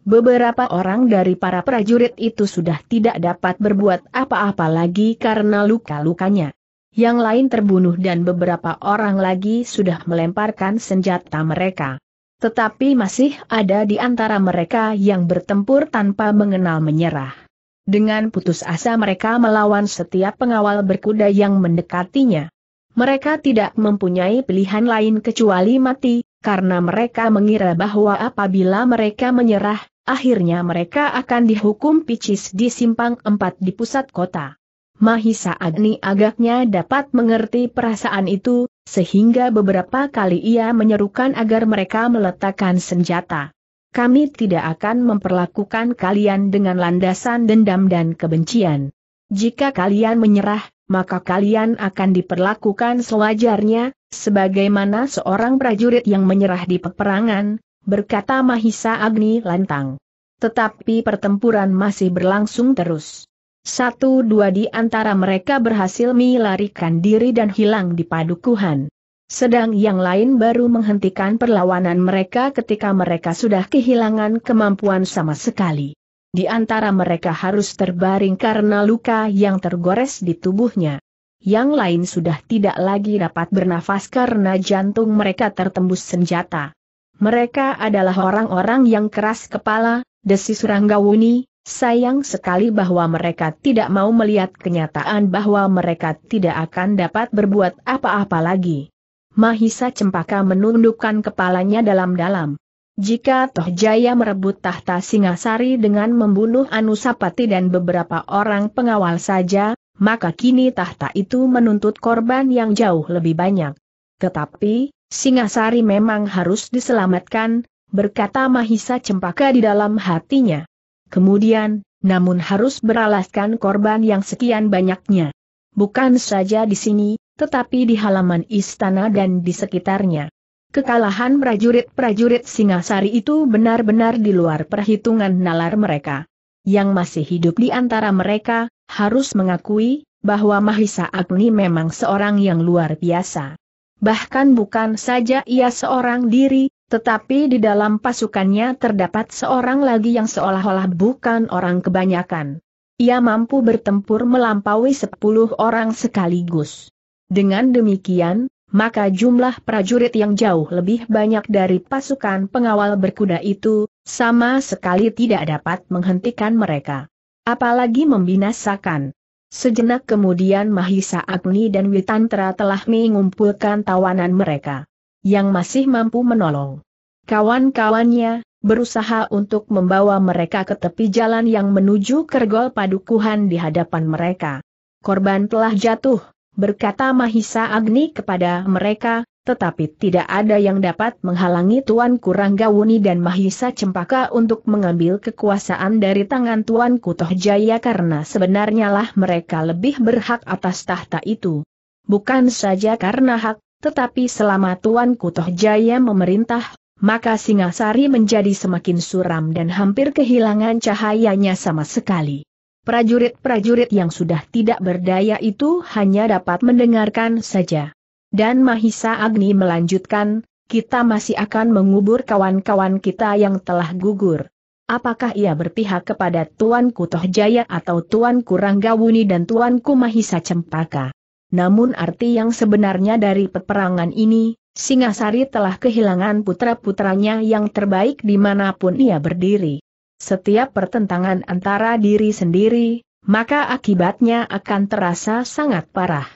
Beberapa orang dari para prajurit itu sudah tidak dapat berbuat apa-apa lagi karena luka-lukanya. Yang lain terbunuh dan beberapa orang lagi sudah melemparkan senjata mereka. Tetapi masih ada di antara mereka yang bertempur tanpa mengenal menyerah. Dengan putus asa mereka melawan setiap pengawal berkuda yang mendekatinya. Mereka tidak mempunyai pilihan lain kecuali mati, karena mereka mengira bahwa apabila mereka menyerah, akhirnya mereka akan dihukum picis di simpang empat di pusat kota. Mahisa Agni agaknya dapat mengerti perasaan itu, sehingga beberapa kali ia menyerukan agar mereka meletakkan senjata. Kami tidak akan memperlakukan kalian dengan landasan dendam dan kebencian. Jika kalian menyerah, maka kalian akan diperlakukan sewajarnya, sebagaimana seorang prajurit yang menyerah di peperangan, berkata Mahisa Agni lantang. Tetapi pertempuran masih berlangsung terus. Satu dua di antara mereka berhasil melarikan diri dan hilang di padukuhan. Sedang yang lain baru menghentikan perlawanan mereka ketika mereka sudah kehilangan kemampuan sama sekali. Di antara mereka harus terbaring karena luka yang tergores di tubuhnya. Yang lain sudah tidak lagi dapat bernafas karena jantung mereka tertembus senjata. Mereka adalah orang-orang yang keras kepala, desis Ranggawuni, sayang sekali bahwa mereka tidak mau melihat kenyataan bahwa mereka tidak akan dapat berbuat apa-apa lagi. Mahisa Cempaka menundukkan kepalanya dalam-dalam. Jika Tohjaya merebut tahta Singasari dengan membunuh Anusapati dan beberapa orang pengawal saja, maka kini tahta itu menuntut korban yang jauh lebih banyak. Tetapi, Singasari memang harus diselamatkan, berkata Mahisa Cempaka di dalam hatinya. Kemudian, namun harus beralaskan korban yang sekian banyaknya. Bukan saja di sini, tetapi di halaman istana dan di sekitarnya. Kekalahan prajurit-prajurit Singasari itu benar-benar di luar perhitungan nalar mereka. Yang masih hidup di antara mereka, harus mengakui, bahwa Mahisa Agni memang seorang yang luar biasa. Bahkan bukan saja ia seorang diri, tetapi di dalam pasukannya terdapat seorang lagi yang seolah-olah bukan orang kebanyakan. Ia mampu bertempur melampaui sepuluh orang sekaligus. Dengan demikian, maka jumlah prajurit yang jauh lebih banyak dari pasukan pengawal berkuda itu, sama sekali tidak dapat menghentikan mereka. Apalagi membinasakan. Sejenak kemudian Mahisa Agni dan Witantra telah mengumpulkan tawanan mereka. Yang masih mampu menolong. Kawan-kawannya, berusaha untuk membawa mereka ke tepi jalan yang menuju kergol padukuhan di hadapan mereka. Korban telah jatuh, berkata Mahisa Agni kepada mereka, tetapi tidak ada yang dapat menghalangi Tuan Kuranggawuni dan Mahisa Cempaka untuk mengambil kekuasaan dari tangan Tuan Kutoh karena sebenarnya lah mereka lebih berhak atas tahta itu. Bukan saja karena hak, tetapi selama Tuan Kutoh memerintah, maka Singasari menjadi semakin suram dan hampir kehilangan cahayanya sama sekali. Prajurit-prajurit yang sudah tidak berdaya itu hanya dapat mendengarkan saja. Dan Mahisa Agni melanjutkan, kita masih akan mengubur kawan-kawan kita yang telah gugur. Apakah ia berpihak kepada Tuan Jaya atau Tuan Kuranggawuni dan Tuan Kumahisa Cempaka? Namun arti yang sebenarnya dari peperangan ini, Singasari telah kehilangan putra-putranya yang terbaik dimanapun ia berdiri. Setiap pertentangan antara diri sendiri, maka akibatnya akan terasa sangat parah.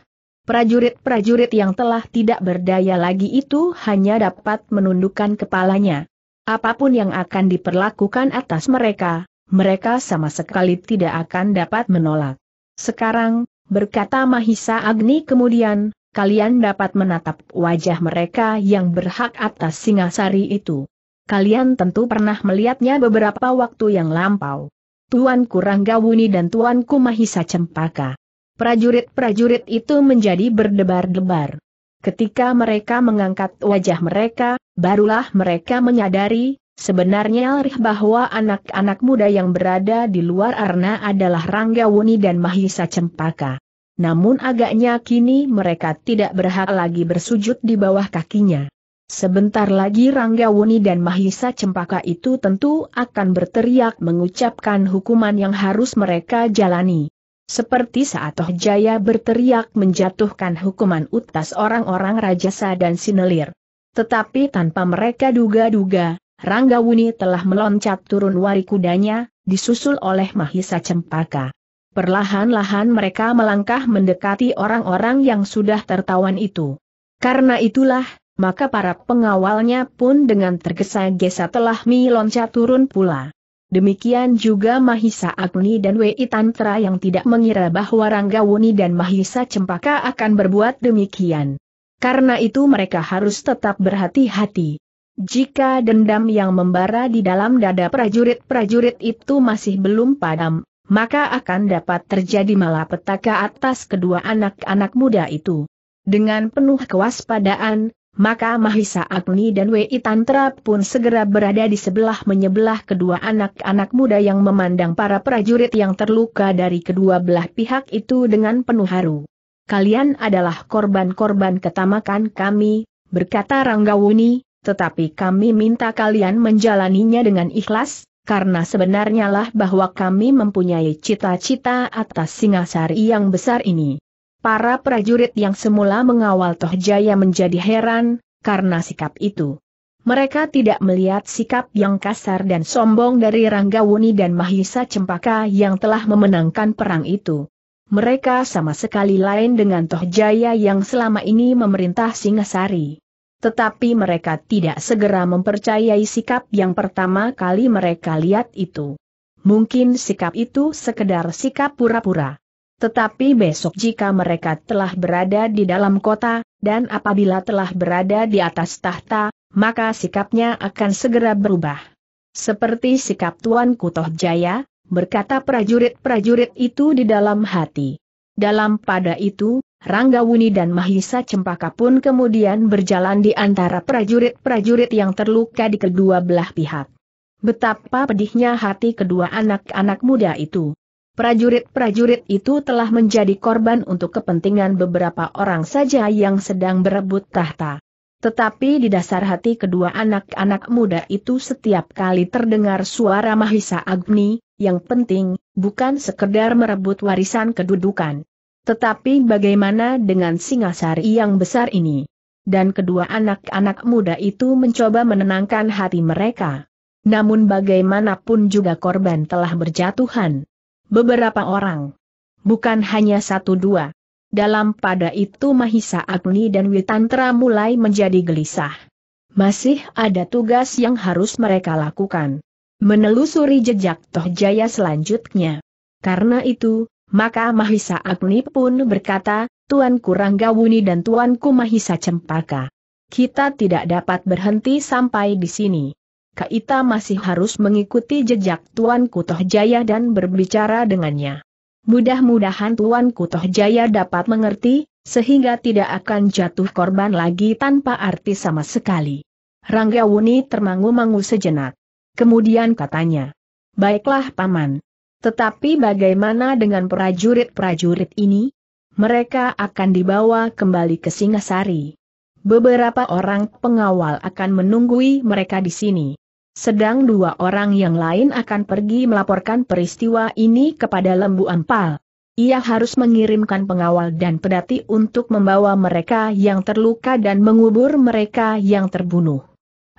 Prajurit-prajurit yang telah tidak berdaya lagi itu hanya dapat menundukkan kepalanya. Apapun yang akan diperlakukan atas mereka, mereka sama sekali tidak akan dapat menolak. Sekarang, berkata Mahisa Agni kemudian, kalian dapat menatap wajah mereka yang berhak atas singasari itu. Kalian tentu pernah melihatnya beberapa waktu yang lampau. Tuanku Ranggawuni dan Tuanku Mahisa Cempaka. Prajurit-prajurit itu menjadi berdebar-debar. Ketika mereka mengangkat wajah mereka, barulah mereka menyadari, sebenarnya Rih bahwa anak-anak muda yang berada di luar Arna adalah Ranggawuni dan Mahisa Cempaka. Namun agaknya kini mereka tidak berhak lagi bersujud di bawah kakinya. Sebentar lagi Rangga Wuni dan Mahisa Cempaka itu tentu akan berteriak mengucapkan hukuman yang harus mereka jalani. Seperti saat Toh Jaya berteriak menjatuhkan hukuman utas orang-orang rajasa dan sinelir. Tetapi tanpa mereka duga-duga, Rangga Wuni telah meloncat turun wari kudanya, disusul oleh Mahisa Cempaka. Perlahan-lahan mereka melangkah mendekati orang-orang yang sudah tertawan itu. Karena itulah, maka para pengawalnya pun dengan tergesa-gesa telah meloncat turun pula. Demikian juga Mahisa Agni dan Wei Tantra yang tidak mengira bahwa Ranggawuni dan Mahisa Cempaka akan berbuat demikian. Karena itu mereka harus tetap berhati-hati. Jika dendam yang membara di dalam dada prajurit-prajurit itu masih belum padam, maka akan dapat terjadi malapetaka atas kedua anak-anak muda itu. Dengan penuh kewaspadaan, maka Mahisa Agni dan Wei Tantra pun segera berada di sebelah menyebelah kedua anak-anak muda yang memandang para prajurit yang terluka dari kedua belah pihak itu dengan penuh haru. Kalian adalah korban-korban ketamakan kami, berkata Ranggawuni, tetapi kami minta kalian menjalaninya dengan ikhlas, karena sebenarnya lah bahwa kami mempunyai cita-cita atas singasari yang besar ini. Para prajurit yang semula mengawal Tohjaya menjadi heran, karena sikap itu. Mereka tidak melihat sikap yang kasar dan sombong dari Ranggawuni dan Mahisa Cempaka yang telah memenangkan perang itu. Mereka sama sekali lain dengan Tohjaya yang selama ini memerintah Singasari. Tetapi mereka tidak segera mempercayai sikap yang pertama kali mereka lihat itu. Mungkin sikap itu sekedar sikap pura-pura. Tetapi besok jika mereka telah berada di dalam kota, dan apabila telah berada di atas tahta, maka sikapnya akan segera berubah. Seperti sikap Tuan Kutoh Jaya, berkata prajurit-prajurit itu di dalam hati. Dalam pada itu, Ranggawuni dan Mahisa Cempaka pun kemudian berjalan di antara prajurit-prajurit yang terluka di kedua belah pihak. Betapa pedihnya hati kedua anak-anak muda itu. Prajurit-prajurit itu telah menjadi korban untuk kepentingan beberapa orang saja yang sedang berebut tahta. Tetapi di dasar hati kedua anak-anak muda itu setiap kali terdengar suara Mahisa Agni, yang penting, bukan sekedar merebut warisan kedudukan. Tetapi bagaimana dengan singasari yang besar ini? Dan kedua anak-anak muda itu mencoba menenangkan hati mereka. Namun bagaimanapun juga korban telah berjatuhan. Beberapa orang. Bukan hanya satu dua. Dalam pada itu Mahisa Agni dan Witantra mulai menjadi gelisah. Masih ada tugas yang harus mereka lakukan. Menelusuri jejak Toh Jaya selanjutnya. Karena itu, maka Mahisa Agni pun berkata, Tuanku Ranggawuni dan Tuanku Mahisa Cempaka. Kita tidak dapat berhenti sampai di sini. Kaita masih harus mengikuti jejak Tuan Kutoh Jaya dan berbicara dengannya. Mudah-mudahan Tuan Kutoh Jaya dapat mengerti, sehingga tidak akan jatuh korban lagi tanpa arti sama sekali. Rangga Wuni termangu-mangu sejenak. Kemudian katanya, Baiklah Paman. Tetapi bagaimana dengan prajurit-prajurit ini? Mereka akan dibawa kembali ke Singasari. Beberapa orang pengawal akan menunggui mereka di sini. Sedang dua orang yang lain akan pergi melaporkan peristiwa ini kepada Lembu Ampal. Ia harus mengirimkan pengawal dan pedati untuk membawa mereka yang terluka dan mengubur mereka yang terbunuh.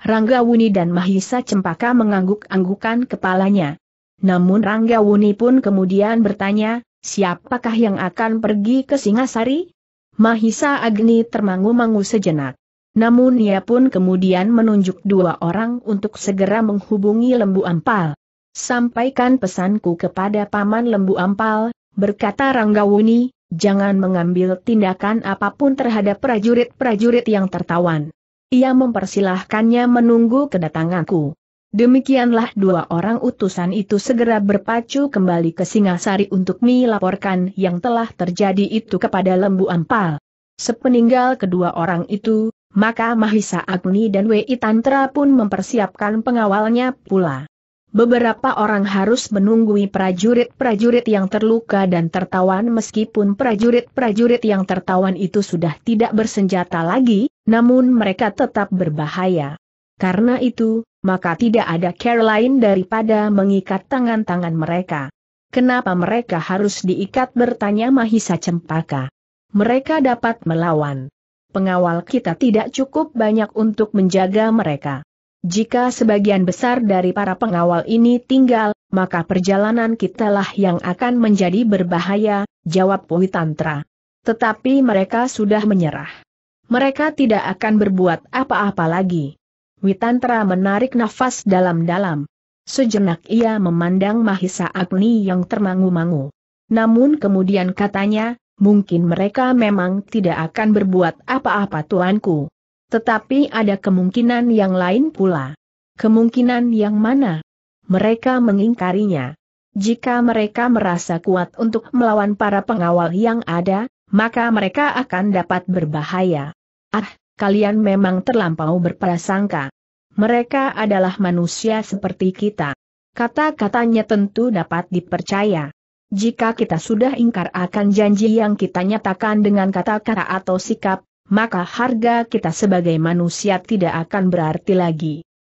Rangga Wuni dan Mahisa Cempaka mengangguk-anggukan kepalanya. Namun Rangga Wuni pun kemudian bertanya, siapakah yang akan pergi ke Singasari? Mahisa Agni termangu-mangu sejenak. Namun ia pun kemudian menunjuk dua orang untuk segera menghubungi Lembu Ampal. Sampaikan pesanku kepada Paman Lembu Ampal, berkata Ranggawuni, jangan mengambil tindakan apapun terhadap prajurit-prajurit yang tertawan. Ia mempersilahkannya menunggu kedatanganku. Demikianlah dua orang utusan itu segera berpacu kembali ke Singasari untuk melaporkan yang telah terjadi itu kepada Lembu Ampal. Sepeninggal kedua orang itu, maka Mahisa Agni dan Wei Tantra pun mempersiapkan pengawalnya pula. Beberapa orang harus menunggui prajurit-prajurit yang terluka dan tertawan meskipun prajurit-prajurit yang tertawan itu sudah tidak bersenjata lagi, namun mereka tetap berbahaya. Karena itu, maka tidak ada care lain daripada mengikat tangan-tangan mereka. Kenapa mereka harus diikat bertanya Mahisa Cempaka. Mereka dapat melawan pengawal kita tidak cukup banyak untuk menjaga mereka. Jika sebagian besar dari para pengawal ini tinggal, maka perjalanan kitalah yang akan menjadi berbahaya, jawab Pui Tantra. Tetapi mereka sudah menyerah. Mereka tidak akan berbuat apa-apa lagi. Witantra menarik nafas dalam-dalam. Sejenak ia memandang Mahisa Agni yang termangu-mangu. Namun kemudian katanya, Mungkin mereka memang tidak akan berbuat apa-apa tuanku. Tetapi ada kemungkinan yang lain pula. Kemungkinan yang mana? Mereka mengingkarinya. Jika mereka merasa kuat untuk melawan para pengawal yang ada, maka mereka akan dapat berbahaya. Ah, kalian memang terlampau berprasangka. Mereka adalah manusia seperti kita. Kata-katanya tentu dapat dipercaya. Jika kita sudah ingkar akan janji yang kita nyatakan dengan kata-kata atau sikap, maka harga kita sebagai manusia tidak akan berarti lagi.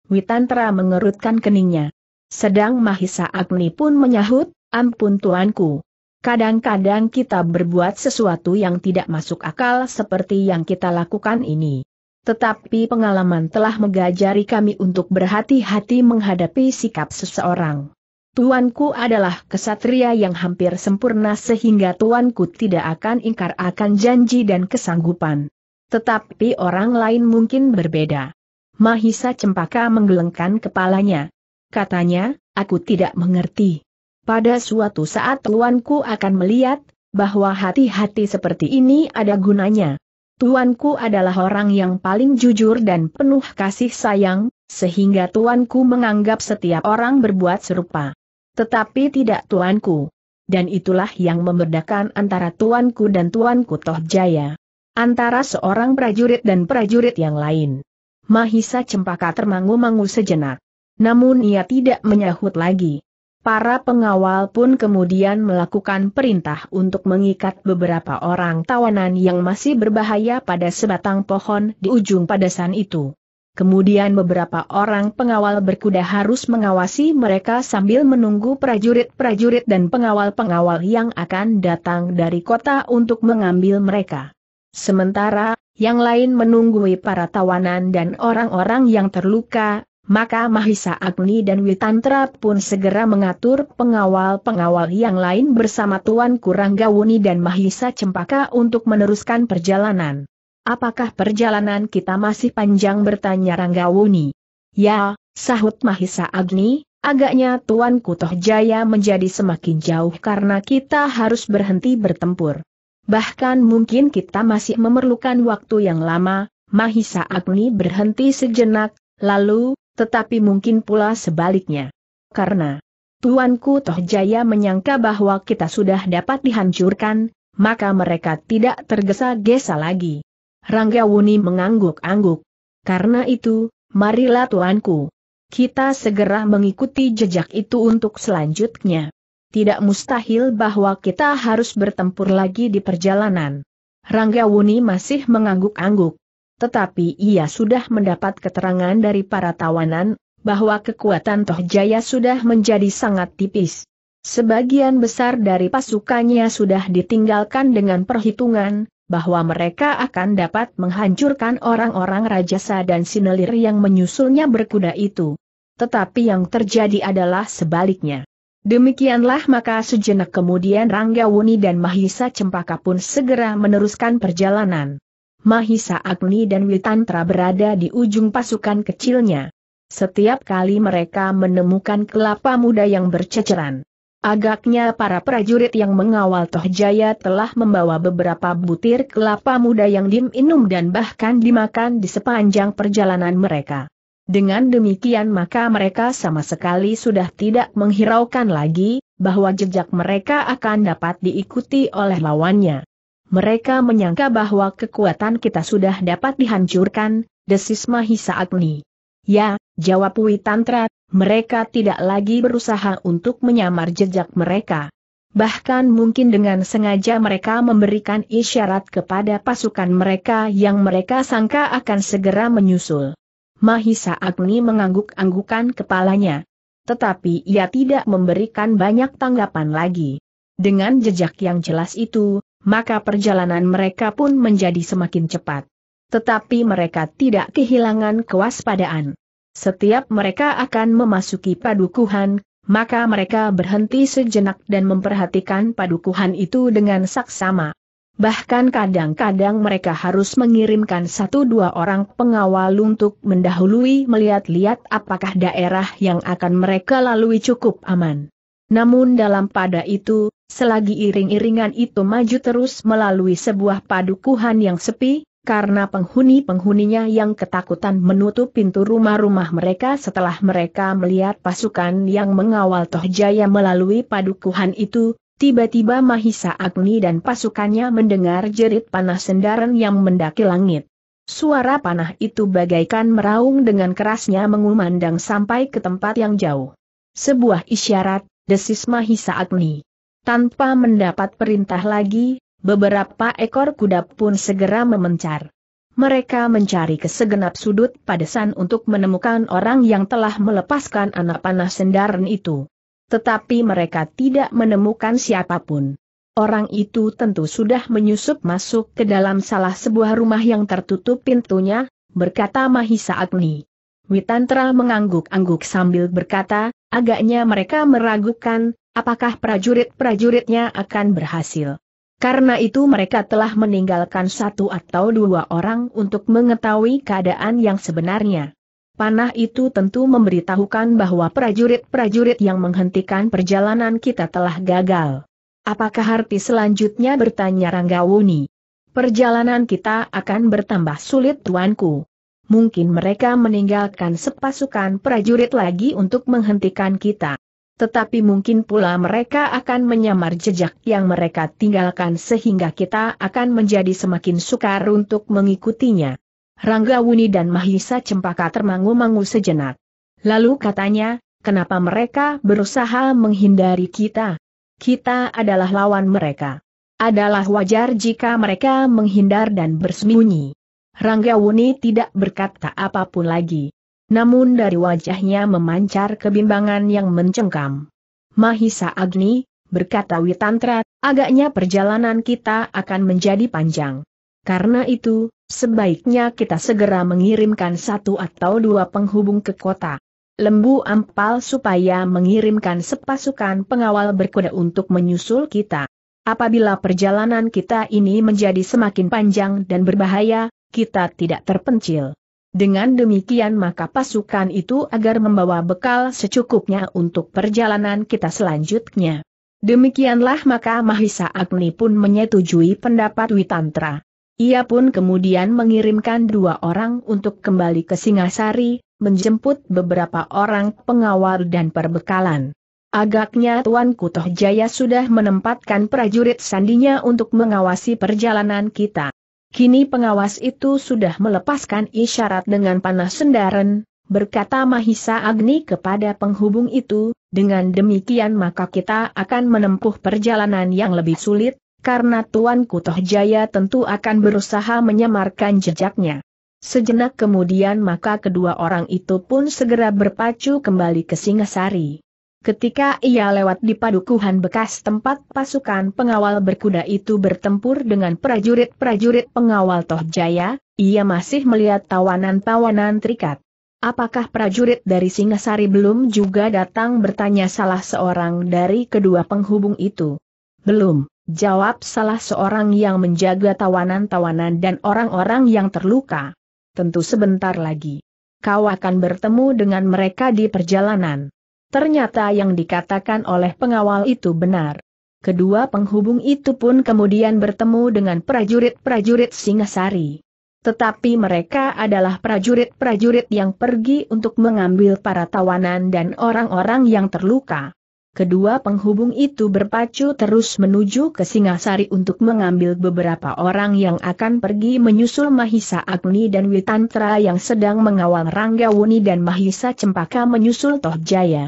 Witantra mengerutkan keningnya. Sedang Mahisa Agni pun menyahut, ampun tuanku. Kadang-kadang kita berbuat sesuatu yang tidak masuk akal seperti yang kita lakukan ini. Tetapi pengalaman telah mengajari kami untuk berhati-hati menghadapi sikap seseorang. Tuanku adalah kesatria yang hampir sempurna sehingga tuanku tidak akan ingkar akan janji dan kesanggupan. Tetapi orang lain mungkin berbeda. Mahisa Cempaka menggelengkan kepalanya. Katanya, aku tidak mengerti. Pada suatu saat tuanku akan melihat, bahwa hati-hati seperti ini ada gunanya. Tuanku adalah orang yang paling jujur dan penuh kasih sayang, sehingga tuanku menganggap setiap orang berbuat serupa. Tetapi tidak tuanku. Dan itulah yang membedakan antara tuanku dan tuanku Toh Jaya. Antara seorang prajurit dan prajurit yang lain. Mahisa Cempaka termangu-mangu sejenak. Namun ia tidak menyahut lagi. Para pengawal pun kemudian melakukan perintah untuk mengikat beberapa orang tawanan yang masih berbahaya pada sebatang pohon di ujung padasan itu. Kemudian beberapa orang pengawal berkuda harus mengawasi mereka sambil menunggu prajurit-prajurit dan pengawal-pengawal yang akan datang dari kota untuk mengambil mereka. Sementara, yang lain menunggui para tawanan dan orang-orang yang terluka, maka Mahisa Agni dan Witantra pun segera mengatur pengawal-pengawal yang lain bersama Tuan Kurang Gawuni dan Mahisa Cempaka untuk meneruskan perjalanan. Apakah perjalanan kita masih panjang bertanya Ranggawuni? Ya, sahut Mahisa Agni, agaknya Tuan Kutoh Jaya menjadi semakin jauh karena kita harus berhenti bertempur. Bahkan mungkin kita masih memerlukan waktu yang lama, Mahisa Agni berhenti sejenak, lalu, tetapi mungkin pula sebaliknya. Karena Tuanku Tohjaya Jaya menyangka bahwa kita sudah dapat dihancurkan, maka mereka tidak tergesa-gesa lagi. Rangga Wuni mengangguk-angguk. Karena itu, marilah tuanku. Kita segera mengikuti jejak itu untuk selanjutnya. Tidak mustahil bahwa kita harus bertempur lagi di perjalanan. Rangga Wuni masih mengangguk-angguk. Tetapi ia sudah mendapat keterangan dari para tawanan, bahwa kekuatan Tohjaya sudah menjadi sangat tipis. Sebagian besar dari pasukannya sudah ditinggalkan dengan perhitungan, bahwa mereka akan dapat menghancurkan orang-orang rajasa dan sinelir yang menyusulnya berkuda itu. Tetapi yang terjadi adalah sebaliknya. Demikianlah maka sejenak kemudian Rangga Wuni dan Mahisa Cempaka pun segera meneruskan perjalanan. Mahisa Agni dan Witantra berada di ujung pasukan kecilnya. Setiap kali mereka menemukan kelapa muda yang berceceran, Agaknya para prajurit yang mengawal Tohjaya telah membawa beberapa butir kelapa muda yang diminum dan bahkan dimakan di sepanjang perjalanan mereka. Dengan demikian maka mereka sama sekali sudah tidak menghiraukan lagi, bahwa jejak mereka akan dapat diikuti oleh lawannya. Mereka menyangka bahwa kekuatan kita sudah dapat dihancurkan, desis Mahisa Agni. Ya, Jawab Wi Tantra, mereka tidak lagi berusaha untuk menyamar jejak mereka. Bahkan mungkin dengan sengaja mereka memberikan isyarat kepada pasukan mereka yang mereka sangka akan segera menyusul. Mahisa Agni mengangguk-anggukan kepalanya. Tetapi ia tidak memberikan banyak tanggapan lagi. Dengan jejak yang jelas itu, maka perjalanan mereka pun menjadi semakin cepat. Tetapi mereka tidak kehilangan kewaspadaan. Setiap mereka akan memasuki padukuhan, maka mereka berhenti sejenak dan memperhatikan padukuhan itu dengan saksama. Bahkan kadang-kadang mereka harus mengirimkan satu dua orang pengawal untuk mendahului melihat-lihat apakah daerah yang akan mereka lalui cukup aman. Namun dalam pada itu, selagi iring-iringan itu maju terus melalui sebuah padukuhan yang sepi, karena penghuni-penghuninya yang ketakutan menutup pintu rumah-rumah mereka setelah mereka melihat pasukan yang mengawal Tohjaya melalui padukuhan itu, tiba-tiba Mahisa Agni dan pasukannya mendengar jerit panah sendaran yang mendaki langit. Suara panah itu bagaikan meraung dengan kerasnya mengumandang sampai ke tempat yang jauh. Sebuah isyarat, desis Mahisa Agni. Tanpa mendapat perintah lagi, Beberapa ekor kuda pun segera memencar. Mereka mencari ke segenap sudut padesan untuk menemukan orang yang telah melepaskan anak panah sendaran itu. Tetapi mereka tidak menemukan siapapun. Orang itu tentu sudah menyusup masuk ke dalam salah sebuah rumah yang tertutup pintunya, berkata Mahisa Agni. Witantra mengangguk-angguk sambil berkata, agaknya mereka meragukan, apakah prajurit-prajuritnya akan berhasil. Karena itu mereka telah meninggalkan satu atau dua orang untuk mengetahui keadaan yang sebenarnya. Panah itu tentu memberitahukan bahwa prajurit-prajurit yang menghentikan perjalanan kita telah gagal. Apakah arti selanjutnya bertanya Ranggawuni? Perjalanan kita akan bertambah sulit tuanku. Mungkin mereka meninggalkan sepasukan prajurit lagi untuk menghentikan kita tetapi mungkin pula mereka akan menyamar jejak yang mereka tinggalkan sehingga kita akan menjadi semakin sukar untuk mengikutinya. Rangga Wuni dan Mahisa Cempaka termangu-mangu sejenak. Lalu katanya, kenapa mereka berusaha menghindari kita? Kita adalah lawan mereka. Adalah wajar jika mereka menghindar dan bersembunyi. Rangga Wuni tidak berkata apapun lagi. Namun dari wajahnya memancar kebimbangan yang mencengkam. Mahisa Agni, berkata Witantra, agaknya perjalanan kita akan menjadi panjang. Karena itu, sebaiknya kita segera mengirimkan satu atau dua penghubung ke kota. Lembu Ampal supaya mengirimkan sepasukan pengawal berkuda untuk menyusul kita. Apabila perjalanan kita ini menjadi semakin panjang dan berbahaya, kita tidak terpencil. Dengan demikian maka pasukan itu agar membawa bekal secukupnya untuk perjalanan kita selanjutnya. Demikianlah maka Mahisa Agni pun menyetujui pendapat Witantra. Ia pun kemudian mengirimkan dua orang untuk kembali ke Singasari, menjemput beberapa orang pengawal dan perbekalan. Agaknya Tuan Kutoh Jaya sudah menempatkan prajurit sandinya untuk mengawasi perjalanan kita. Kini pengawas itu sudah melepaskan isyarat dengan panah sendaren, berkata Mahisa Agni kepada penghubung itu, dengan demikian maka kita akan menempuh perjalanan yang lebih sulit, karena Tuan Kutoh Jaya tentu akan berusaha menyamarkan jejaknya. Sejenak kemudian maka kedua orang itu pun segera berpacu kembali ke Singasari. Ketika ia lewat di padukuhan bekas tempat pasukan pengawal berkuda itu bertempur dengan prajurit-prajurit pengawal Tohjaya, ia masih melihat tawanan-tawanan terikat. Apakah prajurit dari Singasari belum juga datang bertanya salah seorang dari kedua penghubung itu? Belum, jawab salah seorang yang menjaga tawanan-tawanan dan orang-orang yang terluka. Tentu sebentar lagi. Kau akan bertemu dengan mereka di perjalanan. Ternyata yang dikatakan oleh pengawal itu benar. Kedua penghubung itu pun kemudian bertemu dengan prajurit-prajurit Singasari. Tetapi mereka adalah prajurit-prajurit yang pergi untuk mengambil para tawanan dan orang-orang yang terluka kedua penghubung itu berpacu terus menuju ke Singasari untuk mengambil beberapa orang yang akan pergi menyusul Mahisa Agni dan Witantra yang sedang mengawal Ranggawuni dan Mahisa Cempaka menyusul Tohjaya. Jaya.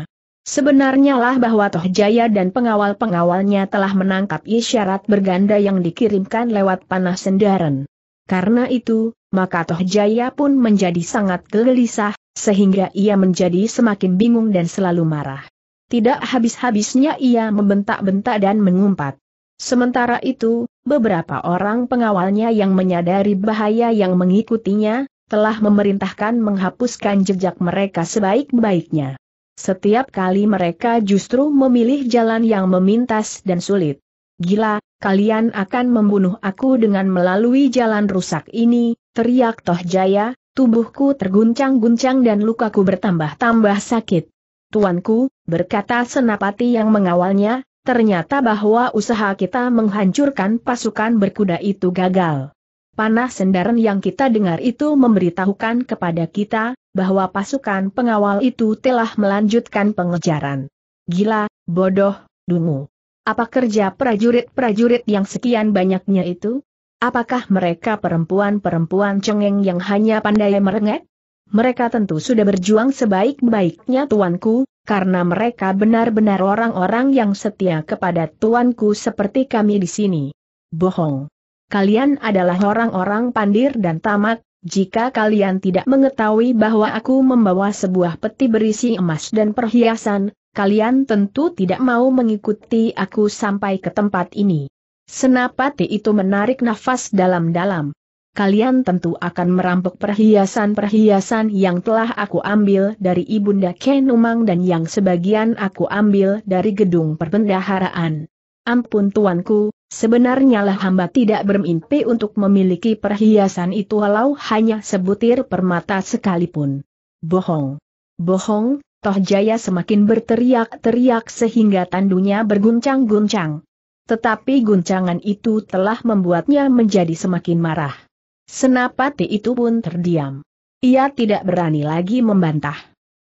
Sebenarnya lah bahwa Tohjaya dan pengawal-pengawalnya telah menangkap isyarat berganda yang dikirimkan lewat panah sendaren. Karena itu, maka Tohjaya pun menjadi sangat gelisah, sehingga ia menjadi semakin bingung dan selalu marah. Tidak habis-habisnya ia membentak-bentak dan mengumpat. Sementara itu, beberapa orang pengawalnya yang menyadari bahaya yang mengikutinya, telah memerintahkan menghapuskan jejak mereka sebaik-baiknya. Setiap kali mereka justru memilih jalan yang memintas dan sulit. Gila, kalian akan membunuh aku dengan melalui jalan rusak ini, teriak Toh Jaya, tubuhku terguncang-guncang dan lukaku bertambah-tambah sakit. Tuanku, berkata senapati yang mengawalnya, ternyata bahwa usaha kita menghancurkan pasukan berkuda itu gagal. Panah sendaran yang kita dengar itu memberitahukan kepada kita, bahwa pasukan pengawal itu telah melanjutkan pengejaran. Gila, bodoh, dungu. Apa kerja prajurit-prajurit yang sekian banyaknya itu? Apakah mereka perempuan-perempuan cengeng yang hanya pandai merengek? Mereka tentu sudah berjuang sebaik-baiknya tuanku, karena mereka benar-benar orang-orang yang setia kepada tuanku seperti kami di sini. Bohong. Kalian adalah orang-orang pandir dan tamak, jika kalian tidak mengetahui bahwa aku membawa sebuah peti berisi emas dan perhiasan, kalian tentu tidak mau mengikuti aku sampai ke tempat ini. Senapati itu menarik nafas dalam-dalam kalian tentu akan merampok perhiasan-perhiasan yang telah aku ambil dari Ibunda Kenumang dan yang sebagian aku ambil dari gedung perbendaharaan. Ampun tuanku, sebenarnya lah hamba tidak bermimpi untuk memiliki perhiasan itu walau hanya sebutir permata sekalipun. Bohong. Bohong, toh Jaya semakin berteriak-teriak sehingga tandunya berguncang-guncang. Tetapi guncangan itu telah membuatnya menjadi semakin marah. Senapati itu pun terdiam. Ia tidak berani lagi membantah.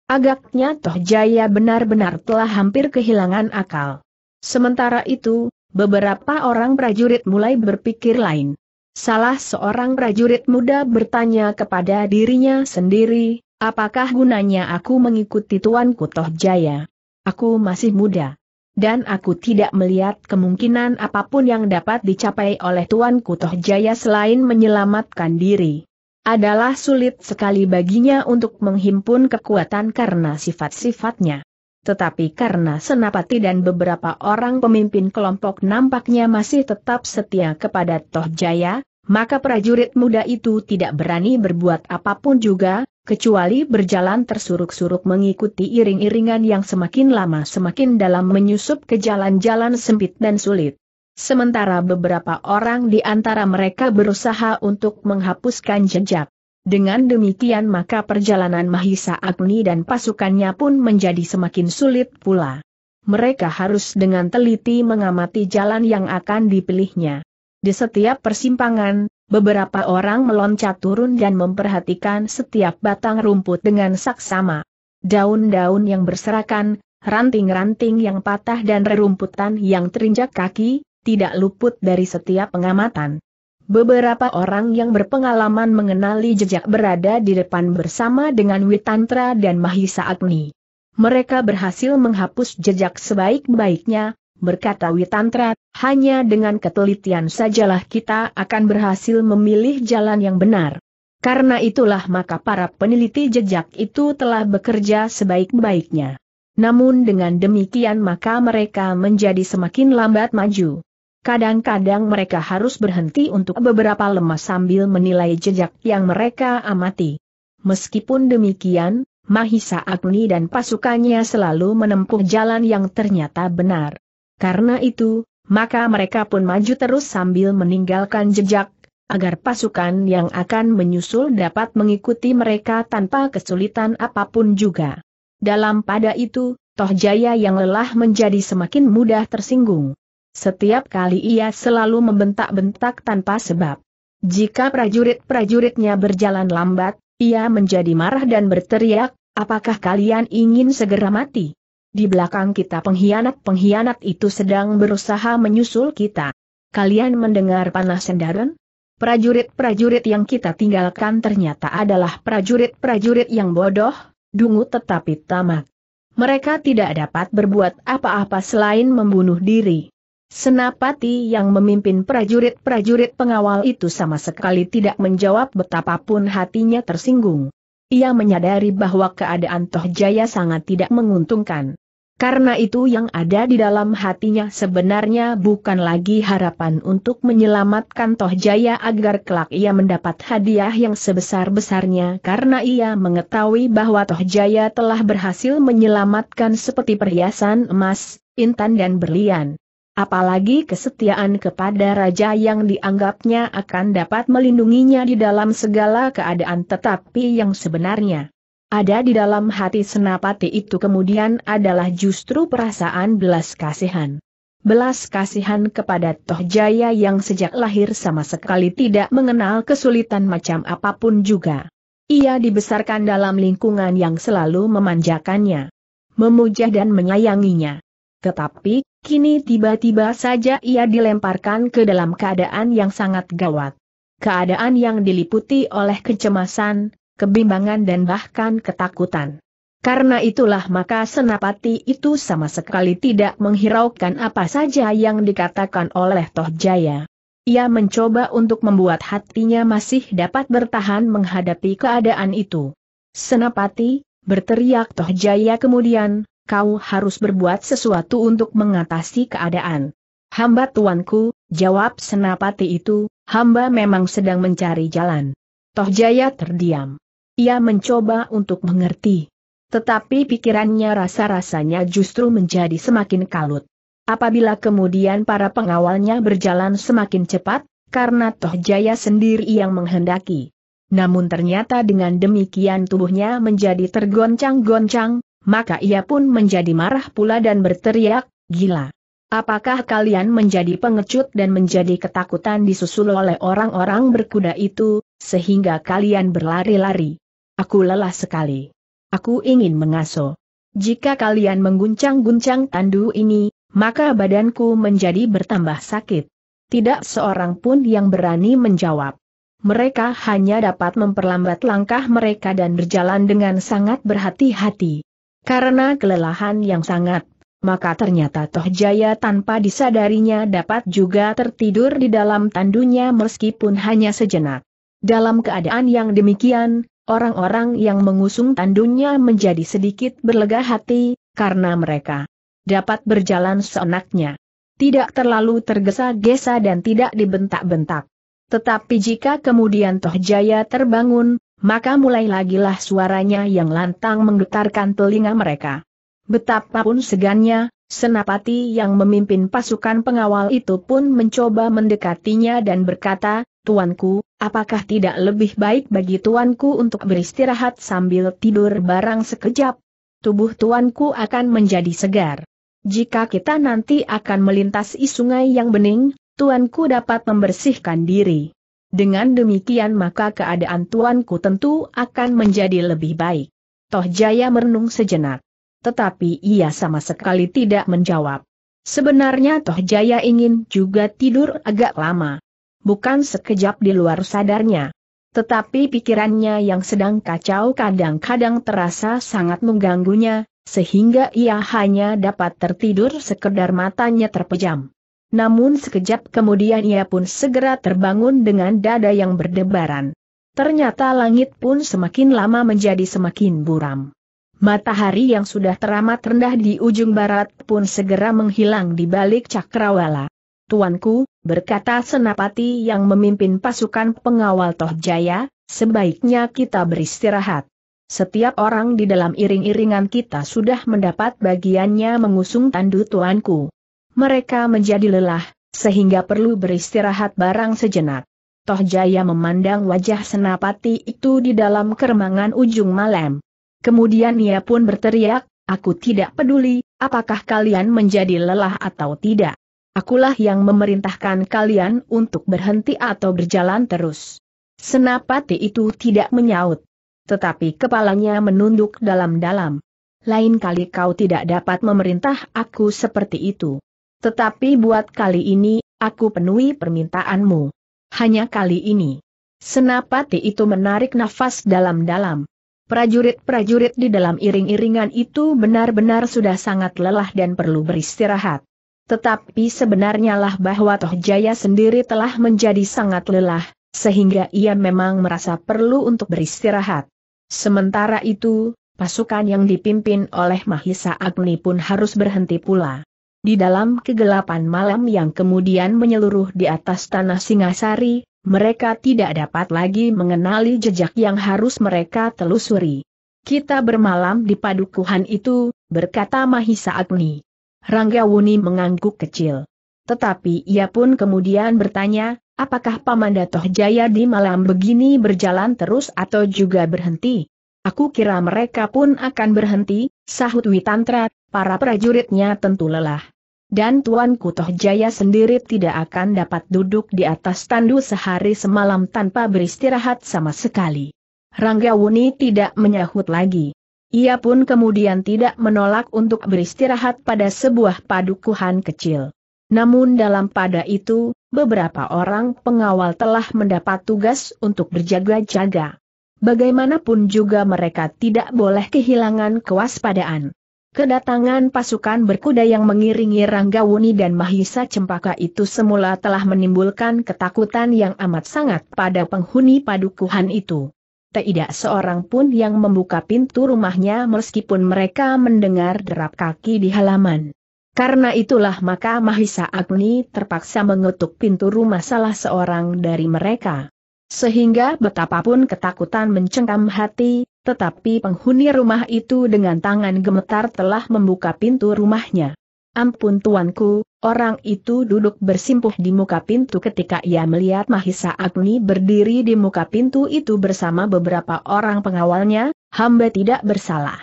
Agaknya Toh Jaya benar-benar telah hampir kehilangan akal. Sementara itu, beberapa orang prajurit mulai berpikir lain. Salah seorang prajurit muda bertanya kepada dirinya sendiri, apakah gunanya aku mengikuti Tuanku Toh Jaya? Aku masih muda dan aku tidak melihat kemungkinan apapun yang dapat dicapai oleh Tuan Kutoh Jaya selain menyelamatkan diri. Adalah sulit sekali baginya untuk menghimpun kekuatan karena sifat-sifatnya. Tetapi karena Senapati dan beberapa orang pemimpin kelompok nampaknya masih tetap setia kepada Toh Jaya, maka prajurit muda itu tidak berani berbuat apapun juga, kecuali berjalan tersuruk-suruk mengikuti iring-iringan yang semakin lama semakin dalam menyusup ke jalan-jalan sempit dan sulit. Sementara beberapa orang di antara mereka berusaha untuk menghapuskan jejak. Dengan demikian maka perjalanan Mahisa Agni dan pasukannya pun menjadi semakin sulit pula. Mereka harus dengan teliti mengamati jalan yang akan dipilihnya. Di setiap persimpangan, Beberapa orang meloncat turun dan memperhatikan setiap batang rumput dengan saksama. Daun-daun yang berserakan, ranting-ranting yang patah dan rerumputan yang terinjak kaki, tidak luput dari setiap pengamatan. Beberapa orang yang berpengalaman mengenali jejak berada di depan bersama dengan Witantra dan Mahisa Agni. Mereka berhasil menghapus jejak sebaik-baiknya, berkata Witantra, hanya dengan ketelitian sajalah kita akan berhasil memilih jalan yang benar. Karena itulah maka para peneliti jejak itu telah bekerja sebaik-baiknya. Namun dengan demikian maka mereka menjadi semakin lambat maju. Kadang-kadang mereka harus berhenti untuk beberapa lemah sambil menilai jejak yang mereka amati. Meskipun demikian, Mahisa Agni dan pasukannya selalu menempuh jalan yang ternyata benar. Karena itu, maka mereka pun maju terus sambil meninggalkan jejak, agar pasukan yang akan menyusul dapat mengikuti mereka tanpa kesulitan apapun juga. Dalam pada itu, Toh Jaya yang lelah menjadi semakin mudah tersinggung. Setiap kali ia selalu membentak-bentak tanpa sebab. Jika prajurit-prajuritnya berjalan lambat, ia menjadi marah dan berteriak, apakah kalian ingin segera mati? Di belakang kita pengkhianat-pengkhianat itu sedang berusaha menyusul kita. Kalian mendengar panah sendaran? Prajurit-prajurit yang kita tinggalkan ternyata adalah prajurit-prajurit yang bodoh, dungu tetapi tamak. Mereka tidak dapat berbuat apa-apa selain membunuh diri. Senapati yang memimpin prajurit-prajurit pengawal itu sama sekali tidak menjawab betapapun hatinya tersinggung. Ia menyadari bahwa keadaan Tohjaya sangat tidak menguntungkan. Karena itu yang ada di dalam hatinya sebenarnya bukan lagi harapan untuk menyelamatkan Toh Jaya agar kelak ia mendapat hadiah yang sebesar-besarnya karena ia mengetahui bahwa Toh Jaya telah berhasil menyelamatkan seperti perhiasan emas, intan dan berlian. Apalagi kesetiaan kepada raja yang dianggapnya akan dapat melindunginya di dalam segala keadaan tetapi yang sebenarnya ada di dalam hati senapati itu kemudian adalah justru perasaan belas kasihan. Belas kasihan kepada Toh Jaya yang sejak lahir sama sekali tidak mengenal kesulitan macam apapun juga. Ia dibesarkan dalam lingkungan yang selalu memanjakannya, memuja dan menyayanginya. Tetapi, kini tiba-tiba saja ia dilemparkan ke dalam keadaan yang sangat gawat. Keadaan yang diliputi oleh kecemasan, kebimbangan dan bahkan ketakutan. Karena itulah maka senapati itu sama sekali tidak menghiraukan apa saja yang dikatakan oleh Tohjaya. Ia mencoba untuk membuat hatinya masih dapat bertahan menghadapi keadaan itu. Senapati, berteriak Tohjaya kemudian, kau harus berbuat sesuatu untuk mengatasi keadaan. Hamba tuanku, jawab Senapati itu, hamba memang sedang mencari jalan. Tohjaya terdiam. Ia mencoba untuk mengerti. Tetapi pikirannya rasa-rasanya justru menjadi semakin kalut. Apabila kemudian para pengawalnya berjalan semakin cepat, karena Toh Jaya sendiri yang menghendaki. Namun ternyata dengan demikian tubuhnya menjadi tergoncang-goncang, maka ia pun menjadi marah pula dan berteriak, gila. Apakah kalian menjadi pengecut dan menjadi ketakutan disusul oleh orang-orang berkuda itu, sehingga kalian berlari-lari? Aku lelah sekali. Aku ingin mengaso. Jika kalian mengguncang-guncang tandu ini, maka badanku menjadi bertambah sakit. Tidak seorang pun yang berani menjawab. Mereka hanya dapat memperlambat langkah mereka dan berjalan dengan sangat berhati-hati. Karena kelelahan yang sangat, maka ternyata Tohjaya tanpa disadarinya dapat juga tertidur di dalam tandunya meskipun hanya sejenak. Dalam keadaan yang demikian, Orang-orang yang mengusung tandunya menjadi sedikit berlega hati, karena mereka dapat berjalan seenaknya. Tidak terlalu tergesa-gesa dan tidak dibentak-bentak. Tetapi jika kemudian Toh Jaya terbangun, maka mulai lagilah suaranya yang lantang menggetarkan telinga mereka. Betapapun segannya, Senapati yang memimpin pasukan pengawal itu pun mencoba mendekatinya dan berkata, Tuanku, apakah tidak lebih baik bagi tuanku untuk beristirahat sambil tidur barang sekejap? Tubuh tuanku akan menjadi segar. Jika kita nanti akan melintasi sungai yang bening, tuanku dapat membersihkan diri. Dengan demikian maka keadaan tuanku tentu akan menjadi lebih baik. Toh Jaya merenung sejenak. Tetapi ia sama sekali tidak menjawab. Sebenarnya Toh Jaya ingin juga tidur agak lama bukan sekejap di luar sadarnya. Tetapi pikirannya yang sedang kacau kadang-kadang terasa sangat mengganggunya, sehingga ia hanya dapat tertidur sekedar matanya terpejam. Namun sekejap kemudian ia pun segera terbangun dengan dada yang berdebaran. Ternyata langit pun semakin lama menjadi semakin buram. Matahari yang sudah teramat rendah di ujung barat pun segera menghilang di balik cakrawala. Tuanku, berkata Senapati yang memimpin pasukan pengawal Tohjaya, sebaiknya kita beristirahat. Setiap orang di dalam iring-iringan kita sudah mendapat bagiannya mengusung tandu tuanku. Mereka menjadi lelah, sehingga perlu beristirahat barang sejenak. Tohjaya memandang wajah Senapati itu di dalam keremangan ujung malam. Kemudian ia pun berteriak, aku tidak peduli, apakah kalian menjadi lelah atau tidak. Akulah yang memerintahkan kalian untuk berhenti atau berjalan terus. Senapati itu tidak menyaut. Tetapi kepalanya menunduk dalam-dalam. Lain kali kau tidak dapat memerintah aku seperti itu. Tetapi buat kali ini, aku penuhi permintaanmu. Hanya kali ini. Senapati itu menarik nafas dalam-dalam. Prajurit-prajurit di dalam iring-iringan itu benar-benar sudah sangat lelah dan perlu beristirahat. Tetapi sebenarnya lah bahwa Toh Jaya sendiri telah menjadi sangat lelah, sehingga ia memang merasa perlu untuk beristirahat. Sementara itu, pasukan yang dipimpin oleh Mahisa Agni pun harus berhenti pula. Di dalam kegelapan malam yang kemudian menyeluruh di atas tanah Singasari, mereka tidak dapat lagi mengenali jejak yang harus mereka telusuri. Kita bermalam di padukuhan itu, berkata Mahisa Agni. Rangga Wuni mengangguk kecil. Tetapi ia pun kemudian bertanya, apakah Paman Datoh Jaya di malam begini berjalan terus atau juga berhenti? Aku kira mereka pun akan berhenti, sahut Witantra, para prajuritnya tentu lelah. Dan Tuan Kutoh Jaya sendiri tidak akan dapat duduk di atas tandu sehari semalam tanpa beristirahat sama sekali. Rangga Wuni tidak menyahut lagi. Ia pun kemudian tidak menolak untuk beristirahat pada sebuah padukuhan kecil. Namun dalam pada itu, beberapa orang pengawal telah mendapat tugas untuk berjaga-jaga. Bagaimanapun juga mereka tidak boleh kehilangan kewaspadaan. Kedatangan pasukan berkuda yang mengiringi Ranggawuni dan Mahisa Cempaka itu semula telah menimbulkan ketakutan yang amat sangat pada penghuni padukuhan itu tidak seorang pun yang membuka pintu rumahnya meskipun mereka mendengar derap kaki di halaman. Karena itulah maka Mahisa Agni terpaksa mengetuk pintu rumah salah seorang dari mereka. Sehingga betapapun ketakutan mencengkam hati, tetapi penghuni rumah itu dengan tangan gemetar telah membuka pintu rumahnya. Ampun tuanku, orang itu duduk bersimpuh di muka pintu ketika ia melihat Mahisa Agni berdiri di muka pintu itu bersama beberapa orang pengawalnya, hamba tidak bersalah.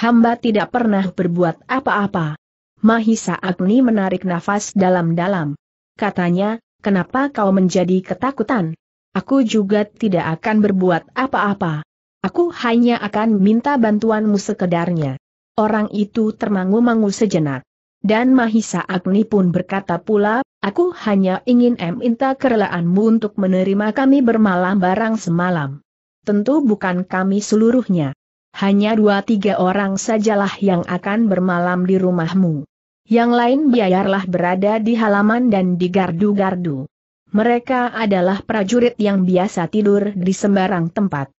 Hamba tidak pernah berbuat apa-apa. Mahisa Agni menarik nafas dalam-dalam. Katanya, kenapa kau menjadi ketakutan? Aku juga tidak akan berbuat apa-apa. Aku hanya akan minta bantuanmu sekedarnya. Orang itu termangu-mangu sejenak. Dan Mahisa Agni pun berkata pula, aku hanya ingin minta kerelaanmu untuk menerima kami bermalam barang semalam. Tentu bukan kami seluruhnya. Hanya dua tiga orang sajalah yang akan bermalam di rumahmu. Yang lain biarlah berada di halaman dan di gardu-gardu. Mereka adalah prajurit yang biasa tidur di sembarang tempat.